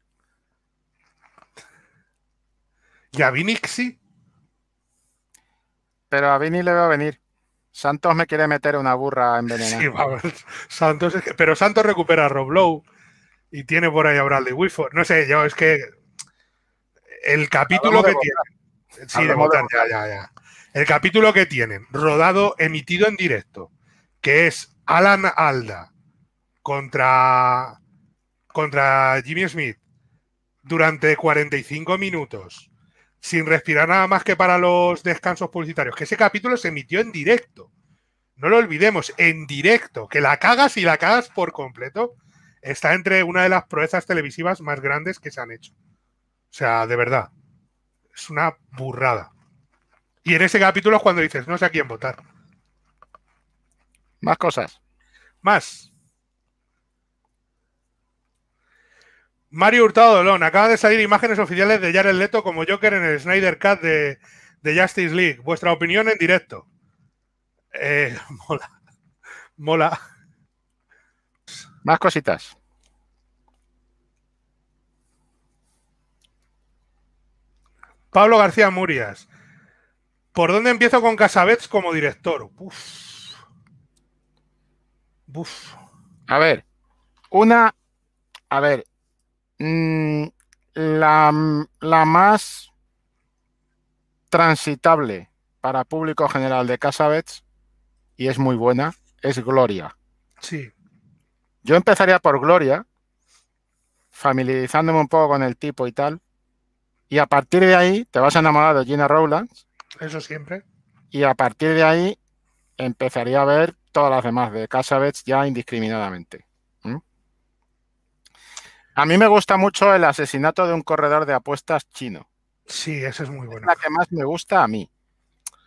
Y a Vinix sí. Pero a Vini le va a venir. Santos me quiere meter una burra envenenada. Sí, vamos. Santos Pero Santos recupera a Rob y tiene por ahí a Bradley Whitford. No sé, yo es que el capítulo que tienen. Sí, de El capítulo que tienen, rodado, emitido en directo, que es Alan Alda contra, contra Jimmy Smith durante 45 minutos sin respirar nada más que para los descansos publicitarios. Que ese capítulo se emitió en directo. No lo olvidemos, en directo. Que la cagas y la cagas por completo. Está entre una de las proezas televisivas más grandes que se han hecho. O sea, de verdad. Es una burrada. Y en ese capítulo es cuando dices, no sé a quién votar. Más cosas. Más. Mario Hurtado Dolón, acaba de salir imágenes oficiales de Jared Leto como Joker en el Snyder Cut de, Justice League. Vuestra opinión en directo. Eh, mola. Mola. Más cositas. Pablo García Murias. ¿Por dónde empiezo con Casabets como director? A ver, una. A ver, Mm, la, mm, la más transitable para público general de Casabets, y es muy buena, es Gloria. Sí. Yo empezaría por Gloria, familiarizándome un poco con el tipo y tal. Y a partir de ahí te vas a enamorar de Gina Rowlands. Eso siempre. Y a partir de ahí empezaría a ver todas las demás de Casabets ya indiscriminadamente. A mí me gusta mucho el asesinato de un corredor de apuestas chino. Sí, ese es muy bueno. Es la que más me gusta a mí.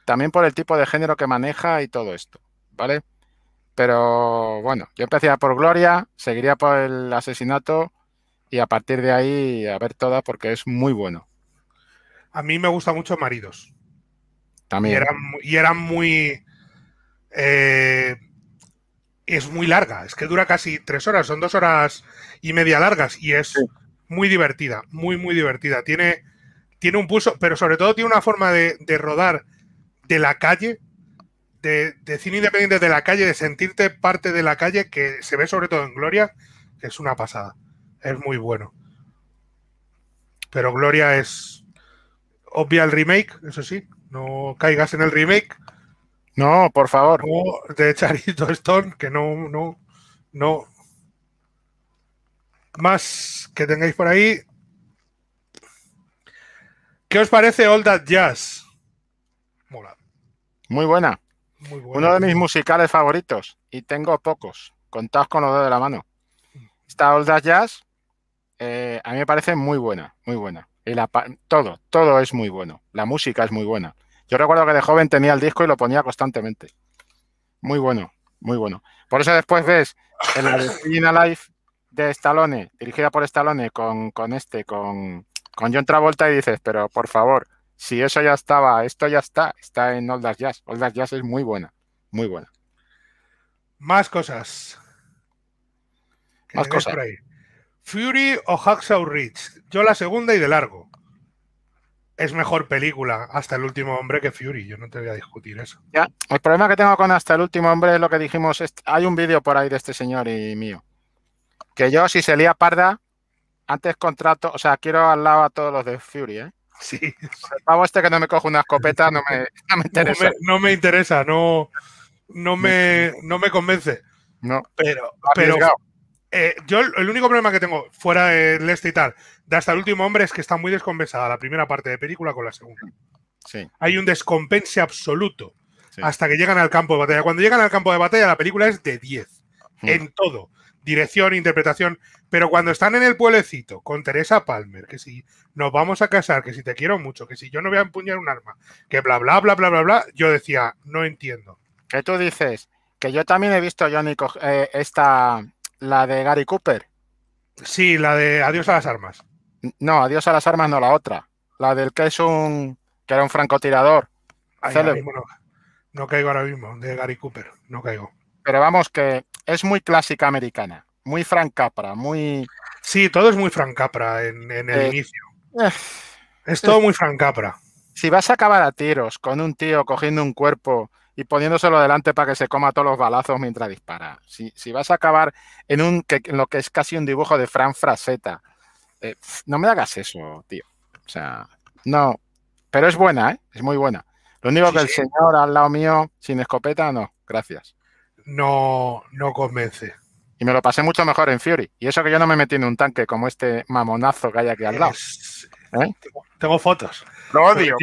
También por el tipo de género que maneja y todo esto, ¿vale? Pero bueno, yo empecé por Gloria, seguiría por el asesinato y a partir de ahí a ver toda porque es muy bueno. A mí me gusta mucho Maridos. También. Y eran, muy... Eh, es muy larga, es que dura casi tres horas, son dos horas y media largas y es muy divertida, muy, muy divertida. Tiene, tiene un pulso, pero sobre todo tiene una forma de, rodar de la calle, de, cine independiente de la calle, de sentirte parte de la calle, que se ve sobre todo en Gloria, que es una pasada, es muy bueno. Pero Gloria es obvia el remake, eso sí, no caigas en el remake no, por favor. de Charito Stone, que no, no, no. Más que tengáis por ahí. ¿Qué os parece All That Jazz? Mola. Muy buena. Muy buena. Uno de mis musicales favoritos. Y tengo pocos. Contados con los dedos de la mano. Esta All That Jazz eh, a mí me parece muy buena. Muy buena. todo, todo es muy bueno. La música es muy buena. Yo recuerdo que de joven tenía el disco y lo ponía constantemente. Muy bueno, muy bueno. Por eso después ves en la de Live de Stallone, dirigida por Stallone, con, este, con, con, John Travolta, y dices, pero por favor, si eso ya estaba, esto ya está, está en Old That Jazz. All Jazz es muy buena, muy buena. Más cosas. Más cosas. Fury o Hacksaw Ridge. Yo la segunda y de largo es mejor película Hasta el último hombre que Fury. Yo no te voy a discutir eso. Ya. El problema que tengo con Hasta el último hombre es lo que dijimos. Hay un vídeo por ahí de este señor y mío. Que yo, si se lía parda, antes contrato, o sea, quiero al lado a todos los de Fury, ¿eh? Sí. El este que no me coge una escopeta no me, interesa. No me, interesa, no, no, me, no me convence. No. Pero, pero, eh, yo el único problema que tengo, fuera del este y tal, de hasta el último hombre, es que está muy descompensada la primera parte de película con la segunda. Sí. Hay un descompense absoluto hasta que llegan al campo de batalla. Cuando llegan al campo de batalla, la película es de 10 hmm. en todo dirección, interpretación, pero cuando están en el pueblecito con Teresa Palmer, que si nos vamos a casar, que si te quiero mucho, que si yo no voy a empuñar un arma, que bla, bla, bla, bla, bla, bla, yo decía, no entiendo. ¿Qué tú dices? Que yo también he visto, Johnny, eh, esta, la de Gary Cooper. Sí, la de Adiós a las armas. No, Adiós a las armas no, la otra. La del que es un. que era un francotirador. no, caigo ahora mismo, de Gary Cooper, no caigo. Pero vamos, que es muy clásica americana, muy Frank Capra, muy. Sí, todo es muy Frank Capra en, el eh, inicio. Eh. es todo muy Frank Capra. Si vas a acabar a tiros con un tío cogiendo un cuerpo y poniéndoselo delante para que se coma todos los balazos mientras dispara. Si, vas a acabar en, un, lo que es casi un dibujo de Fran Fraseta, eh, no me hagas eso, tío. O sea, no. Pero es buena, ¿eh? Es muy buena. Lo único que el señor al lado mío, sin escopeta, no. Gracias. No, no convence. Y me lo pasé mucho mejor en Fury. Y eso que yo no me metí en un tanque como este mamonazo que hay aquí al lado. ¿Eh? Tengo, tengo, fotos. Lo odio.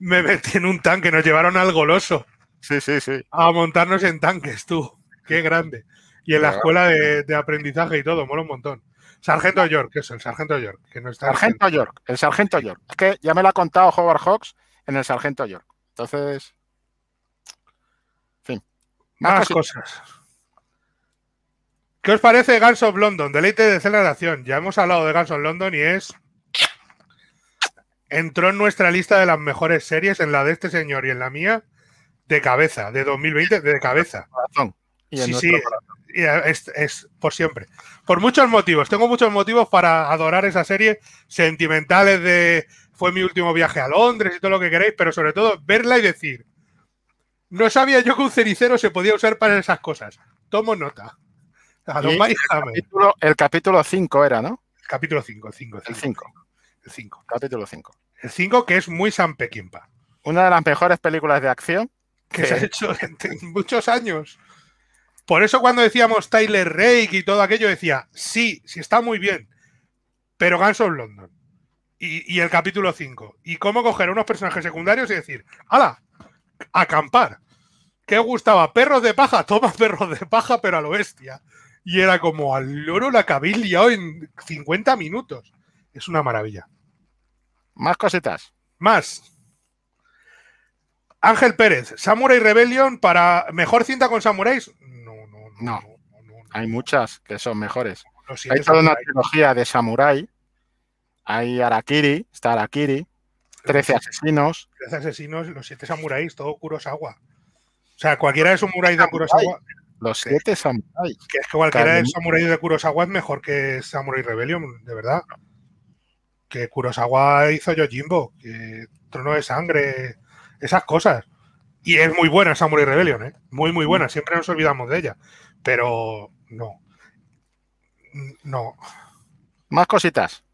Me metí en un tanque, nos llevaron al goloso. Sí, sí, sí. A montarnos en tanques, tú. Qué grande. Y en la escuela de, aprendizaje y todo, mola un montón. Sargento York, eso, el Sargento York. Sargento York, el Sargento York. Es que ya me lo ha contado Howard Hawks en el Sargento York. Entonces. Fin. Más, cosas. ¿Qué os parece Guns of London? Deleite de celebración. Ya hemos hablado de Guns of London y es. Entró en nuestra lista de las mejores series, en la de este señor y en la mía. De cabeza, de 2020, de cabeza. Corazón. sí, sí, Es, por siempre. Por muchos motivos, tengo muchos motivos para adorar esa serie sentimentales de fue mi último viaje a Londres y todo lo que queréis, pero sobre todo verla y decir, no sabía yo que un cericero se podía usar para esas cosas. Tomo nota. el capítulo 5 era, ¿no? El capítulo 5, 5, El 5. El 5. Capítulo 5. El 5 que es muy San Pequimpa. Una de las mejores películas de acción que se ha hecho en muchos años. Por eso cuando decíamos Tyler Rake y todo aquello, decía, sí, sí está muy bien, pero Guns of London. Y, el capítulo 5. Y cómo coger unos personajes secundarios y decir, ¡hala! Acampar. ¿Qué gustaba? Perros de paja, toma perros de paja, pero a lo bestia. Y era como al loro la cabilla en 50 minutos. Es una maravilla. Más cosetas. Más. Ángel Pérez, Samurai Rebellion para mejor cinta con samuráis. No, no, no. hay muchas que son mejores. hay toda una trilogía de Samurai. Hay Arakiri, está Arakiri, Trece asesinos. Trece asesinos, los siete samuráis, todo Kurosawa. O sea, cualquiera de samuráis de Kurosawa. Los siete samuráis. Que es que cualquiera de samurai de Kurosawa es mejor que Samurai Rebellion, de verdad. Que Kurosawa hizo Yojimbo, que Trono de Sangre, esas cosas. Y es muy buena Samurai Rebellion, ¿eh? Muy, muy buena. Mm. Siempre nos olvidamos de ella. Pero no. No. Más cositas.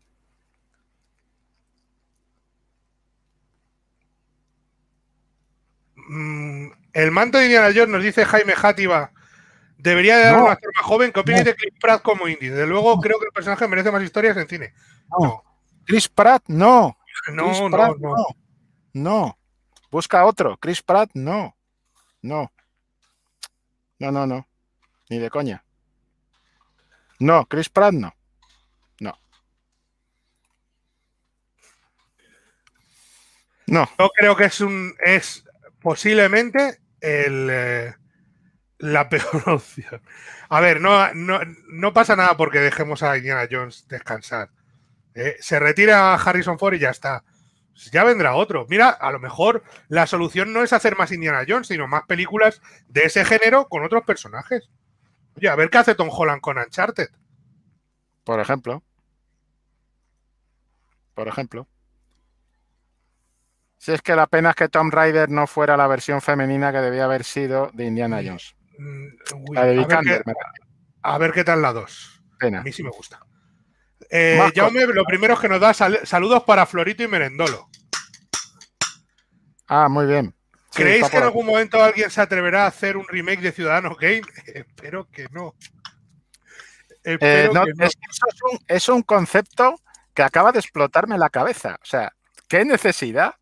Mm, el manto de Indiana Jones nos dice Jaime Játiva. Debería de dar una forma joven. ¿Qué opinas de Chris Pratt como indie? Desde luego, creo que el personaje merece más historias en cine. No. Chris Pratt, no. no, no. No. Busca otro. Chris Pratt, no. No. No, no, no. Ni de coña. No, Chris Pratt no. No. No. Yo creo que es un. es posiblemente el, eh, la peor opción. A ver, no, no, pasa nada porque dejemos a Indiana Jones descansar. Eh, se retira a Harrison Ford y ya está. Pues ya vendrá otro. Mira, a lo mejor la solución no es hacer más Indiana Jones, sino más películas de ese género con otros personajes. Oye, a ver qué hace Tom Holland con Uncharted. Por ejemplo. Por ejemplo. Si es que la pena es que Tom Rider no fuera la versión femenina que debía haber sido de Indiana Jones. a, ver qué, tal la dos. A mí sí me gusta. Eh, lo primero que nos da saludos para Florito y Merendolo. Ah, muy bien. ¿Creéis que en algún momento alguien se atreverá a hacer un remake de Ciudadanos Game? Espero que no. Es, un, concepto que acaba de explotarme la cabeza. O sea, ¿qué necesidad?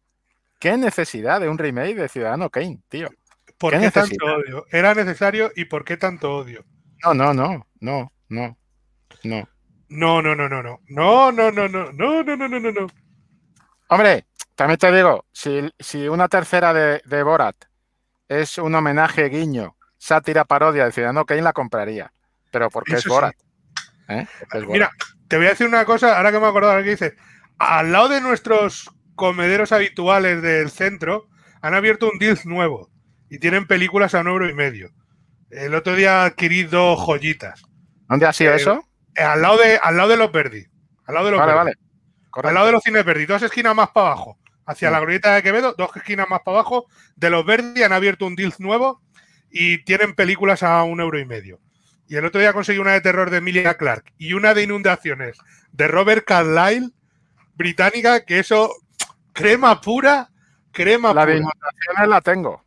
¿Qué necesidad de un remake de Ciudadano Kane, tío? ¿Por qué, tanto odio? ¿Era necesario y por qué tanto odio? No, no, no, no, no, no. No, no, no, no, no. No, no, no, no, no, no, no, no, no, Hombre, también te digo, si, una tercera de, Borat es un homenaje guiño, sátira, parodia no, Ciudadano Kane, la compraría. Pero porque ¿eh? es Borat. Mira, te voy a decir una cosa, ahora que me he acordado que dice, Al lado de nuestros comederos habituales del centro, han abierto un deal nuevo y tienen películas a un euro y medio. El otro día adquirí dos joyitas. ¿Dónde ha sido eh, eso? al lado de, al lado de los Verdi. Al lado de los vale, Vale. Al lado de los cines Verdi, dos esquinas más para abajo. Hacia la gruñita de Quevedo, dos esquinas más para abajo. De los Verdi han abierto un deal nuevo y tienen películas a un euro y medio. Y el otro día conseguí una de terror de Emilia Clark y una de inundaciones de Robert Carlyle, británica, que eso, crema pura, crema la pura. La de inundaciones la tengo.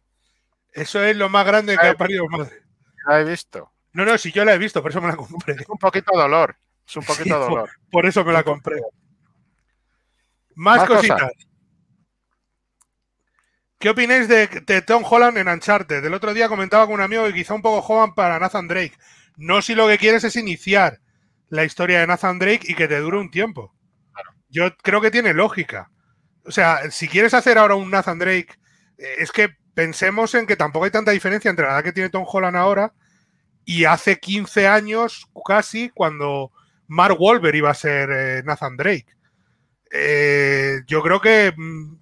Eso es lo más grande que ha parido madre. he visto. No, no, si yo la he visto, por eso me la compré. Es un poquito de dolor. Es un poquito dolor. Por, eso me la compré. Más, cositas. ¿Qué opináis de, Tom Holland en ancharte? Del otro día comentaba con un amigo que quizá un poco joven para Nathan Drake. No si lo que quieres es iniciar la historia de Nathan Drake y que te dure un tiempo. Yo creo que tiene lógica. O sea, si quieres hacer ahora un Nathan Drake, eh, es que pensemos en que tampoco hay tanta diferencia entre la edad que tiene Tom Holland ahora y hace 15 años casi cuando Mark Wolver iba a ser eh, Nathan Drake. Eh, yo creo que mm,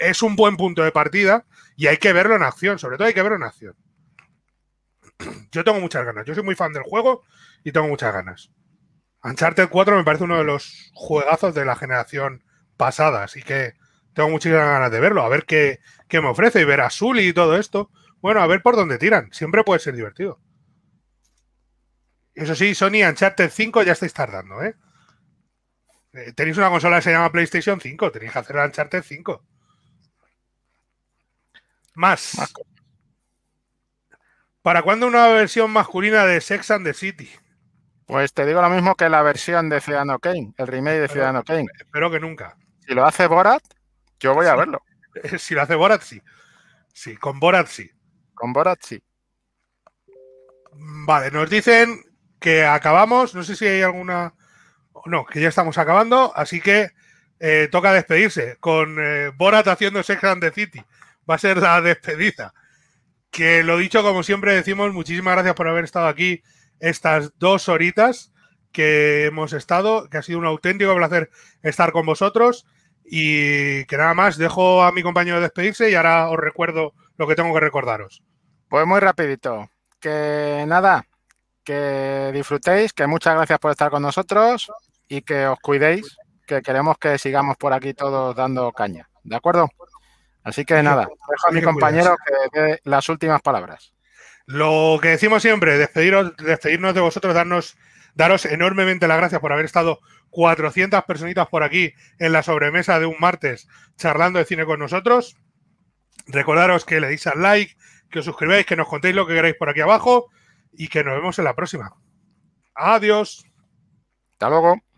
es un buen punto de partida y hay que verlo en acción, sobre todo hay que verlo en acción. Yo tengo muchas ganas, yo soy muy fan del juego y tengo muchas ganas. Uncharted 4 me parece uno de los juegazos de la generación pasada, así que tengo muchísimas ganas de verlo, a ver qué, qué me ofrece y ver a Sully y todo esto. Bueno, a ver por dónde tiran, siempre puede ser divertido. Eso sí, Sony, Uncharted 5 ya estáis tardando, ¿eh? ¿eh? Tenéis una consola que se llama PlayStation 5, tenéis que hacer Uncharted 5. Más. ¿Para cuándo una versión masculina de Sex and the City? Pues te digo lo mismo que la versión de Ciudadano Kane, el remake de Ciudadano Kane. Espero que nunca. Si lo hace Borat, yo voy a verlo. si lo hace Borat, sí. Sí, con Borat sí. Con Borat sí. Vale, nos dicen que acabamos. No sé si hay alguna. No, que ya estamos acabando, así que eh, toca despedirse con eh, Borat haciendo Sex and the City. Va a ser la despedida. Que lo dicho, como siempre decimos, muchísimas gracias por haber estado aquí estas dos horitas que hemos estado, que ha sido un auténtico placer estar con vosotros y que nada más dejo a mi compañero despedirse y ahora os recuerdo lo que tengo que recordaros. Pues muy rapidito, que nada, que disfrutéis, que muchas gracias por estar con nosotros y que os cuidéis, que queremos que sigamos por aquí todos dando caña. ¿De acuerdo? Así que nada, pues, dejo a mi compañero que dé las últimas palabras. Lo que decimos siempre, despediros, despedirnos de vosotros, darnos, daros enormemente las gracias por haber estado 400 personitas por aquí en la sobremesa de un martes charlando de cine con nosotros. Recordaros que le deis al like, que os suscribáis, que nos contéis lo que queráis por aquí abajo y que nos vemos en la próxima. Adiós. Hasta luego.